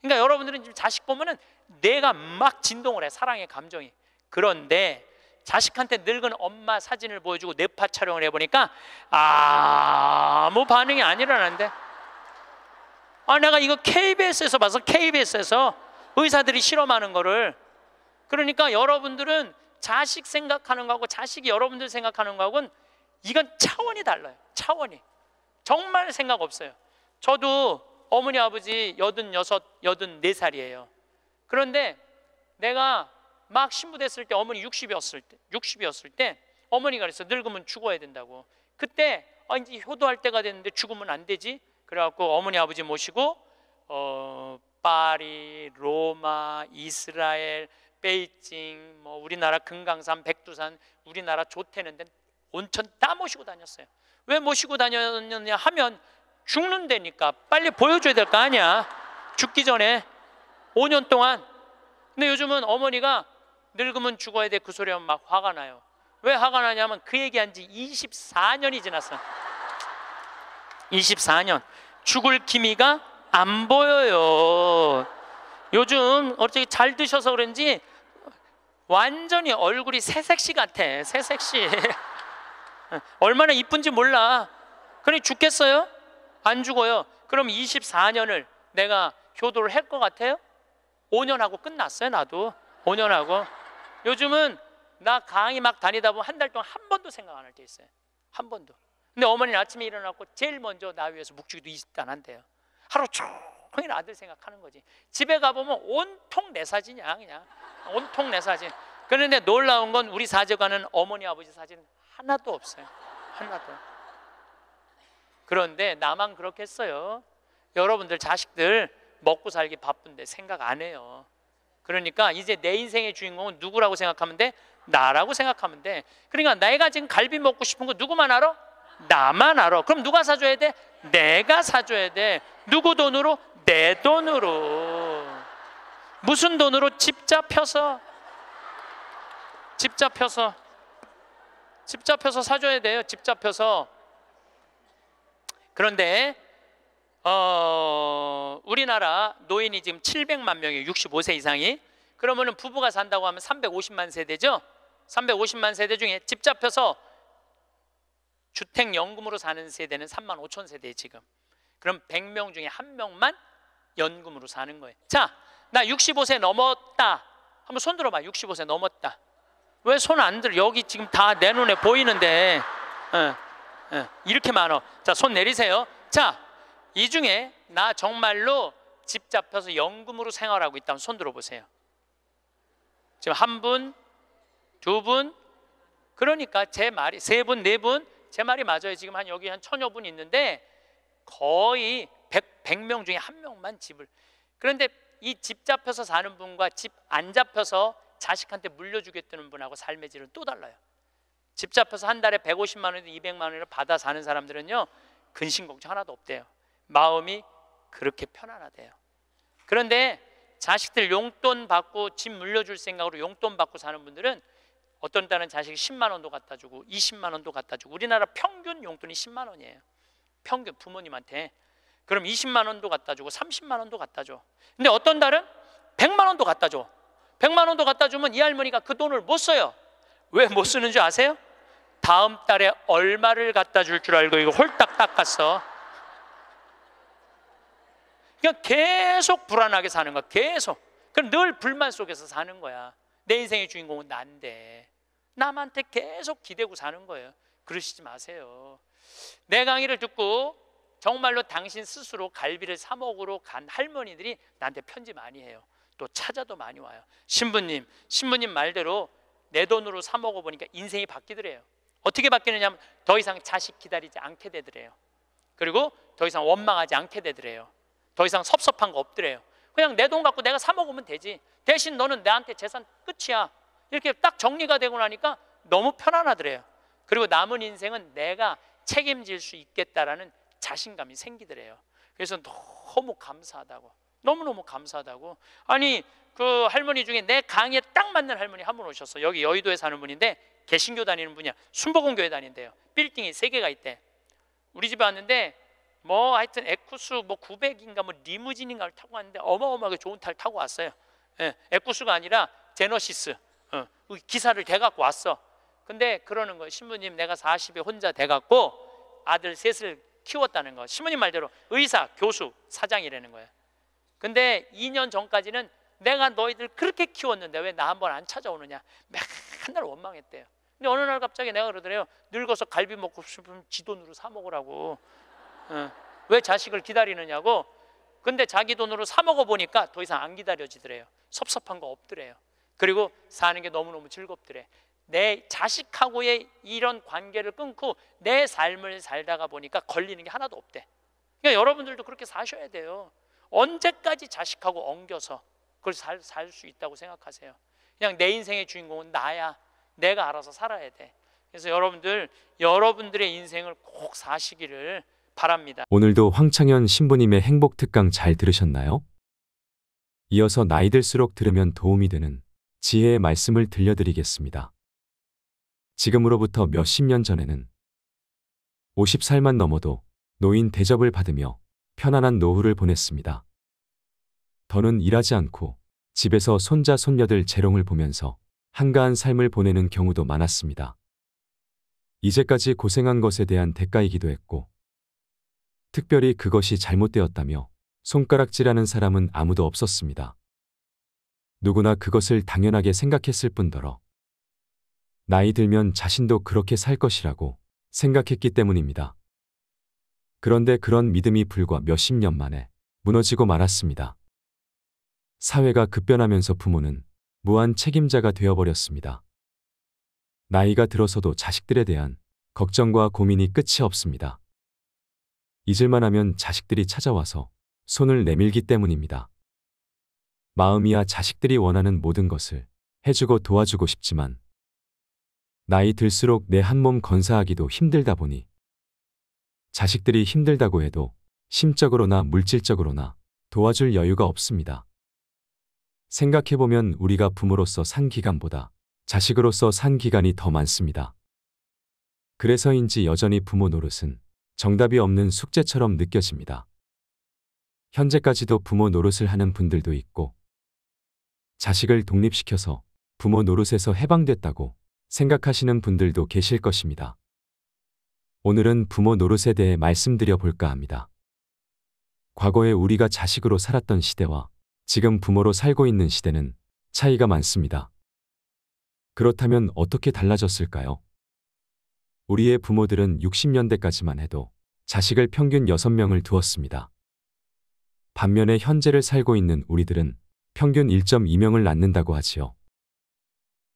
그러니까 여러분들은 지금 자식 보면은 내가막 진동을 해 사랑의 감정이. 그런데 자식한테 늙은 엄마 사진을 보여주고 뇌파 촬영을 해보니까 아무 반응이 안 일어나는데 아 내가 이거 KBS에서 봐서 KBS에서 의사들이 실험하는 거를 그러니까 여러분들은 자식 생각하는 거하고 자식이 여러분들 생각하는 거하고는 이건 차원이 달라요 차원이 정말 생각 없어요 저도 어머니 아버지 86, 8 4 살이에요 그런데 내가 막 신부 됐을 때 어머니 60이었을 때 60이었을 때 어머니가 그래서 늙으면 죽어야 된다고. 그때 아, 이제 효도할 때가 됐는데 죽으면 안 되지. 그래갖고 어머니 아버지 모시고 어, 파리, 로마, 이스라엘, 베이징, 뭐 우리나라 금강산, 백두산, 우리나라 조태는 데 온천 다 모시고 다녔어요. 왜 모시고 다녔느냐 하면 죽는 데니까 빨리 보여줘야 될 거 아니야. 죽기 전에 5년 동안. 근데 요즘은 어머니가 늙으면 죽어야 돼 그 소리 하면 막 화가 나요. 왜 화가 나냐면 그 얘기한 지 24년이 지났어. 24년. 죽을 기미가 안 보여요. 요즘 어떻게 잘 드셔서 그런지 완전히 얼굴이 새색시 같아. 새색시. 얼마나 이쁜지 몰라. 그러니 죽겠어요? 안 죽어요. 그럼 24년을 내가 효도를 할 것 같아요? 5년 하고 끝났어요, 나도. 5년 하고. 요즘은 나 강의 막 다니다 보면 한 달 동안 한 번도 생각 안 할 때 있어요. 한 번도. 근데 어머니는 아침에 일어났고 제일 먼저 나 위해서 묵주기도 20단 한대요. 하루 종일 아들 생각하는 거지. 집에 가보면 온통 내 사진이야 그냥. 온통 내 사진. 그런데 놀라운 건 우리 사제관은 어머니 아버지 사진 하나도 없어요. 하나도. 그런데 나만 그렇겠어요. 여러분들 자식들 먹고 살기 바쁜데 생각 안 해요. 그러니까 이제 내 인생의 주인공은 누구라고 생각하면 돼? 나라고 생각하면 돼. 그러니까 내가 지금 갈비 먹고 싶은 거 누구만 알아? 나만 알아. 그럼 누가 사줘야 돼? 내가 사줘야 돼. 누구 돈으로? 내 돈으로. 무슨 돈으로? 집 잡혀서. 집 잡혀서. 집 잡혀서 사줘야 돼요. 집 잡혀서. 그런데 어, 우리나라 노인이 지금 700만 명이에요. 65세 이상이. 그러면은 부부가 산다고 하면 350만 세대죠. 350만 세대 중에 집 잡혀서 주택 연금으로 사는 세대는 3만 5천 세대예 지금. 그럼 100명 중에 한 명만 연금으로 사는 거예요. 자, 나 65세 넘었다. 한번 손 들어 봐. 65세 넘었다. 왜 손 안 들어? 여기 지금 다 내 눈에 보이는데. 어, 어, 이렇게 많어. 자, 손 내리세요. 자, 이 중에 나 정말로 집 잡혀서 연금으로 생활하고 있다면 손 들어보세요. 지금 한 분, 두 분, 그러니까 제 말이 세 분, 네 분, 제 말이 맞아요. 지금 한 여기 한 천여 분 있는데 거의 100, 명 중에 한 명만 집을 그런데 이 집 잡혀서 사는 분과 집 안 잡혀서 자식한테 물려주겠다는 분하고 삶의 질은 또 달라요. 집 잡혀서 한 달에 150만 원에서 200만 원을 받아 사는 사람들은요. 근심 걱정 하나도 없대요. 마음이 그렇게 편안하대요. 그런데 자식들 용돈 받고 집 물려줄 생각으로 용돈 받고 사는 분들은 어떤 딸은 자식이 10만 원도 갖다 주고 20만 원도 갖다 주고 우리나라 평균 용돈이 10만 원이에요. 평균 부모님한테. 그럼 20만 원도 갖다 주고 30만 원도 갖다 줘. 근데 어떤 딸은 100만 원도 갖다 줘. 100만 원도 갖다 주면 이 할머니가 그 돈을 못 써요. 왜 못 쓰는 줄 아세요? 다음 달에 얼마를 갖다 줄 줄 알고 이거 홀딱 닦았어. 그냥 계속 불안하게 사는 거야. 계속. 그럼 늘 불만 속에서 사는 거야. 내 인생의 주인공은 난데. 남한테 계속 기대고 사는 거예요. 그러시지 마세요. 내 강의를 듣고 정말로 당신 스스로 갈비를 사 먹으러 간 할머니들이 나한테 편지 많이 해요. 또 찾아도 많이 와요. 신부님, 신부님 말대로 내 돈으로 사 먹어 보니까 인생이 바뀌더래요. 어떻게 바뀌느냐면 더 이상 자식 기다리지 않게 되더래요. 그리고 더 이상 원망하지 않게 되더래요. 더 이상 섭섭한 거 없더래요. 그냥 내 돈 갖고 내가 사 먹으면 되지. 대신 너는 나한테 재산 끝이야. 이렇게 딱 정리가 되고 나니까 너무 편안하더래요. 그리고 남은 인생은 내가 책임질 수 있겠다라는 자신감이 생기더래요. 그래서 너무 감사하다고. 너무너무 감사하다고. 아니, 그 할머니 중에 내 강의에 딱 맞는 할머니 한 분 오셨어. 여기 여의도에 사는 분인데 개신교 다니는 분이야. 순복음교회 다닌대요. 빌딩이 세 개가 있대. 우리 집에 왔는데 뭐 하여튼 에쿠스 뭐 900인가 뭐 리무진인가를 타고 왔는데 어마어마하게 좋은 탈 타고 왔어요. 예, 에쿠스가 아니라 제너시스 어, 그 기사를 대갖고 왔어. 근데 그러는 거예요. 신부님 내가 40에 혼자 대갖고 아들 셋을 키웠다는 거. 신부님 말대로 의사, 교수, 사장이라는 거예요. 근데 2년 전까지는 내가 너희들 그렇게 키웠는데 왜 나 한번 안 찾아오느냐. 맨날 원망했대요. 근데 어느 날 갑자기 내가 그러더래요. 늙어서 갈비 먹고 싶으면 지 돈으로 사 먹으라고. 어. 왜 자식을 기다리느냐고 근데 자기 돈으로 사 먹어보니까 더 이상 안 기다려지더래요 섭섭한 거 없더래요 그리고 사는 게 너무너무 즐겁더래 내 자식하고의 이런 관계를 끊고 내 삶을 살다가 보니까 걸리는 게 하나도 없대 그러니까 여러분들도 그렇게 사셔야 돼요 언제까지 자식하고 엉겨서 그걸 살 수 있다고 생각하세요 그냥 내 인생의 주인공은 나야 내가 알아서 살아야 돼 그래서 여러분들 여러분들의 인생을 꼭 사시기를 바랍니다. 오늘도 황창현 신부님의 행복 특강 잘 들으셨나요? 이어서 나이 들수록 들으면 도움이 되는 지혜의 말씀을 들려드리겠습니다. 지금으로부터 몇십 년 전에는 50살만 넘어도 노인 대접을 받으며 편안한 노후를 보냈습니다. 더는 일하지 않고 집에서 손자 손녀들 재롱을 보면서 한가한 삶을 보내는 경우도 많았습니다. 이제까지 고생한 것에 대한 대가이기도 했고 특별히 그것이 잘못되었다며 손가락질하는 사람은 아무도 없었습니다. 누구나 그것을 당연하게 생각했을 뿐더러 나이 들면 자신도 그렇게 살 것이라고 생각했기 때문입니다. 그런데 그런 믿음이 불과 몇 십 년 만에 무너지고 말았습니다. 사회가 급변하면서 부모는 무한 책임자가 되어버렸습니다. 나이가 들어서도 자식들에 대한 걱정과 고민이 끝이 없습니다. 잊을만 하면 자식들이 찾아와서 손을 내밀기 때문입니다. 마음이야 자식들이 원하는 모든 것을 해주고 도와주고 싶지만 나이 들수록 내 한 몸 건사하기도 힘들다 보니 자식들이 힘들다고 해도 심적으로나 물질적으로나 도와줄 여유가 없습니다. 생각해보면 우리가 부모로서 산 기간보다 자식으로서 산 기간이 더 많습니다. 그래서인지 여전히 부모 노릇은 정답이 없는 숙제처럼 느껴집니다. 현재까지도 부모 노릇을 하는 분들도 있고, 자식을 독립시켜서 부모 노릇에서 해방됐다고 생각하시는 분들도 계실 것입니다. 오늘은 부모 노릇에 대해 말씀드려 볼까 합니다. 과거에 우리가 자식으로 살았던 시대와 지금 부모로 살고 있는 시대는 차이가 많습니다. 그렇다면 어떻게 달라졌을까요? 우리의 부모들은 60년대까지만 해도 자식을 평균 6명을 두었습니다. 반면에 현재를 살고 있는 우리들은 평균 1.2명을 낳는다고 하지요.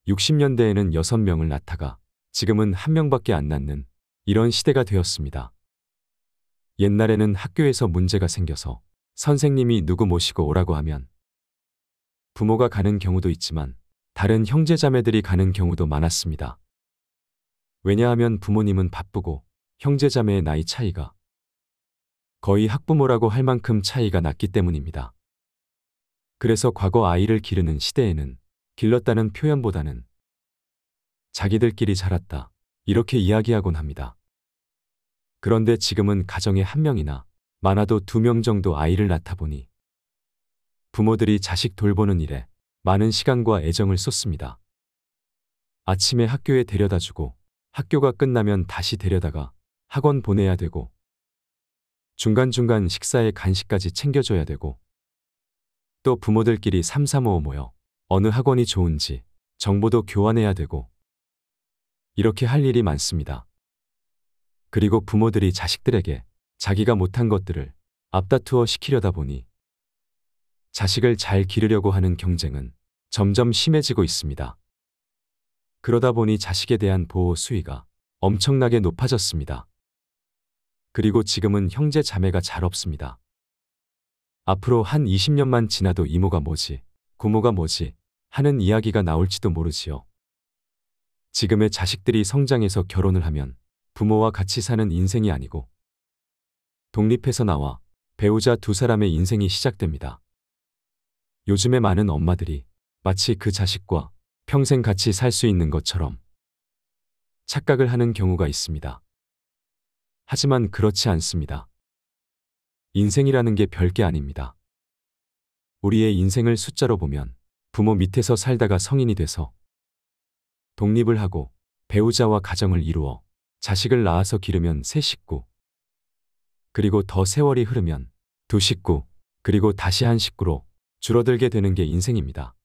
60년대에는 6명을 낳다가 지금은 1명밖에 안 낳는 이런 시대가 되었습니다. 옛날에는 학교에서 문제가 생겨서 선생님이 누구 모시고 오라고 하면 부모가 가는 경우도 있지만 다른 형제자매들이 가는 경우도 많았습니다. 왜냐하면 부모님은 바쁘고 형제자매의 나이 차이가 거의 학부모라고 할 만큼 차이가 났기 때문입니다. 그래서 과거 아이를 기르는 시대에는 길렀다는 표현보다는 자기들끼리 자랐다 이렇게 이야기하곤 합니다. 그런데 지금은 가정에 한 명이나 많아도 두 명 정도 아이를 낳다 보니 부모들이 자식 돌보는 일에 많은 시간과 애정을 쏟습니다. 아침에 학교에 데려다 주고 학교가 끝나면 다시 데려다가 학원 보내야 되고 중간중간 식사에 간식까지 챙겨줘야 되고 또 부모들끼리 삼삼오오 모여 어느 학원이 좋은지 정보도 교환해야 되고 이렇게 할 일이 많습니다. 그리고 부모들이 자식들에게 자기가 못한 것들을 앞다투어 시키려다 보니 자식을 잘 기르려고 하는 경쟁은 점점 심해지고 있습니다. 그러다 보니 자식에 대한 보호 수위가 엄청나게 높아졌습니다. 그리고 지금은 형제 자매가 잘 없습니다. 앞으로 한 20년만 지나도 이모가 뭐지, 고모가 뭐지 하는 이야기가 나올지도 모르지요. 지금의 자식들이 성장해서 결혼을 하면 부모와 같이 사는 인생이 아니고 독립해서 나와 배우자 두 사람의 인생이 시작됩니다. 요즘에 많은 엄마들이 마치 그 자식과 평생 같이 살 수 있는 것처럼 착각을 하는 경우가 있습니다. 하지만 그렇지 않습니다. 인생이라는 게 별게 아닙니다. 우리의 인생을 숫자로 보면 부모 밑에서 살다가 성인이 돼서 독립을 하고 배우자와 가정을 이루어 자식을 낳아서 기르면 세 식구, 그리고 더 세월이 흐르면 두 식구, 그리고 다시 한 식구로 줄어들게 되는 게 인생입니다.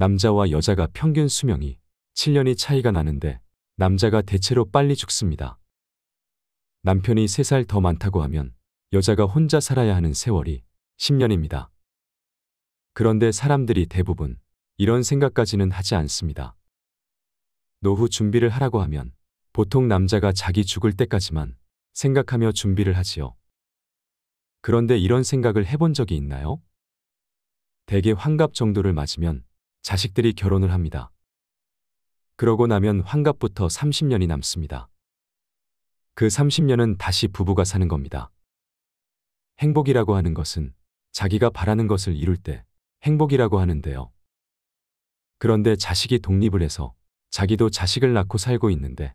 남자와 여자가 평균 수명이 7년이 차이가 나는데 남자가 대체로 빨리 죽습니다. 남편이 3살 더 많다고 하면 여자가 혼자 살아야 하는 세월이 10년입니다. 그런데 사람들이 대부분 이런 생각까지는 하지 않습니다. 노후 준비를 하라고 하면 보통 남자가 자기 죽을 때까지만 생각하며 준비를 하지요. 그런데 이런 생각을 해본 적이 있나요? 대개 환갑 정도를 맞으면 자식들이 결혼을 합니다. 그러고 나면 환갑부터 30년이 남습니다. 그 30년은 다시 부부가 사는 겁니다. 행복이라고 하는 것은 자기가 바라는 것을 이룰 때 행복이라고 하는데요. 그런데 자식이 독립을 해서 자기도 자식을 낳고 살고 있는데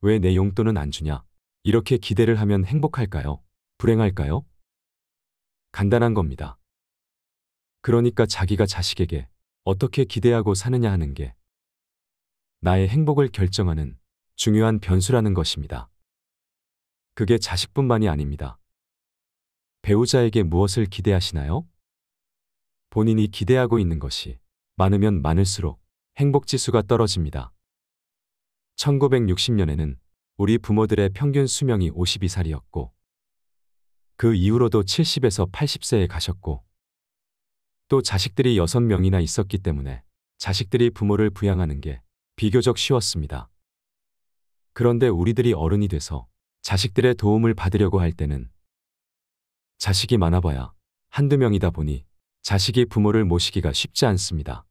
왜 내 용돈은 안 주냐? 이렇게 기대를 하면 행복할까요? 불행할까요? 간단한 겁니다. 그러니까 자기가 자식에게 어떻게 기대하고 사느냐 하는 게 나의 행복을 결정하는 중요한 변수라는 것입니다. 그게 자식뿐만이 아닙니다. 배우자에게 무엇을 기대하시나요? 본인이 기대하고 있는 것이 많으면 많을수록 행복지수가 떨어집니다. 1960년에는 우리 부모들의 평균 수명이 52살이었고 그 이후로도 70에서 80세에 가셨고 또 자식들이 6명이나 있었기 때문에 자식들이 부모를 부양하는 게 비교적 쉬웠습니다. 그런데 우리들이 어른이 돼서 자식들의 도움을 받으려고 할 때는 자식이 많아봐야 한두 명이다 보니 자식이 부모를 모시기가 쉽지 않습니다.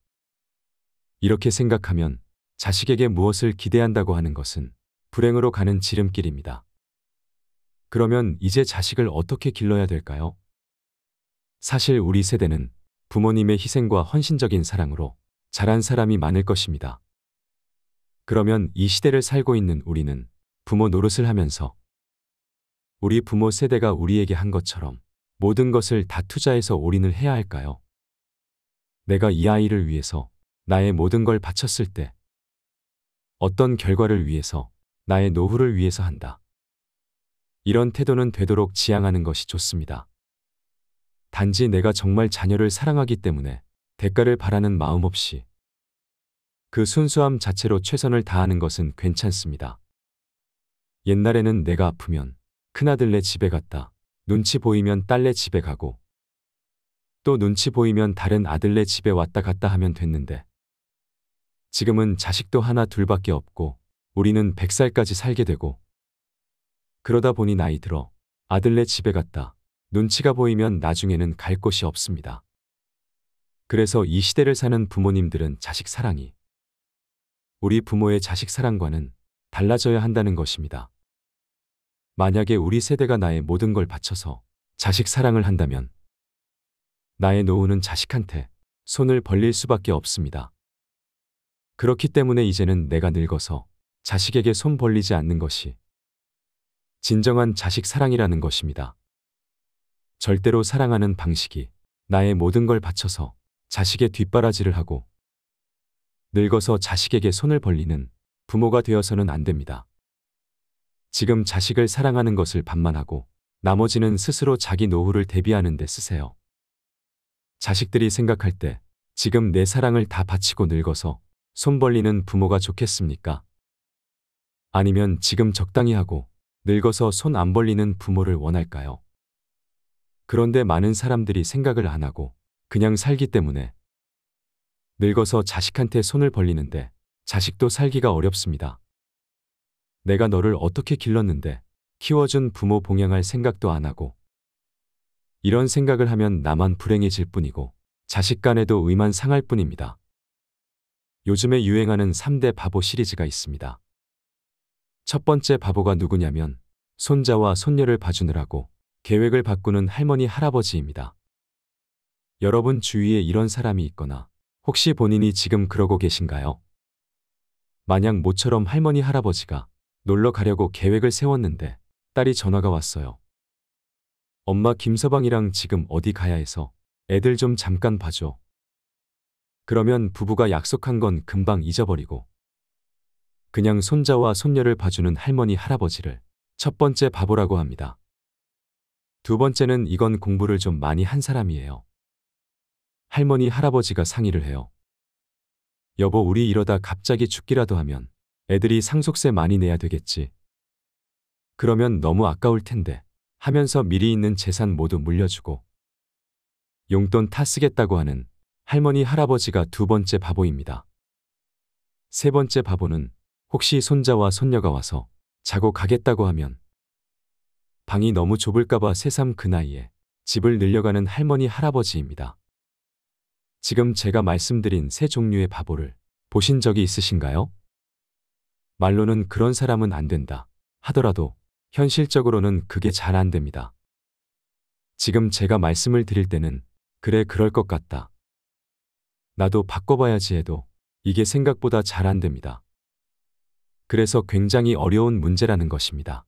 이렇게 생각하면 자식에게 무엇을 기대한다고 하는 것은 불행으로 가는 지름길입니다. 그러면 이제 자식을 어떻게 길러야 될까요? 사실 우리 세대는 부모님의 희생과 헌신적인 사랑으로 자란 사람이 많을 것입니다. 그러면 이 시대를 살고 있는 우리는 부모 노릇을 하면서 우리 부모 세대가 우리에게 한 것처럼 모든 것을 다 투자해서 올인을 해야 할까요? 내가 이 아이를 위해서 나의 모든 걸 바쳤을 때 어떤 결과를 위해서 나의 노후를 위해서 한다. 이런 태도는 되도록 지양하는 것이 좋습니다. 단지 내가 정말 자녀를 사랑하기 때문에 대가를 바라는 마음 없이 그 순수함 자체로 최선을 다하는 것은 괜찮습니다. 옛날에는 내가 아프면 큰아들네 집에 갔다. 눈치 보이면 딸네 집에 가고 또 눈치 보이면 다른 아들네 집에 왔다 갔다 하면 됐는데 지금은 자식도 하나 둘밖에 없고 우리는 100살까지 살게 되고 그러다 보니 나이 들어 아들네 집에 갔다. 눈치가 보이면 나중에는 갈 곳이 없습니다. 그래서 이 시대를 사는 부모님들은 자식 사랑이 우리 부모의 자식 사랑과는 달라져야 한다는 것입니다. 만약에 우리 세대가 나의 모든 걸 바쳐서 자식 사랑을 한다면 나의 노후는 자식한테 손을 벌릴 수밖에 없습니다. 그렇기 때문에 이제는 내가 늙어서 자식에게 손 벌리지 않는 것이 진정한 자식 사랑이라는 것입니다. 절대로 사랑하는 방식이 나의 모든 걸 바쳐서 자식의 뒷바라지를 하고 늙어서 자식에게 손을 벌리는 부모가 되어서는 안 됩니다. 지금 자식을 사랑하는 것을 반만하고 나머지는 스스로 자기 노후를 대비하는 데 쓰세요. 자식들이 생각할 때 지금 내 사랑을 다 바치고 늙어서 손 벌리는 부모가 좋겠습니까? 아니면 지금 적당히 하고 늙어서 손 안 벌리는 부모를 원할까요? 그런데 많은 사람들이 생각을 안 하고 그냥 살기 때문에 늙어서 자식한테 손을 벌리는데 자식도 살기가 어렵습니다. 내가 너를 어떻게 길렀는데 키워준 부모 봉양할 생각도 안 하고 이런 생각을 하면 나만 불행해질 뿐이고 자식 간에도 의만 상할 뿐입니다. 요즘에 유행하는 3대 바보 시리즈가 있습니다. 첫 번째 바보가 누구냐면 손자와 손녀를 봐주느라고 계획을 바꾸는 할머니 할아버지입니다. 여러분 주위에 이런 사람이 있거나 혹시 본인이 지금 그러고 계신가요? 만약 모처럼 할머니 할아버지가 놀러 가려고 계획을 세웠는데 딸이 전화가 왔어요. 엄마 김서방이랑 지금 어디 가야 해서 애들 좀 잠깐 봐줘. 그러면 부부가 약속한 건 금방 잊어버리고 그냥 손자와 손녀를 봐주는 할머니 할아버지를 첫 번째 바보라고 합니다. 두 번째는 이건 공부를 좀 많이 한 사람이에요. 할머니, 할아버지가 상의를 해요. 여보, 우리 이러다 갑자기 죽기라도 하면 애들이 상속세 많이 내야 되겠지. 그러면 너무 아까울 텐데 하면서 미리 있는 재산 모두 물려주고 용돈 타 쓰겠다고 하는 할머니, 할아버지가 두 번째 바보입니다. 세 번째 바보는 혹시 손자와 손녀가 와서 자고 가겠다고 하면 방이 너무 좁을까봐 새삼 그 나이에 집을 늘려가는 할머니 할아버지입니다. 지금 제가 말씀드린 세 종류의 바보를 보신 적이 있으신가요? 말로는 그런 사람은 안 된다 하더라도 현실적으로는 그게 잘 안 됩니다. 지금 제가 말씀을 드릴 때는 그래 그럴 것 같다. 나도 바꿔봐야지 해도 이게 생각보다 잘 안 됩니다. 그래서 굉장히 어려운 문제라는 것입니다.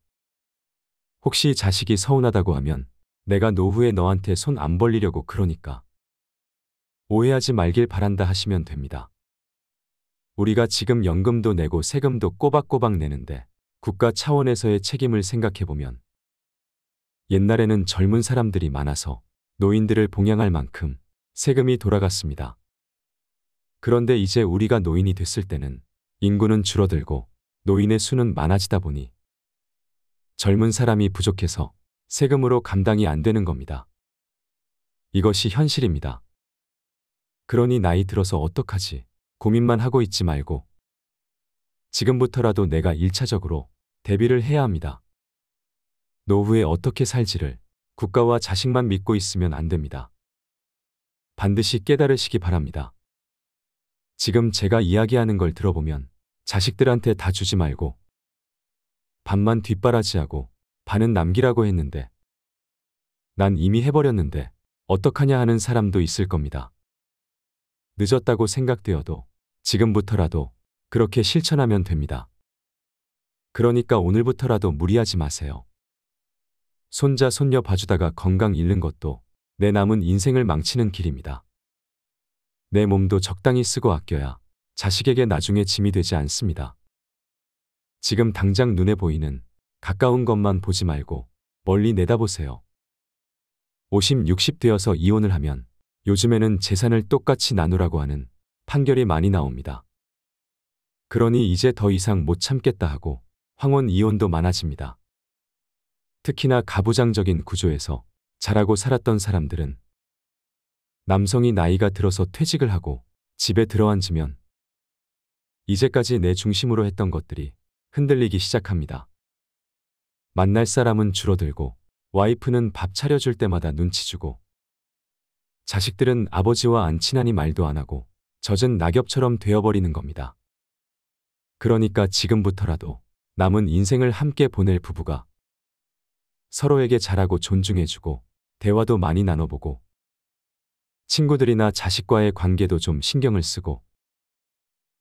혹시 자식이 서운하다고 하면 내가 노후에 너한테 손 안 벌리려고 그러니까. 오해하지 말길 바란다 하시면 됩니다. 우리가 지금 연금도 내고 세금도 꼬박꼬박 내는데 국가 차원에서의 책임을 생각해보면 옛날에는 젊은 사람들이 많아서 노인들을 봉양할 만큼 세금이 돌아갔습니다. 그런데 이제 우리가 노인이 됐을 때는 인구는 줄어들고 노인의 수는 많아지다 보니 젊은 사람이 부족해서 세금으로 감당이 안 되는 겁니다. 이것이 현실입니다. 그러니 나이 들어서 어떡하지 고민만 하고 있지 말고 지금부터라도 내가 1차적으로 대비를 해야 합니다. 노후에 어떻게 살지를 국가와 자식만 믿고 있으면 안 됩니다. 반드시 깨달으시기 바랍니다. 지금 제가 이야기하는 걸 들어보면 자식들한테 다 주지 말고 반만 뒷바라지하고 반은 남기라고 했는데 난 이미 해버렸는데 어떡하냐 하는 사람도 있을 겁니다. 늦었다고 생각되어도 지금부터라도 그렇게 실천하면 됩니다. 그러니까 오늘부터라도 무리하지 마세요. 손자 손녀 봐주다가 건강 잃는 것도 내 남은 인생을 망치는 길입니다. 내 몸도 적당히 쓰고 아껴야 자식에게 나중에 짐이 되지 않습니다. 지금 당장 눈에 보이는 가까운 것만 보지 말고 멀리 내다보세요. 50, 60 되어서 이혼을 하면 요즘에는 재산을 똑같이 나누라고 하는 판결이 많이 나옵니다. 그러니 이제 더 이상 못 참겠다 하고 황혼 이혼도 많아집니다. 특히나 가부장적인 구조에서 자라고 살았던 사람들은 남성이 나이가 들어서 퇴직을 하고 집에 들어앉으면 이제까지 내 중심으로 했던 것들이 흔들리기 시작합니다. 만날 사람은 줄어들고 와이프는 밥 차려줄 때마다 눈치 주고 자식들은 아버지와 안 친하니 말도 안 하고 젖은 낙엽처럼 되어버리는 겁니다. 그러니까 지금부터라도 남은 인생을 함께 보낼 부부가 서로에게 잘하고 존중해주고 대화도 많이 나눠보고 친구들이나 자식과의 관계도 좀 신경을 쓰고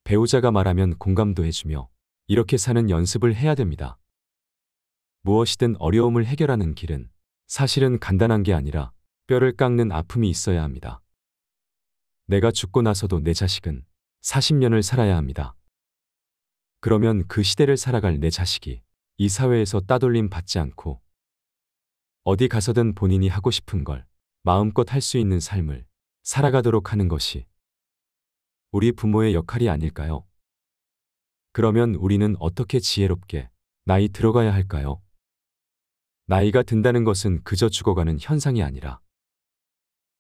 배우자가 말하면 공감도 해주며 이렇게 사는 연습을 해야 됩니다. 무엇이든 어려움을 해결하는 길은 사실은 간단한 게 아니라 뼈를 깎는 아픔이 있어야 합니다. 내가 죽고 나서도 내 자식은 40년을 살아야 합니다. 그러면 그 시대를 살아갈 내 자식이 이 사회에서 따돌림 받지 않고 어디 가서든 본인이 하고 싶은 걸 마음껏 할 수 있는 삶을 살아가도록 하는 것이 우리 부모의 역할이 아닐까요? 그러면 우리는 어떻게 지혜롭게 나이 들어가야 할까요? 나이가 든다는 것은 그저 죽어가는 현상이 아니라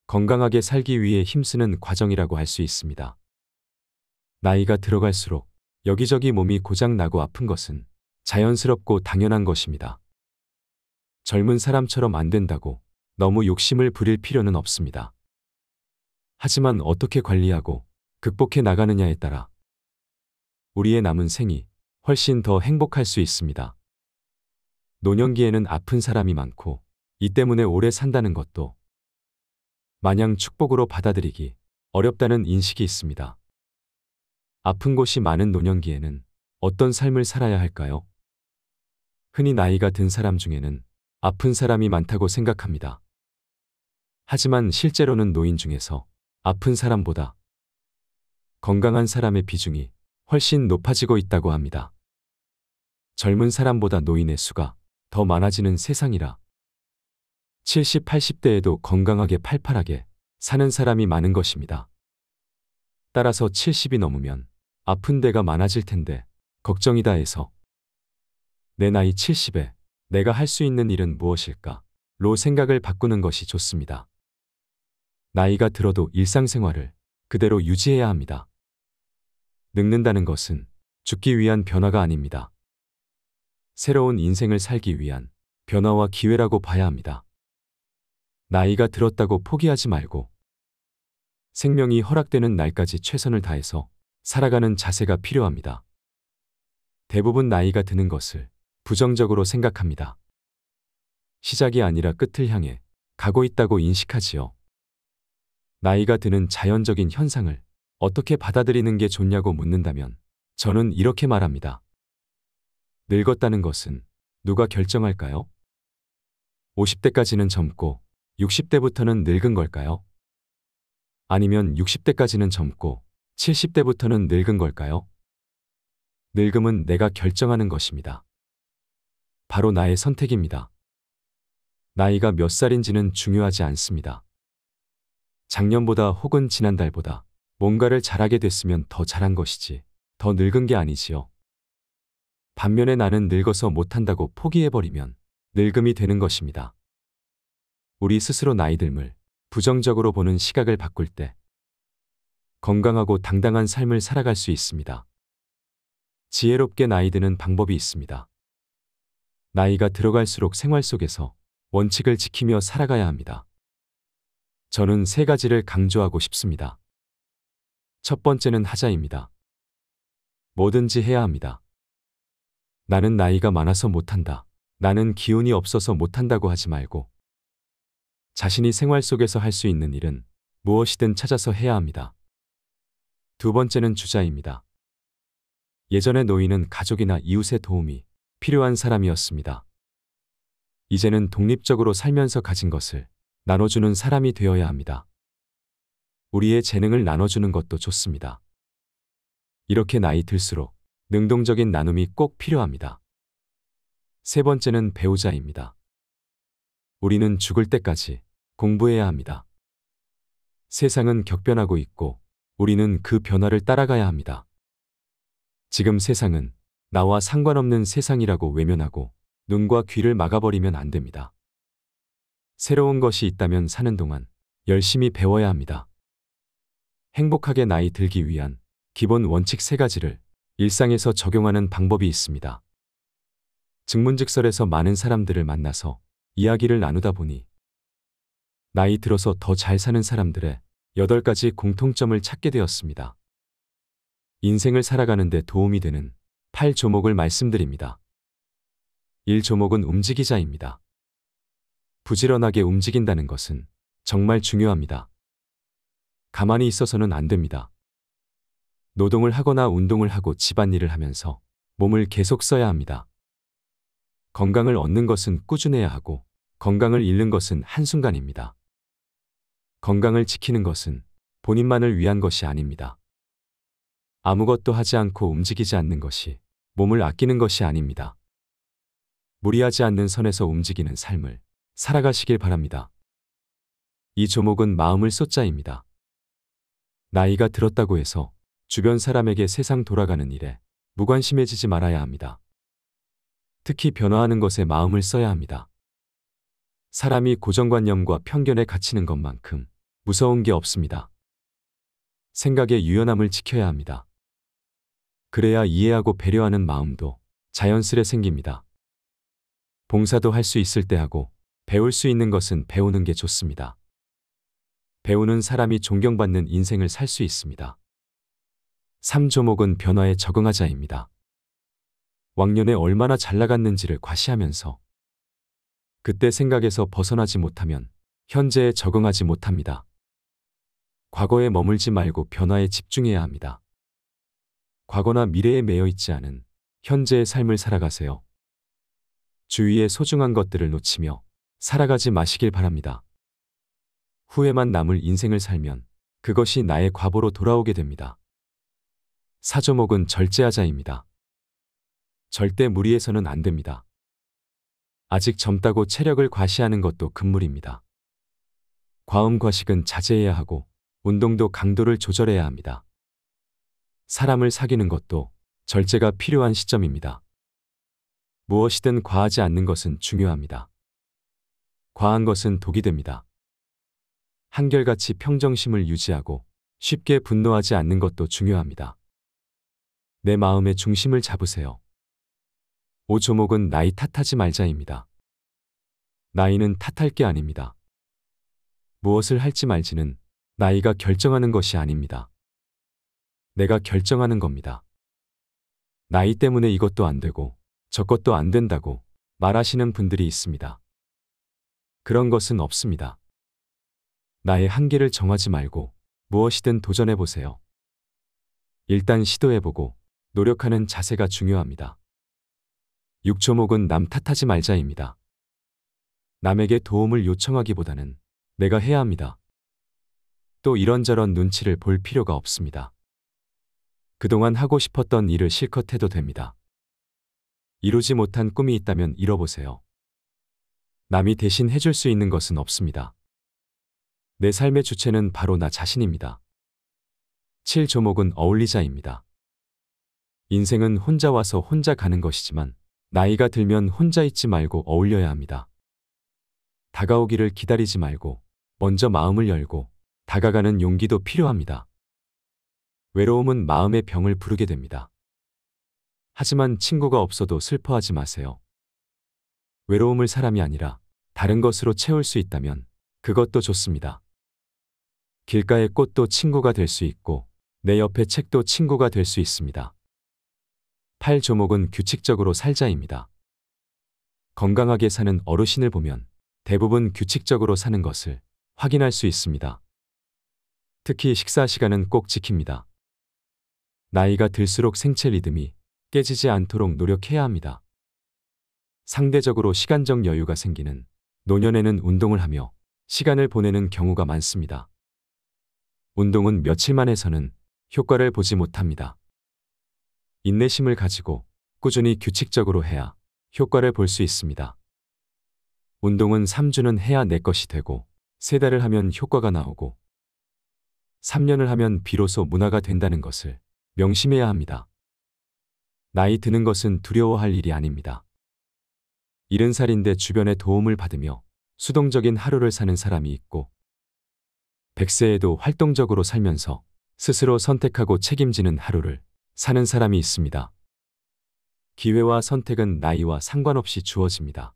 건강하게 살기 위해 힘쓰는 과정이라고 할 수 있습니다. 나이가 들어갈수록 여기저기 몸이 고장나고 아픈 것은 자연스럽고 당연한 것입니다. 젊은 사람처럼 안 된다고 너무 욕심을 부릴 필요는 없습니다. 하지만 어떻게 관리하고 극복해 나가느냐에 따라 우리의 남은 생이 훨씬 더 행복할 수 있습니다. 노년기에는 아픈 사람이 많고 이 때문에 오래 산다는 것도 마냥 축복으로 받아들이기 어렵다는 인식이 있습니다. 아픈 곳이 많은 노년기에는 어떤 삶을 살아야 할까요? 흔히 나이가 든 사람 중에는 아픈 사람이 많다고 생각합니다. 하지만 실제로는 노인 중에서 아픈 사람보다 건강한 사람의 비중이 훨씬 높아지고 있다고 합니다. 젊은 사람보다 노인의 수가 더 많아지는 세상이라 70, 80대에도 건강하게 팔팔하게 사는 사람이 많은 것입니다. 따라서 70이 넘으면 아픈 데가 많아질 텐데 걱정이다 해서 내 나이 70에 내가 할 수 있는 일은 무엇일까? 로 생각을 바꾸는 것이 좋습니다. 나이가 들어도 일상생활을 그대로 유지해야 합니다. 늙는다는 것은 죽기 위한 변화가 아닙니다. 새로운 인생을 살기 위한 변화와 기회라고 봐야 합니다. 나이가 들었다고 포기하지 말고 생명이 허락되는 날까지 최선을 다해서 살아가는 자세가 필요합니다. 대부분 나이가 드는 것을 부정적으로 생각합니다. 시작이 아니라 끝을 향해 가고 있다고 인식하지요. 나이가 드는 자연적인 현상을 어떻게 받아들이는 게 좋냐고 묻는다면 저는 이렇게 말합니다. 늙었다는 것은 누가 결정할까요? 50대까지는 젊고 60대부터는 늙은 걸까요? 아니면 60대까지는 젊고 70대부터는 늙은 걸까요? 늙음은 내가 결정하는 것입니다. 바로 나의 선택입니다. 나이가 몇 살인지는 중요하지 않습니다. 작년보다 혹은 지난달보다 뭔가를 잘하게 됐으면 더 잘한 것이지 더 늙은 게 아니지요. 반면에 나는 늙어서 못한다고 포기해버리면 늙음이 되는 것입니다. 우리 스스로 나이듦을 부정적으로 보는 시각을 바꿀 때 건강하고 당당한 삶을 살아갈 수 있습니다. 지혜롭게 나이 드는 방법이 있습니다. 나이가 들어갈수록 생활 속에서 원칙을 지키며 살아가야 합니다. 저는 세 가지를 강조하고 싶습니다. 첫 번째는 하자입니다. 뭐든지 해야 합니다. 나는 나이가 많아서 못한다. 나는 기운이 없어서 못한다고 하지 말고 자신이 생활 속에서 할 수 있는 일은 무엇이든 찾아서 해야 합니다. 두 번째는 주자입니다. 예전의 노인은 가족이나 이웃의 도움이 필요한 사람이었습니다. 이제는 독립적으로 살면서 가진 것을 나눠주는 사람이 되어야 합니다. 우리의 재능을 나눠주는 것도 좋습니다. 이렇게 나이 들수록 능동적인 나눔이 꼭 필요합니다. 세 번째는 배우자입니다. 우리는 죽을 때까지 공부해야 합니다. 세상은 격변하고 있고 우리는 그 변화를 따라가야 합니다. 지금 세상은 나와 상관없는 세상이라고 외면하고 눈과 귀를 막아버리면 안 됩니다. 새로운 것이 있다면 사는 동안 열심히 배워야 합니다. 행복하게 나이 들기 위한 기본 원칙 세가지를 일상에서 적용하는 방법이 있습니다. 증문즉설에서 많은 사람들을 만나서 이야기를 나누다 보니 나이 들어서 더 잘 사는 사람들의 8가지 공통점을 찾게 되었습니다. 인생을 살아가는데 도움이 되는 8조목을 말씀드립니다. 1조목은 움직이자입니다. 부지런하게 움직인다는 것은 정말 중요합니다. 가만히 있어서는 안 됩니다. 노동을 하거나 운동을 하고 집안일을 하면서 몸을 계속 써야 합니다. 건강을 얻는 것은 꾸준해야 하고 건강을 잃는 것은 한순간입니다. 건강을 지키는 것은 본인만을 위한 것이 아닙니다. 아무것도 하지 않고 움직이지 않는 것이 몸을 아끼는 것이 아닙니다. 무리하지 않는 선에서 움직이는 삶을 살아가시길 바랍니다. 이 조목은 마음을 쏟자입니다. 나이가 들었다고 해서 주변 사람에게 세상 돌아가는 일에 무관심해지지 말아야 합니다. 특히 변화하는 것에 마음을 써야 합니다. 사람이 고정관념과 편견에 갇히는 것만큼 무서운 게 없습니다. 생각의 유연함을 지켜야 합니다. 그래야 이해하고 배려하는 마음도 자연스레 생깁니다. 봉사도 할 수 있을 때 하고 배울 수 있는 것은 배우는 게 좋습니다. 배우는 사람이 존경받는 인생을 살 수 있습니다. 3조목은 변화에 적응하자입니다. 왕년에 얼마나 잘 나갔는지를 과시하면서 그때 생각에서 벗어나지 못하면 현재에 적응하지 못합니다. 과거에 머물지 말고 변화에 집중해야 합니다. 과거나 미래에 매여 있지 않은 현재의 삶을 살아가세요. 주위의 소중한 것들을 놓치며 살아가지 마시길 바랍니다. 후회만 남을 인생을 살면 그것이 나의 과보로 돌아오게 됩니다. 사조목은 절제하자입니다. 절대 무리해서는 안 됩니다. 아직 젊다고 체력을 과시하는 것도 금물입니다. 과음 과식은 자제해야 하고 운동도 강도를 조절해야 합니다. 사람을 사귀는 것도 절제가 필요한 시점입니다. 무엇이든 과하지 않는 것은 중요합니다. 과한 것은 독이 됩니다. 한결같이 평정심을 유지하고 쉽게 분노하지 않는 것도 중요합니다. 내 마음의 중심을 잡으세요. 오조목은 나이 탓하지 말자입니다. 나이는 탓할 게 아닙니다. 무엇을 할지 말지는 나이가 결정하는 것이 아닙니다. 내가 결정하는 겁니다. 나이 때문에 이것도 안 되고 저것도 안 된다고 말하시는 분들이 있습니다. 그런 것은 없습니다. 나의 한계를 정하지 말고 무엇이든 도전해 보세요. 일단 시도해 보고 노력하는 자세가 중요합니다. 6초목은 남 탓하지 말자입니다. 남에게 도움을 요청하기보다는 내가 해야 합니다. 또 이런저런 눈치를 볼 필요가 없습니다. 그동안 하고 싶었던 일을 실컷 해도 됩니다. 이루지 못한 꿈이 있다면 잃어보세요. 남이 대신 해줄 수 있는 것은 없습니다. 내 삶의 주체는 바로 나 자신입니다. 7조목은 어울리자입니다. 인생은 혼자 와서 혼자 가는 것이지만 나이가 들면 혼자 있지 말고 어울려야 합니다. 다가오기를 기다리지 말고 먼저 마음을 열고 다가가는 용기도 필요합니다. 외로움은 마음의 병을 부르게 됩니다. 하지만 친구가 없어도 슬퍼하지 마세요. 외로움을 사람이 아니라 다른 것으로 채울 수 있다면 그것도 좋습니다. 길가의 꽃도 친구가 될 수 있고 내옆에 책도 친구가 될 수 있습니다. 8조목은 규칙적으로 살자입니다. 건강하게 사는 어르신을 보면 대부분 규칙적으로 사는 것을 확인할 수 있습니다. 특히 식사 시간은 꼭 지킵니다. 나이가 들수록 생체 리듬이 깨지지 않도록 노력해야 합니다. 상대적으로 시간적 여유가 생기는 노년에는 운동을 하며 시간을 보내는 경우가 많습니다. 운동은 며칠만 해서는 효과를 보지 못합니다. 인내심을 가지고 꾸준히 규칙적으로 해야 효과를 볼 수 있습니다. 운동은 3주는 해야 내 것이 되고 3달을 하면 효과가 나오고 3년을 하면 비로소 문화가 된다는 것을 명심해야 합니다. 나이 드는 것은 두려워할 일이 아닙니다. 70살인데 주변의 도움을 받으며 수동적인 하루를 사는 사람이 있고 1 0 0세에도 활동적으로 살면서 스스로 선택하고 책임지는 하루를 사는 사람이 있습니다. 기회와 선택은 나이와 상관없이 주어집니다.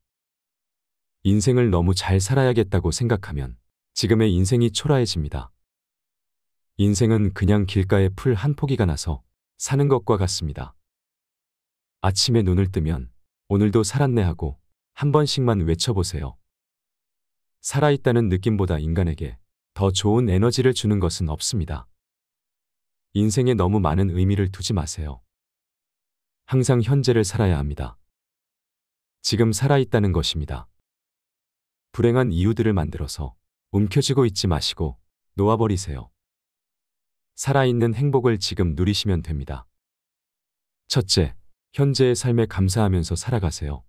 인생을 너무 잘 살아야겠다고 생각하면 지금의 인생이 초라해집니다. 인생은 그냥 길가에 풀 한 포기가 나서 사는 것과 같습니다. 아침에 눈을 뜨면 오늘도 살았네 하고 한 번씩만 외쳐보세요. 살아있다는 느낌보다 인간에게 더 좋은 에너지를 주는 것은 없습니다. 인생에 너무 많은 의미를 두지 마세요. 항상 현재를 살아야 합니다. 지금 살아있다는 것입니다. 불행한 이유들을 만들어서 움켜쥐고 있지 마시고 놓아버리세요. 살아있는 행복을 지금 누리시면 됩니다. 첫째, 현재의 삶에 감사하면서 살아가세요.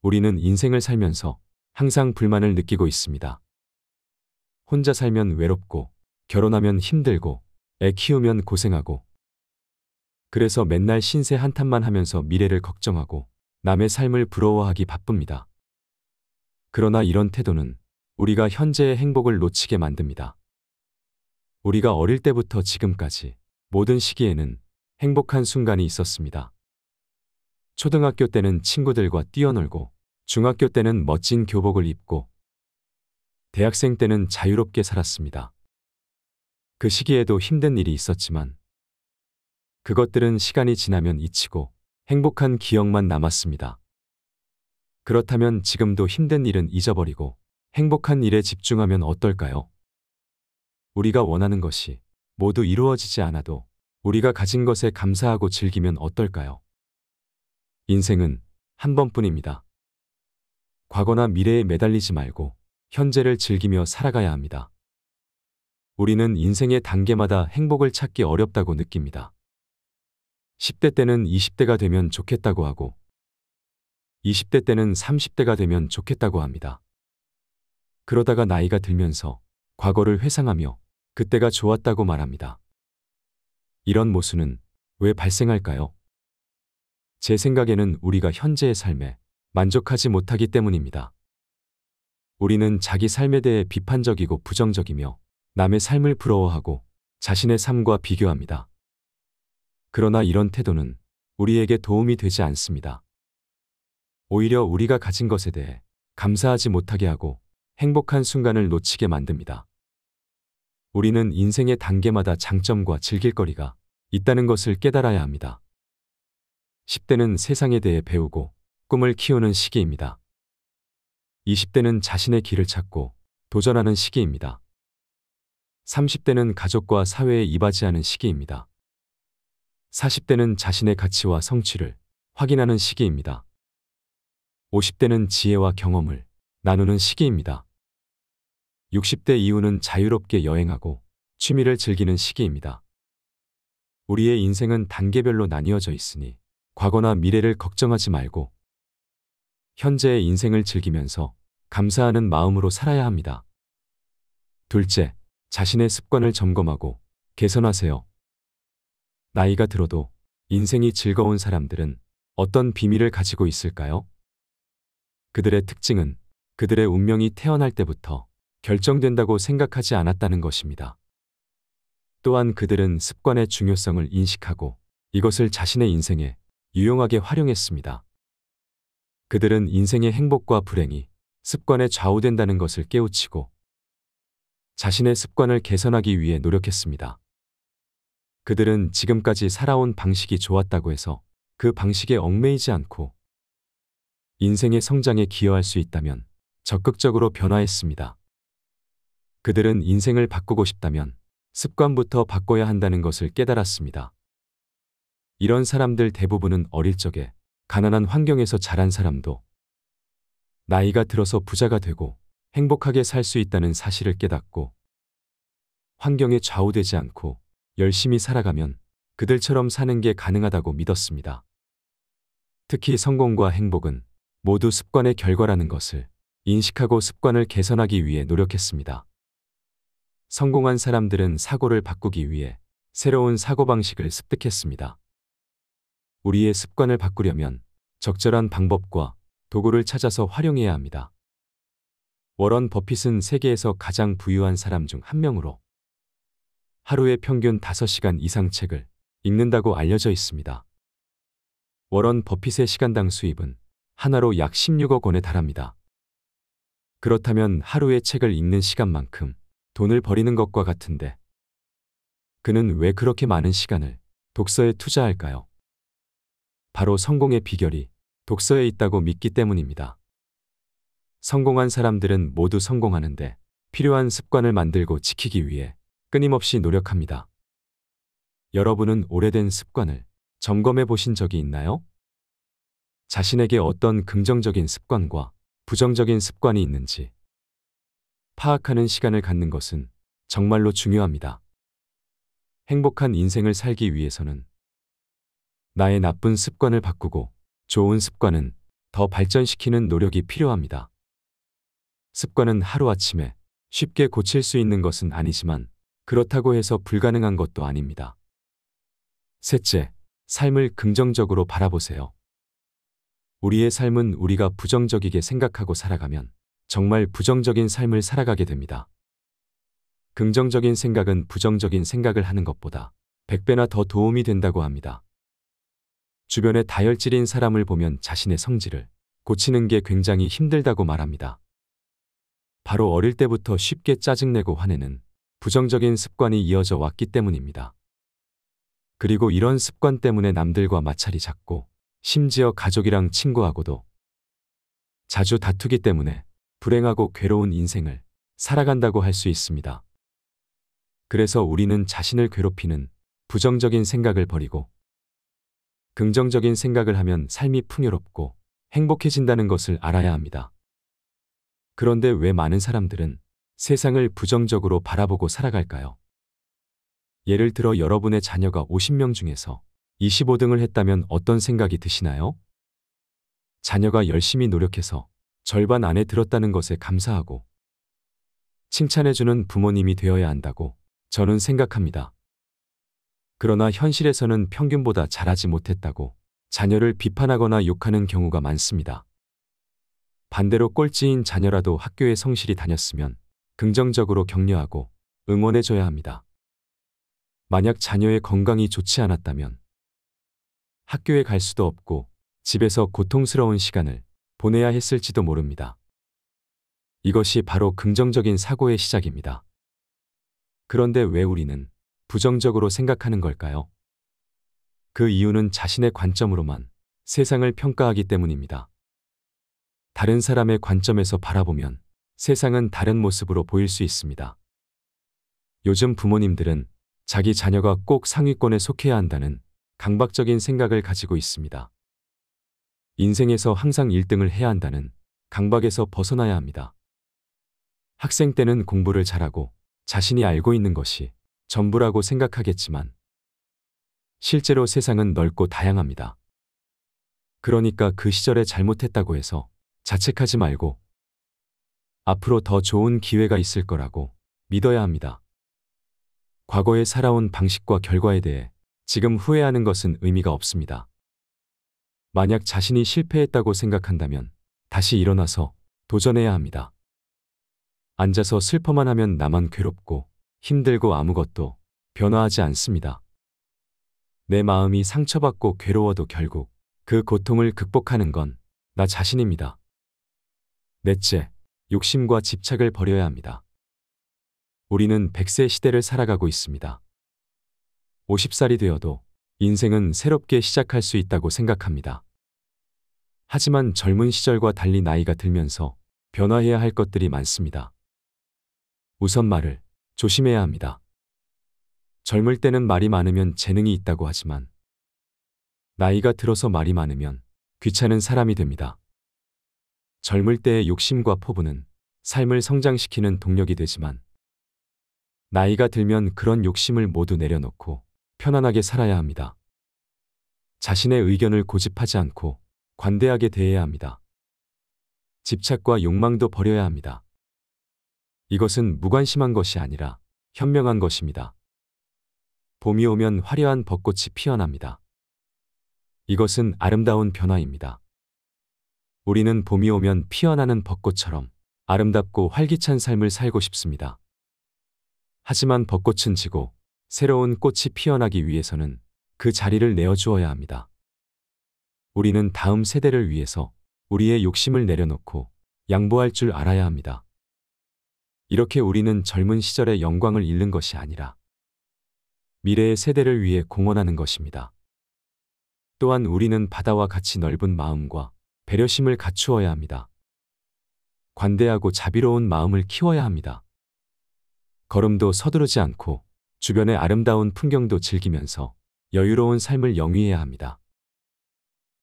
우리는 인생을 살면서 항상 불만을 느끼고 있습니다. 혼자 살면 외롭고 결혼하면 힘들고 애 키우면 고생하고 그래서 맨날 신세 한탄만 하면서 미래를 걱정하고 남의 삶을 부러워하기 바쁩니다. 그러나 이런 태도는 우리가 현재의 행복을 놓치게 만듭니다. 우리가 어릴 때부터 지금까지 모든 시기에는 행복한 순간이 있었습니다. 초등학교 때는 친구들과 뛰어놀고 중학교 때는 멋진 교복을 입고 대학생 때는 자유롭게 살았습니다. 그 시기에도 힘든 일이 있었지만 그것들은 시간이 지나면 잊히고 행복한 기억만 남았습니다. 그렇다면 지금도 힘든 일은 잊어버리고 행복한 일에 집중하면 어떨까요? 우리가 원하는 것이 모두 이루어지지 않아도 우리가 가진 것에 감사하고 즐기면 어떨까요? 인생은 한 번뿐입니다. 과거나 미래에 매달리지 말고 현재를 즐기며 살아가야 합니다. 우리는 인생의 단계마다 행복을 찾기 어렵다고 느낍니다. 10대 때는 20대가 되면 좋겠다고 하고 20대 때는 30대가 되면 좋겠다고 합니다. 그러다가 나이가 들면서 과거를 회상하며 그때가 좋았다고 말합니다. 이런 모순은 왜 발생할까요? 제 생각에는 우리가 현재의 삶에 만족하지 못하기 때문입니다. 우리는 자기 삶에 대해 비판적이고 부정적이며 남의 삶을 부러워하고 자신의 삶과 비교합니다. 그러나 이런 태도는 우리에게 도움이 되지 않습니다. 오히려 우리가 가진 것에 대해 감사하지 못하게 하고 행복한 순간을 놓치게 만듭니다. 우리는 인생의 단계마다 장점과 즐길거리가 있다는 것을 깨달아야 합니다. 10대는 세상에 대해 배우고 꿈을 키우는 시기입니다. 20대는 자신의 길을 찾고 도전하는 시기입니다. 30대는 가족과 사회에 이바지하는 시기입니다. 40대는 자신의 가치와 성취를 확인하는 시기입니다. 50대는 지혜와 경험을 나누는 시기입니다. 60대 이후는 자유롭게 여행하고 취미를 즐기는 시기입니다. 우리의 인생은 단계별로 나뉘어져 있으니 과거나 미래를 걱정하지 말고 현재의 인생을 즐기면서 감사하는 마음으로 살아야 합니다. 둘째, 자신의 습관을 점검하고 개선하세요. 나이가 들어도 인생이 즐거운 사람들은 어떤 비밀을 가지고 있을까요? 그들의 특징은 그들의 운명이 태어날 때부터 결정된다고 생각하지 않았다는 것입니다. 또한 그들은 습관의 중요성을 인식하고 이것을 자신의 인생에 유용하게 활용했습니다. 그들은 인생의 행복과 불행이 습관에 좌우된다는 것을 깨우치고 자신의 습관을 개선하기 위해 노력했습니다. 그들은 지금까지 살아온 방식이 좋았다고 해서 그 방식에 얽매이지 않고 인생의 성장에 기여할 수 있다면 적극적으로 변화했습니다. 그들은 인생을 바꾸고 싶다면 습관부터 바꿔야 한다는 것을 깨달았습니다. 이런 사람들 대부분은 어릴 적에 가난한 환경에서 자란 사람도 나이가 들어서 부자가 되고 행복하게 살 수 있다는 사실을 깨닫고 환경에 좌우되지 않고 열심히 살아가면 그들처럼 사는 게 가능하다고 믿었습니다. 특히 성공과 행복은 모두 습관의 결과라는 것을 인식하고 습관을 개선하기 위해 노력했습니다. 성공한 사람들은 사고를 바꾸기 위해 새로운 사고방식을 습득했습니다. 우리의 습관을 바꾸려면 적절한 방법과 도구를 찾아서 활용해야 합니다. 워런 버핏은 세계에서 가장 부유한 사람 중 한 명으로 하루에 평균 5시간 이상 책을 읽는다고 알려져 있습니다. 워런 버핏의 시간당 수입은 하나로 약 16억 원에 달합니다. 그렇다면 하루에 책을 읽는 시간만큼 돈을 버리는 것과 같은데 그는 왜 그렇게 많은 시간을 독서에 투자할까요? 바로 성공의 비결이 독서에 있다고 믿기 때문입니다. 성공한 사람들은 모두 성공하는데 필요한 습관을 만들고 지키기 위해 끊임없이 노력합니다. 여러분은 오래된 습관을 점검해 보신 적이 있나요? 자신에게 어떤 긍정적인 습관과 부정적인 습관이 있는지 파악하는 시간을 갖는 것은 정말로 중요합니다. 행복한 인생을 살기 위해서는 나의 나쁜 습관을 바꾸고 좋은 습관은 더 발전시키는 노력이 필요합니다. 습관은 하루아침에 쉽게 고칠 수 있는 것은 아니지만 그렇다고 해서 불가능한 것도 아닙니다. 셋째, 삶을 긍정적으로 바라보세요. 우리의 삶은 우리가 부정적이게 생각하고 살아가면 정말 부정적인 삶을 살아가게 됩니다. 긍정적인 생각은 부정적인 생각을 하는 것보다 100배나 더 도움이 된다고 합니다. 주변에 다혈질인 사람을 보면 자신의 성질을 고치는 게 굉장히 힘들다고 말합니다. 바로 어릴 때부터 쉽게 짜증내고 화내는 부정적인 습관이 이어져 왔기 때문입니다. 그리고 이런 습관 때문에 남들과 마찰이 잦고 심지어 가족이랑 친구하고도 자주 다투기 때문에 불행하고 괴로운 인생을 살아간다고 할 수 있습니다. 그래서 우리는 자신을 괴롭히는 부정적인 생각을 버리고 긍정적인 생각을 하면 삶이 풍요롭고 행복해진다는 것을 알아야 합니다. 그런데 왜 많은 사람들은 세상을 부정적으로 바라보고 살아갈까요? 예를 들어 여러분의 자녀가 50명 중에서 25등을 했다면 어떤 생각이 드시나요? 자녀가 열심히 노력해서 절반 안에 들었다는 것에 감사하고 칭찬해주는 부모님이 되어야 한다고 저는 생각합니다. 그러나 현실에서는 평균보다 잘하지 못했다고 자녀를 비판하거나 욕하는 경우가 많습니다. 반대로 꼴찌인 자녀라도 학교에 성실히 다녔으면 긍정적으로 격려하고 응원해줘야 합니다. 만약 자녀의 건강이 좋지 않았다면 학교에 갈 수도 없고 집에서 고통스러운 시간을 보내야 했을지도 모릅니다. 이것이 바로 긍정적인 사고의 시작입니다. 그런데 왜 우리는 부정적으로 생각하는 걸까요? 그 이유는 자신의 관점으로만 세상을 평가하기 때문입니다. 다른 사람의 관점에서 바라보면 세상은 다른 모습으로 보일 수 있습니다. 요즘 부모님들은 자기 자녀가 꼭 상위권에 속해야 한다는 강박적인 생각을 가지고 있습니다. 인생에서 항상 1등을 해야 한다는 강박에서 벗어나야 합니다. 학생 때는 공부를 잘하고 자신이 알고 있는 것이 전부라고 생각하겠지만 실제로 세상은 넓고 다양합니다. 그러니까 그 시절에 잘못했다고 해서 자책하지 말고 앞으로 더 좋은 기회가 있을 거라고 믿어야 합니다. 과거에 살아온 방식과 결과에 대해 지금 후회하는 것은 의미가 없습니다. 만약 자신이 실패했다고 생각한다면 다시 일어나서 도전해야 합니다. 앉아서 슬퍼만 하면 나만 괴롭고 힘들고 아무것도 변화하지 않습니다. 내 마음이 상처받고 괴로워도 결국 그 고통을 극복하는 건 나 자신입니다. 넷째, 욕심과 집착을 버려야 합니다. 우리는 100세 시대를 살아가고 있습니다. 50살이 되어도 인생은 새롭게 시작할 수 있다고 생각합니다. 하지만 젊은 시절과 달리 나이가 들면서 변화해야 할 것들이 많습니다. 우선 말을 조심해야 합니다. 젊을 때는 말이 많으면 재능이 있다고 하지만 나이가 들어서 말이 많으면 귀찮은 사람이 됩니다. 젊을 때의 욕심과 포부는 삶을 성장시키는 동력이 되지만 나이가 들면 그런 욕심을 모두 내려놓고 편안하게 살아야 합니다. 자신의 의견을 고집하지 않고 관대하게 대해야 합니다. 집착과 욕망도 버려야 합니다. 이것은 무관심한 것이 아니라 현명한 것입니다. 봄이 오면 화려한 벚꽃이 피어납니다. 이것은 아름다운 변화입니다. 우리는 봄이 오면 피어나는 벚꽃처럼 아름답고 활기찬 삶을 살고 싶습니다. 하지만 벚꽃은 지고 새로운 꽃이 피어나기 위해서는 그 자리를 내어주어야 합니다. 우리는 다음 세대를 위해서 우리의 욕심을 내려놓고 양보할 줄 알아야 합니다. 이렇게 우리는 젊은 시절의 영광을 잃는 것이 아니라 미래의 세대를 위해 공헌하는 것입니다. 또한 우리는 바다와 같이 넓은 마음과 배려심을 갖추어야 합니다. 관대하고 자비로운 마음을 키워야 합니다. 걸음도 서두르지 않고 주변의 아름다운 풍경도 즐기면서 여유로운 삶을 영위해야 합니다.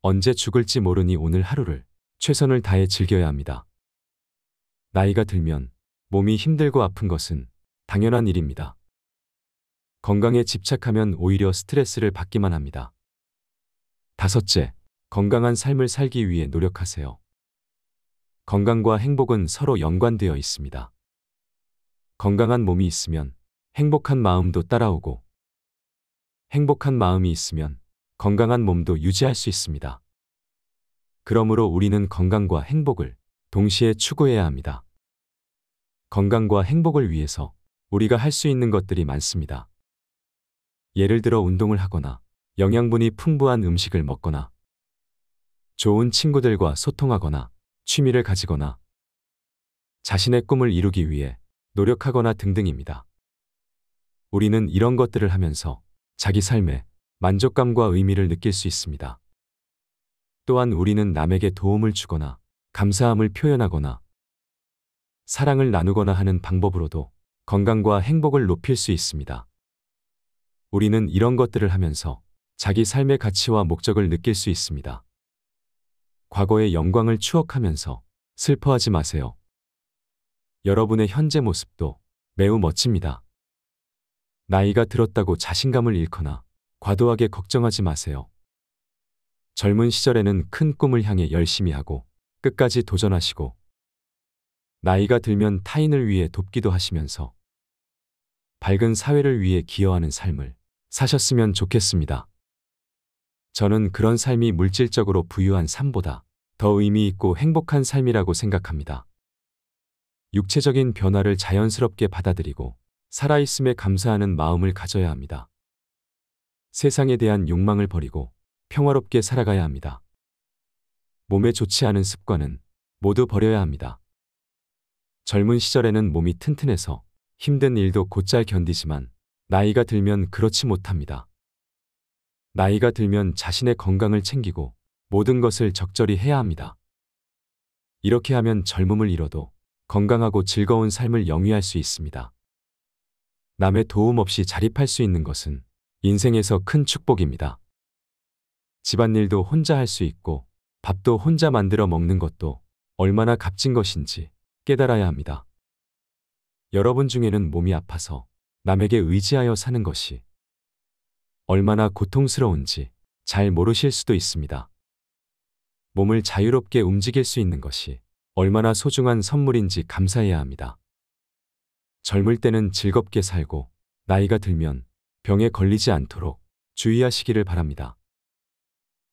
언제 죽을지 모르니 오늘 하루를 최선을 다해 즐겨야 합니다. 나이가 들면 몸이 힘들고 아픈 것은 당연한 일입니다. 건강에 집착하면 오히려 스트레스를 받기만 합니다. 다섯째, 건강한 삶을 살기 위해 노력하세요. 건강과 행복은 서로 연관되어 있습니다. 건강한 몸이 있으면 행복한 마음도 따라오고 행복한 마음이 있으면 건강한 몸도 유지할 수 있습니다. 그러므로 우리는 건강과 행복을 동시에 추구해야 합니다. 건강과 행복을 위해서 우리가 할 수 있는 것들이 많습니다. 예를 들어 운동을 하거나 영양분이 풍부한 음식을 먹거나 좋은 친구들과 소통하거나 취미를 가지거나 자신의 꿈을 이루기 위해 노력하거나 등등입니다. 우리는 이런 것들을 하면서 자기 삶에 만족감과 의미를 느낄 수 있습니다. 또한 우리는 남에게 도움을 주거나 감사함을 표현하거나 사랑을 나누거나 하는 방법으로도 건강과 행복을 높일 수 있습니다. 우리는 이런 것들을 하면서 자기 삶의 가치와 목적을 느낄 수 있습니다. 과거의 영광을 추억하면서 슬퍼하지 마세요. 여러분의 현재 모습도 매우 멋집니다. 나이가 들었다고 자신감을 잃거나 과도하게 걱정하지 마세요. 젊은 시절에는 큰 꿈을 향해 열심히 하고 끝까지 도전하시고 나이가 들면 타인을 위해 돕기도 하시면서 밝은 사회를 위해 기여하는 삶을 사셨으면 좋겠습니다. 저는 그런 삶이 물질적으로 부유한 삶보다 더 의미 있고 행복한 삶이라고 생각합니다. 육체적인 변화를 자연스럽게 받아들이고 살아있음에 감사하는 마음을 가져야 합니다. 세상에 대한 욕망을 버리고 평화롭게 살아가야 합니다. 몸에 좋지 않은 습관은 모두 버려야 합니다. 젊은 시절에는 몸이 튼튼해서 힘든 일도 곧잘 견디지만 나이가 들면 그렇지 못합니다. 나이가 들면 자신의 건강을 챙기고 모든 것을 적절히 해야 합니다. 이렇게 하면 젊음을 잃어도 건강하고 즐거운 삶을 영위할 수 있습니다. 남의 도움 없이 자립할 수 있는 것은 인생에서 큰 축복입니다. 집안일도 혼자 할 수 있고 밥도 혼자 만들어 먹는 것도 얼마나 값진 것인지 깨달아야 합니다. 여러분 중에는 몸이 아파서 남에게 의지하여 사는 것이 얼마나 고통스러운지 잘 모르실 수도 있습니다. 몸을 자유롭게 움직일 수 있는 것이 얼마나 소중한 선물인지 감사해야 합니다. 젊을 때는 즐겁게 살고 나이가 들면 병에 걸리지 않도록 주의하시기를 바랍니다.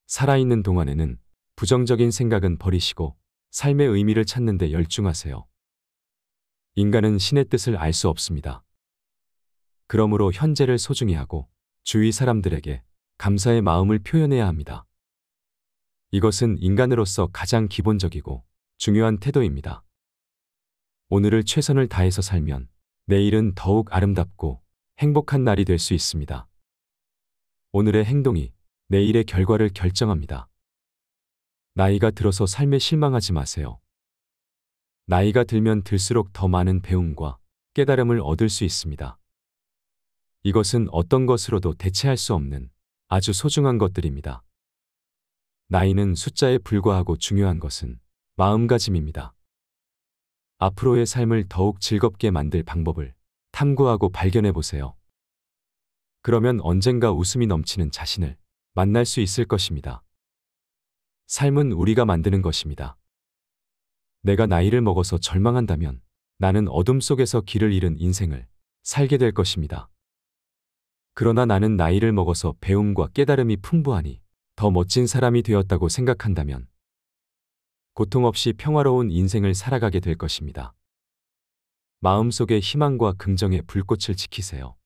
살아있는 동안에는 부정적인 생각은 버리시고 삶의 의미를 찾는 데 열중하세요. 인간은 신의 뜻을 알 수 없습니다. 그러므로 현재를 소중히 하고 주위 사람들에게 감사의 마음을 표현해야 합니다. 이것은 인간으로서 가장 기본적이고 중요한 태도입니다. 오늘을 최선을 다해서 살면 내일은 더욱 아름답고 행복한 날이 될 수 있습니다. 오늘의 행동이 내일의 결과를 결정합니다. 나이가 들어서 삶에 실망하지 마세요. 나이가 들면 들수록 더 많은 배움과 깨달음을 얻을 수 있습니다. 이것은 어떤 것으로도 대체할 수 없는 아주 소중한 것들입니다. 나이는 숫자에 불과하고 중요한 것은 마음가짐입니다. 앞으로의 삶을 더욱 즐겁게 만들 방법을 탐구하고 발견해 보세요. 그러면 언젠가 웃음이 넘치는 자신을 만날 수 있을 것입니다. 삶은 우리가 만드는 것입니다. 내가 나이를 먹어서 절망한다면 나는 어둠 속에서 길을 잃은 인생을 살게 될 것입니다. 그러나 나는 나이를 먹어서 배움과 깨달음이 풍부하니 더 멋진 사람이 되었다고 생각한다면 고통 없이 평화로운 인생을 살아가게 될 것입니다. 마음속에 희망과 긍정의 불꽃을 지키세요.